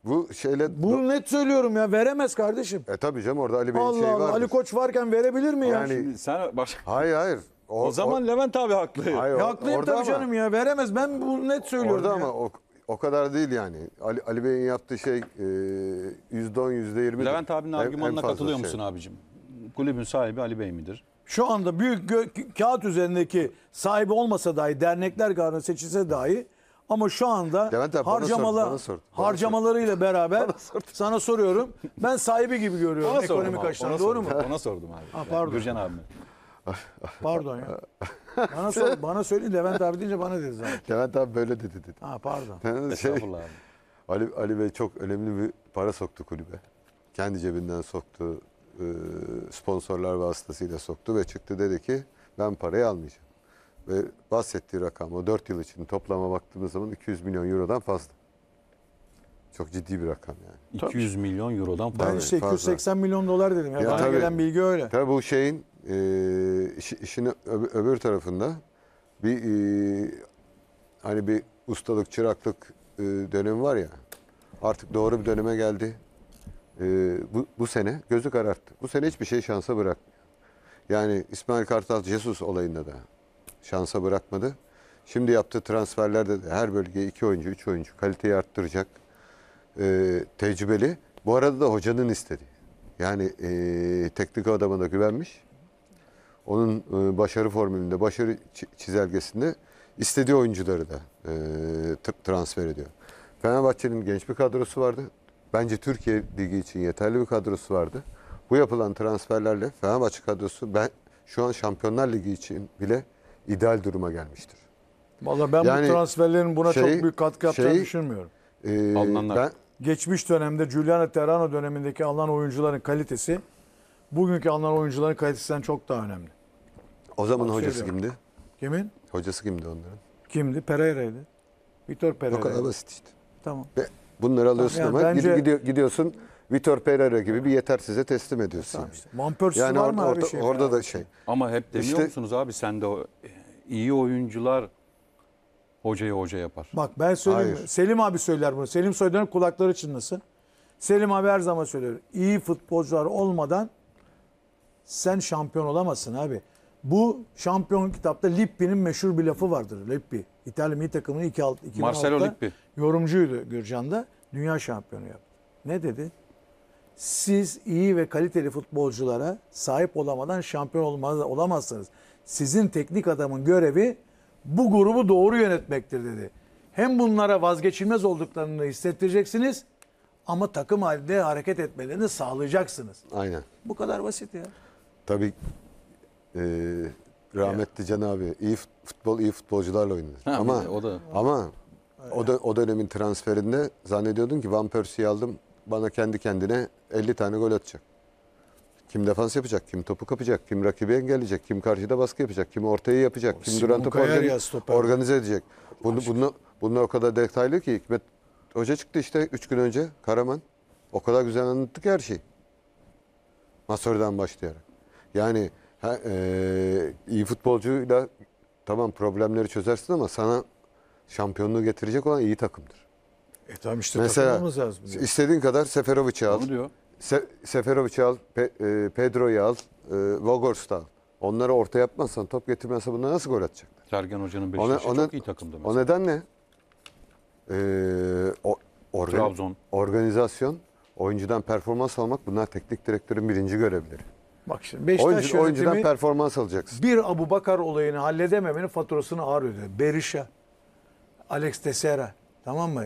Bu şeyle... Bunu net söylüyorum ya veremez kardeşim. E tabii canım orada Ali Bey'in Allah şeyi var. Allah Ali Koç varken verebilir mi yani? ya? Şimdi sen baş... Hayır hayır. O, O zaman Levent abi haklı. Hayır, haklıyım orada tabii ama- canım ya veremez ben bunu net söylüyorum Orada ya. ama o, o kadar değil yani. Ali, Ali Bey'in yaptığı şey e, yüzde on, yüzde yirmi. Levent abinin argümanına katılıyor şey. musun abicim? Kulübün sahibi Ali Bey midir? Şu anda büyük gö- kağıt üzerindeki sahibi olmasa dahi dernekler kararına seçilse dahi ama şu anda Levent abi, bana bana sor, bana harcamalarıyla beraber sana soruyorum. Ben sahibi gibi görüyorum Ona sordum ekonomik açıdan. Doğru mu? Ona sordum abi. Ha, pardon. Gürcan abime. Pardon ya. Bana sor, bana söyleyin Levent abi deyince bana dedi zaten. Levent abi böyle dedi dedi. Ha pardon. Şey, Estağfurullah abi. Ali, Ali Bey çok önemli bir para soktu kulübe. Kendi cebinden soktu. Sponsorlar vasıtasıyla soktu ve çıktı dedi ki ben parayı almayacağım. Ve bahsettiği rakam o 4 yıl için toplama baktığımız zaman 200 milyon eurodan fazla. Çok ciddi bir rakam yani. 200 tabii. milyon eurodan fazla. Ben işte 280 milyon dolar dedim. Ya, ya bana gelen bilgi öyle. Tabii bu şeyin e, iş, işin öbür, tarafında bir e, hani bir ustalık çıraklık e, dönemi var ya. Artık doğru bir döneme geldi. E, bu, bu sene gözü kararttı. Bu sene hiçbir şey şansa bırak. Yani İsmail Kartal Jesus olayında da şansa bırakmadı. Şimdi yaptığı transferlerde de her bölgeye iki oyuncu, üç oyuncu kaliteyi arttıracak e, tecrübeli. Bu arada da hocanın istediği. Yani e, teknik adamına güvenmiş. Onun e, başarı formülünde, başarı çizelgesinde istediği oyuncuları da e, transfer ediyor. Fenerbahçe'nin genç bir kadrosu vardı. Bence Türkiye Ligi için yeterli bir kadrosu vardı. Bu yapılan transferlerle Fenerbahçe kadrosu ben şu an Şampiyonlar Ligi için bile ideal duruma gelmiştir. Vallahi ben yani bu transferlerin buna şey, çok büyük katkı yaptığını şey, düşünmüyorum. E, Almanlar. Ben, Geçmiş dönemde Giuliano Terrano dönemindeki alınan oyuncuların kalitesi bugünkü alınan oyuncuların kalitesinden çok daha önemli. O zaman şey hocası şey kimdi? Kimin? Hocası kimdi onların? Kimdi? Pereira'ydı. Victor Pereira. O kadar basit işte. Tamam. Ve bunları alıyorsun yani ama bence, gidiyorsun Vitor Pereira gibi bir yetersize teslim ediyorsun. Tamam işte. Vampörsü yani var mı orada, abi şey? Orada da şey. Ama hep demiyor işte, musunuz abi sen de e, iyi oyuncular hocayı hoca yapar. Bak ben söyleyeyim Hayır. Selim abi söyler bunu. Selim Soydan'ın kulakları çınlasın. Selim abi her zaman söylüyor. İyi futbolcular olmadan sen şampiyon olamazsın abi. Bu şampiyon kitapta Lippi'nin meşhur bir lafı vardır. Lippi. İtalya milli takımının 2006'da yorumcuydu Gürcan'da. Dünya şampiyonu yaptı. Ne dedi? siz iyi ve kaliteli futbolculara sahip olamadan şampiyon olmaz, olamazsınız. Sizin teknik adamın görevi bu grubu doğru yönetmektir dedi. Hem bunlara vazgeçilmez olduklarını hissettireceksiniz ama takım halinde hareket etmelerini sağlayacaksınız. Aynen. Bu kadar basit ya. Tabii e, rahmetli ya. Can abi iyi futbol iyi futbolcularla oynadı. ama o da ama o, da, o dönemin transferinde zannediyordun ki Van Persie'yi aldım bana kendi kendine 50 tane gol atacak. Kim defans yapacak, kim topu kapacak, kim rakibi engelleyecek, kim karşıda baskı yapacak, kim ortayı yapacak, o kim duran topu organize, organize edecek. Bunu, bunu, bunlar o kadar detaylı ki Hikmet Hoca çıktı işte 3 gün önce Karaman. O kadar güzel anlattık her şeyi. Masörden başlayarak. Yani ha, e, iyi futbolcuyla tamam problemleri çözersin ama sana şampiyonluğu getirecek olan iyi takımdır. E tamam işte Mesela takılmamız lazım. diyor. istediğin kadar Seferovic'i al. Onu diyor. Se- Seferovic'i al, Pe- e, Pedro'yu al, e, Vogors'u al. Onları orta yapmazsan, top getirmezsen bunlar nasıl gol atacaklar? Sergen Hoca'nın Beşiktaş'ı çok iyi takımda mesela. O nedenle e, o, organ- Trabzon. organizasyon, oyuncudan performans almak bunlar teknik direktörün birinci görevleri. Bak şimdi Beşiktaş Oyuncu, yönetimi oyuncudan performans alacaksın. bir Abu Bakar olayını halledememenin faturasını ağır ödüyor. Berisha, Alex Teixeira tamam mı?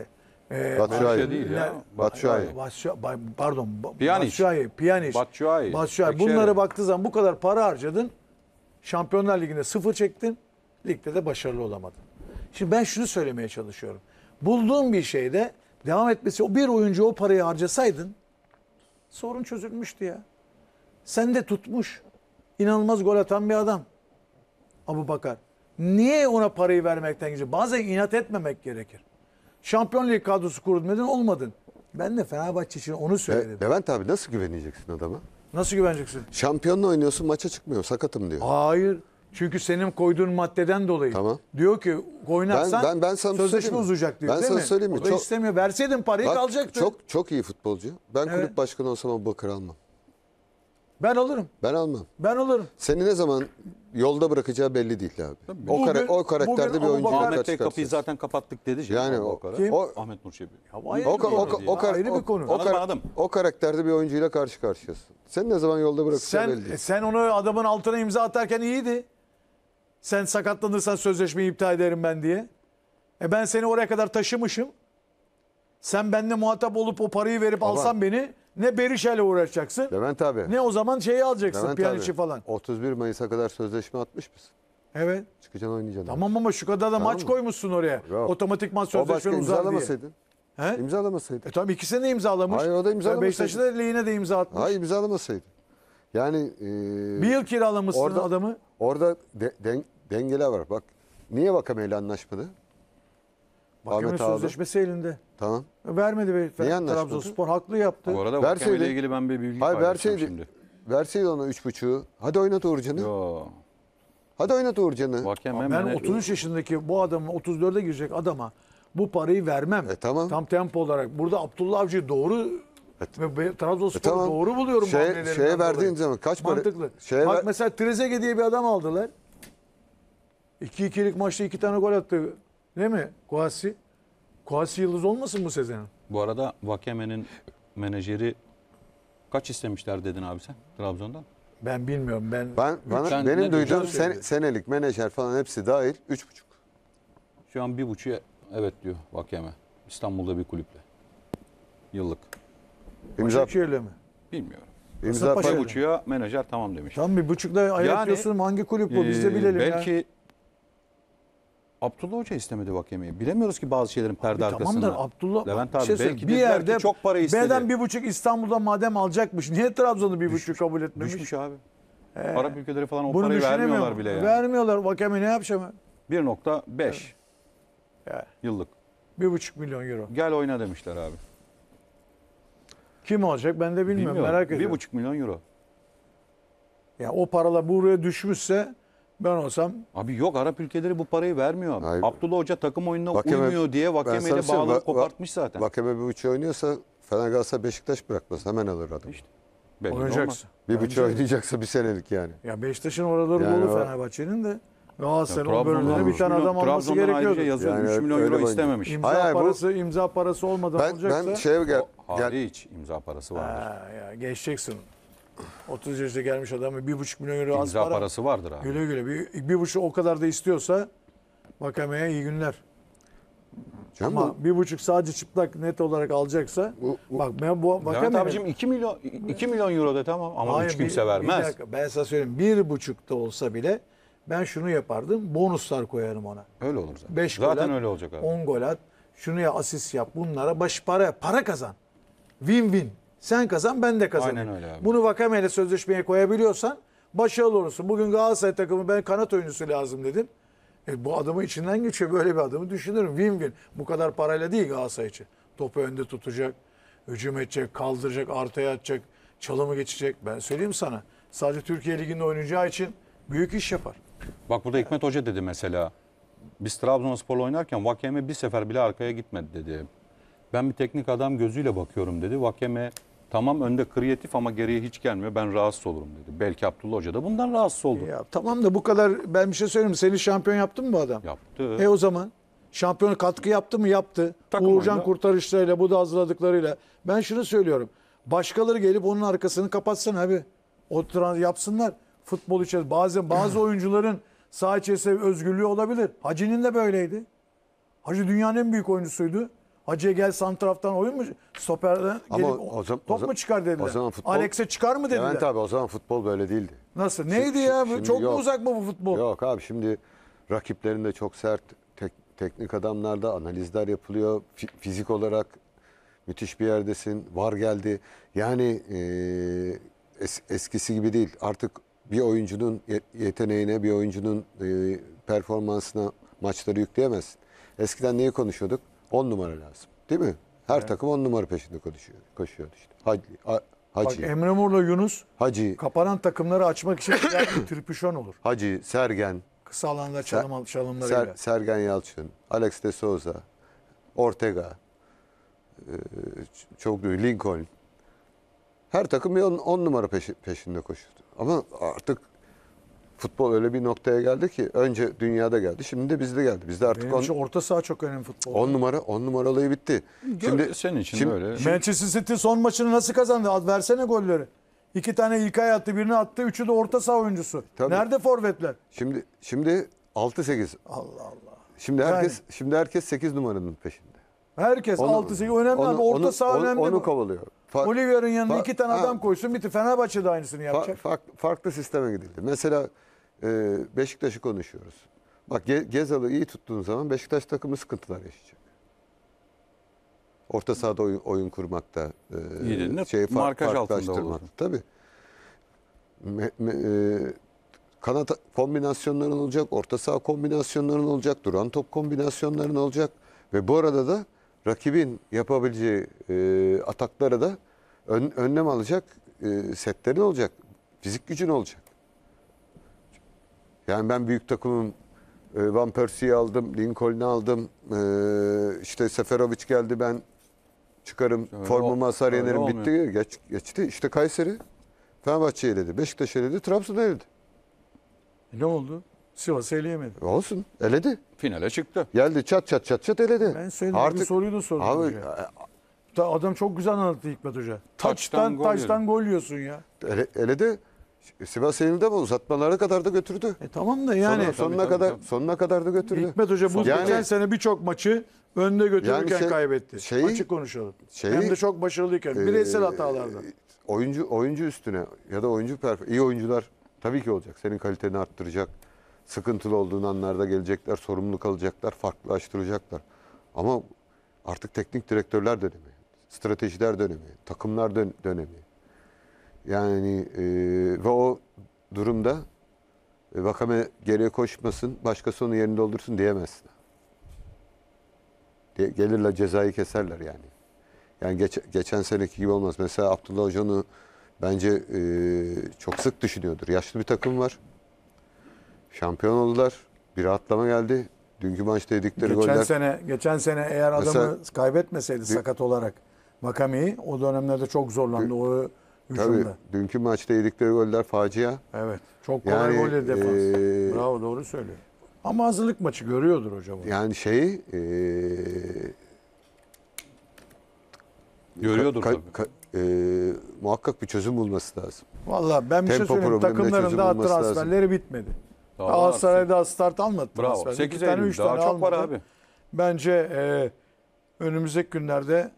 Ee, şey Batshuayi değil ya. Batshuayi. Pardon. Pjanic. Batshuayi. Pjanic. Batshuayi. Batshuayi. Bunlara baktığı zaman bu kadar para harcadın. Şampiyonlar Ligi'nde sıfır çektin. Ligde de başarılı olamadın. Şimdi ben şunu söylemeye çalışıyorum. Bulduğun bir şeyde devam etmesi o bir oyuncu o parayı harcasaydın sorun çözülmüştü ya. Sen de tutmuş. İnanılmaz gol atan bir adam. Abu Bakar. Niye ona parayı vermekten gidiyor? Bazen inat etmemek gerekir. Şampiyon Ligi kadrosu kurulmadan olmadın. Ben de Fenerbahçe için onu söyledim. E, Levent abi nasıl güveneceksin adama? Nasıl güveneceksin? Şampiyonla oynuyorsun maça çıkmıyor sakatım diyor. Hayır. Çünkü senin koyduğun maddeden dolayı. Tamam. Diyor ki oynarsan ben, ben, ben sana sözleşme uzayacak diyor ben değil sana mi? Söyleyeyim mi? O da çok, istemiyor. Verseydin parayı kalacaktı. Çok çok iyi futbolcu. Ben evet. kulüp başkanı olsam Abu Bakır almam. Ben alırım. Ben almam. Ben alırım. Seni ne zaman yolda bırakacağı belli değil abi. O, kara, o karakterde bir oyuncu Ahmet Bey kapıyı zaten kapattık dedi. Şimdi yani o, o, Ahmet Nur Çebi. o, o, o, o, ayrı bir konu. O, o, o karakterde bir oyuncuyla karşı karşıyasın. Sen ne zaman yolda bırakacağı sen, belli değil. Sen onu adamın altına imza atarken iyiydi. Sen sakatlanırsan sözleşmeyi iptal ederim ben diye. E ben seni oraya kadar taşımışım. Sen benimle muhatap olup o parayı verip Baba, alsan beni ne Berişel'le uğraşacaksın. Levent abi. Ne o zaman şeyi alacaksın Levent Pjanić'i abi, falan. 31 Mayıs'a kadar sözleşme atmış mısın? Evet. Çıkacaksın oynayacaksın. Tamam ama şu kadar da Tamam maç mı? koymuşsun oraya. Yok. Otomatikman O uzar diye. imzalamasaydın. He? İmzalamasaydın. E tamam ikisini de imzalamış. Hayır, o da imzalamasaydı. Beşiktaş'ın da lehine de imza atmış. Hayır imzalamasaydı. Yani e, Bir yıl kiralamışsın orada- adamı. Orada de, den- dengeler var. Bak niye Vakame'yle anlaşmadı? Mahkeme Ahmet sözleşmesi elinde. Tamam. Vermedi Niye Neyi Trabzonspor haklı yaptı. Bu arada verseydi, ile ilgili ben bir bilgi hayır, verseydi, şimdi. Verseydi ona 3.5'ü. Hadi oynat Uğurcan'ı. Yo. Hadi oynat Uğurcan'ı. Ben, ben 33 yaşındaki bu adamı 34'e girecek adama bu parayı vermem. E, tamam. Tam tempo olarak. Burada Abdullah Avcı'yı doğru e, ve Trabzonspor'u e, tamam. doğru buluyorum. Şey, şeye verdiğin zaman kaç para? Mantıklı. Şeye Bak mesela Trezege diye bir adam aldılar. 2-2'lik maçta iki tane gol attı Değil mi? Kuasi. Kuasi Yıldız olmasın bu Sezen'in? Bu arada Vakeme'nin menajeri kaç istemişler dedin abi sen Trabzon'dan? Ben bilmiyorum. Ben, ben bana, sen benim duyduğum sen, senelik menajer falan hepsi dahil 3,5. Şu an 1,5'e evet diyor Vakeme. İstanbul'da bir kulüple. Yıllık. İmza Başakşehir'le mi? Bilmiyorum. İmza Paşa buçuğa menajer tamam demiş. Tam bir buçukla ayırtıyorsun yani, hangi kulüp bu biz de e, bilelim belki ya. Belki Abdullah Hoca istemedi vakemeyi. Bilemiyoruz ki bazı şeylerin perde abi, arkasında. Tamam Abdullah Levent abi, şey belki bir yerde çok para istedi. Beden bir buçuk İstanbul'da madem alacakmış. Niye Trabzon'u bir buçuk kabul etmemiş? Düşmüş abi. Ee, Arap ülkeleri falan o parayı vermiyorlar bile yani. Vermiyorlar. Vakeme ne yapacağım? 1.5 evet. evet. yıllık. buçuk milyon euro. Gel oyna demişler abi. Kim olacak ben de bilmiyorum, bilmiyorum. merak ediyorum. Bir buçuk milyon euro. Ya yani o paralar buraya düşmüşse ben olsam... Abi yok Arap ülkeleri bu parayı vermiyor abi. Hayır. Abdullah Hoca takım oyununa Vakeme, uymuyor diye Vakeme'yle şey bağları va kopartmış zaten. Vakeme bir buçuğa oynuyorsa Fener Galatasaray Beşiktaş bırakmaz. Hemen alır adamı. İşte. Belli Oynayacaksa. Bir buçuğa oynayacaksa bir senelik yani. Ya Beşiktaş'ın oraları yani dolu Fenerbahçe'nin de. Galatasaray'ın o bölümünde bir tane adam alması gerekiyordu. yazıyor yani 3 milyon euro istememiş. İmza Hayır, parası bu, imza parası olmadan ben, olacaksa. Ben şey gel, gel. Hariç imza parası vardır. Ha, ya, geçeceksin. 30 yaşına gelmiş adamı 1,5 milyon euro az İmza para. parası vardır abi. Güle güle. Bir, bir buçuk o kadar da istiyorsa Vakame'ye iyi günler. Can Ama bu- bir buçuk sadece çıplak net olarak alacaksa Bu- bu- bak ben bu Levent Vakame'nin- abicim 2 milyon 2 milyon euro de tamam ama Hayır, hiç kimse bir- bir vermez. dakika, ben sana söyleyeyim. Bir buçukta olsa bile ben şunu yapardım. Bonuslar koyarım ona. Öyle olur zaten. 5 gol zaten at, öyle olacak abi. 10 gol at. Şunu ya asist yap. Bunlara baş para para kazan. Win win. Sen kazan ben de kazanayım. Aynen öyle abi. Bunu Vakame ile sözleşmeye koyabiliyorsan başarılı olursun. Bugün Galatasaray takımı ben kanat oyuncusu lazım dedim. E, bu adamı içinden geçiyor. Böyle bir adamı düşünürüm. Win win. Bu kadar parayla değil Galatasaray için. Topu önde tutacak, hücum edecek, kaldıracak, artıya atacak, çalımı geçecek. Ben söyleyeyim sana. Sadece Türkiye Ligi'nde oynayacağı için büyük iş yapar. Bak burada Hikmet Hoca dedi mesela. Biz Trabzonspor'la oynarken Vakeme bir sefer bile arkaya gitmedi dedi. Ben bir teknik adam gözüyle bakıyorum dedi. Vakeme Tamam önde kreatif ama geriye hiç gelmiyor. Ben rahatsız olurum dedi. Belki Abdullah Hoca da bundan rahatsız oldu. Ya, tamam da bu kadar ben bir şey söyleyeyim. Seni şampiyon yaptı mı bu adam? Yaptı. E o zaman şampiyon katkı yaptı mı? Yaptı. Takım Uğurcan oyunda. kurtarışlarıyla, bu da hazırladıklarıyla. Ben şunu söylüyorum. Başkaları gelip onun arkasını kapatsın abi. O yapsınlar. Futbol içerisinde bazen bazı oyuncuların sağ içerisinde özgürlüğü olabilir. Hacı'nin de böyleydi. Hacı dünyanın en büyük oyuncusuydu. Hacı'ya gel santraftan oyun mu? Stoperden Ama gelip o, zaman- top o mu çıkar dediler. o zaman futbol- Alex'e çıkar mı dediler. Evet abi o zaman futbol böyle değildi. Nasıl? Neydi Şimdi- ya? şimdi Çok mu uzak mı bu futbol? Yok abi şimdi rakiplerinde çok sert tek, teknik adamlarda analizler yapılıyor. Fi- fizik olarak müthiş bir yerdesin. Var geldi. Yani e, es- eskisi gibi değil. Artık bir oyuncunun yeteneğine, bir oyuncunun e, performansına maçları yükleyemezsin. Eskiden neyi konuşuyorduk? 10 numara lazım. Değil mi? Her evet. takım 10 numara peşinde koşuyor. Koşuyor işte. Hacı, Hacı. Bak Emre Mor'la Yunus Hacı. kapanan takımları açmak için tripüşon olur. Hacı, Sergen. Kısa alanda çalım, çalımlarıyla. Ser, Sergen Yalçın, Alex de Souza, Ortega, e, çok Lincoln. Her takım bir 10 numara peşi, peşinde koşuyordu. Ama artık futbol öyle bir noktaya geldi ki önce dünyada geldi şimdi de bizde geldi. Bizde artık Benim on, için orta saha çok önemli futbol. 10 numara 10 numara olayı bitti. Gör, şimdi senin için şimdi, öyle. Manchester City son maçını nasıl kazandı? Versene golleri. İki tane ilk ay attı, birini attı, üçü de orta saha oyuncusu. Tabii. Nerede forvetler? Şimdi şimdi 6 8. Allah Allah. Şimdi herkes yani. şimdi herkes 8 numaranın peşinde. Herkes onu, 6 8 önemli onu, abi orta onu, saha onu, önemli. Onu kovalıyor. Fark, Oliver'ın yanına fa, iki tane ha, adam koysun bitti. Fenerbahçe de aynısını yapacak. Fa, fa, farklı sisteme gidildi. Mesela ee, Beşiktaş'ı konuşuyoruz. Bak Ge Gezal'ı iyi tuttuğun zaman Beşiktaş takımı sıkıntılar yaşayacak. Orta sahada oyun, oyun kurmakta e, şey fark altında olur. Tabii. E, kanat kombinasyonların olacak, orta saha kombinasyonların olacak, duran top kombinasyonların olacak ve bu arada da rakibin yapabileceği e, ataklara da ön, önlem alacak e, setlerin olacak, fizik gücün olacak. Yani ben büyük takımım e, Van Persie'yi aldım, Lincoln'i aldım. E, işte Seferovic geldi ben çıkarım, öyle formuma hasar yenerim bitti. Geç, geçti. İşte Kayseri Fenerbahçe eledi, Beşiktaş eledi, Trabzon eledi. E, ne oldu? Sivas'ı eleyemedi. Olsun. Eledi. Finale çıktı. Geldi çat çat çat çat eledi. Ben söyledim Artık... soruyu da sordum. Abi, ya. Adam çok güzel anlattı Hikmet Hoca. Taçtan, taçtan gol, taçtan gol yiyorsun ya. Ele, eledi. Sivas elinde mi uzatmalara kadar da götürdü. E tamam da yani. Sonuna, sonuna tabii, kadar tabii. sonuna kadar da götürdü. Hikmet Hoca bu yani, geçen sene birçok maçı önde götürürken yani şey, kaybetti. Şey, Açık konuşalım. Şey, Hem de çok başarılıyken ee, e, bireysel hatalardan. Oyuncu oyuncu üstüne ya da oyuncu perf iyi oyuncular tabii ki olacak. Senin kaliteni arttıracak. Sıkıntılı olduğun anlarda gelecekler, sorumluluk alacaklar, farklılaştıracaklar. Ama artık teknik direktörler dönemi, stratejiler dönemi, takımlar dön dönemi. Yani e, ve o durumda e, Vakame geriye koşmasın, başkası onu yerinde doldursun diyemezsin. De, gelirler cezayı keserler yani. Yani geç, geçen seneki gibi olmaz. Mesela Abdullah Hoca bence e, çok sık düşünüyordur. Yaşlı bir takım var. Şampiyon oldular. Bir rahatlama geldi. Dünkü maçta yedikleri geçen goller. Sene, geçen sene eğer adamı mesela, kaybetmeseydi sakat olarak Vakami'yi o dönemlerde çok zorlandı. O Tabii. Hücumda. Dünkü maçta yedikleri goller facia. Evet. Çok kolay yani, golle defans. E, Bravo doğru söylüyor. Ama hazırlık maçı görüyordur hocam. Onu. Yani şeyi e, görüyordur ka, tabii. Ka, e, muhakkak bir çözüm bulması lazım. Valla ben bir şey Tempo şey söyleyeyim. Takımların daha transferleri lazım. bitmedi. Daha Galatasaray'da daha start almadı. Bravo. Transfer. 8 tane, 3 daha tane çok almadı. var abi. Bence e, önümüzdeki günlerde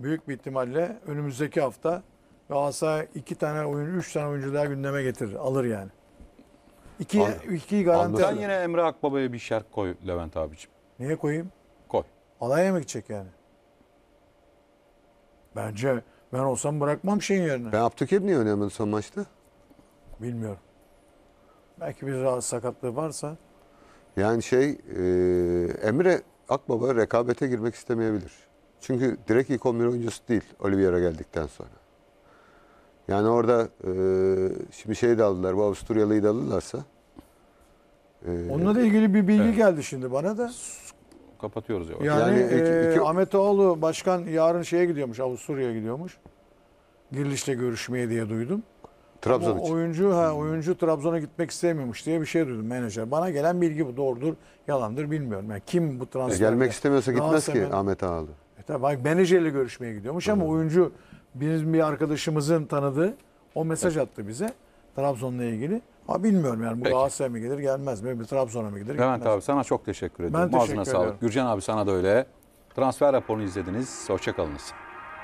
büyük bir ihtimalle önümüzdeki hafta Galatasaray iki tane oyun, üç tane oyuncu daha gündeme getirir. Alır yani. İki, Anladım. iki garanti. Sen yine Emre Akbaba'ya bir şark koy Levent abiciğim. Niye koyayım? Koy. Alaya mı gidecek yani? Bence ben olsam bırakmam şeyin yerine. Ben Abdülkerim niye oynamadı son maçta? Bilmiyorum. Belki bir rahat sakatlığı varsa. Yani şey e, Emre Akbaba rekabete girmek istemeyebilir. Çünkü direkt ilk 11 oyuncusu değil Oliveira geldikten sonra. Yani orada e, şimdi şey de aldılar. Bu Avusturyalıyı da alırlarsa. E, Onunla da ilgili bir bilgi evet. geldi şimdi bana da. Kapatıyoruz yavaş. Yani, yani e, iki, iki... Ahmet Oğlu başkan yarın şeye gidiyormuş. Avusturya'ya gidiyormuş. Girilişle görüşmeye diye duydum. Trabzon için. Oyuncu ha hmm. oyuncu Trabzon'a gitmek istemiyormuş diye bir şey duydum menajer. Bana gelen bilgi bu doğrudur, yalandır bilmiyorum. Yani kim bu transfer? E gelmek istemiyorsa gitmez ki Ahmet Ağalı. E tabii menajerle görüşmeye gidiyormuş Hı. ama oyuncu bizim bir arkadaşımızın tanıdığı o mesaj Peki. attı bize Trabzon'la ilgili. Ha bilmiyorum yani bu Peki. Galatasaray'a mı gelir gelmez mi? Trabzon'a mı gelir gelmez Levent abi sana çok teşekkür ediyorum. Ben teşekkür Ağzına ediyorum. sağlık. Gürcan abi sana da öyle. Transfer raporunu izlediniz. Hoşçakalınız.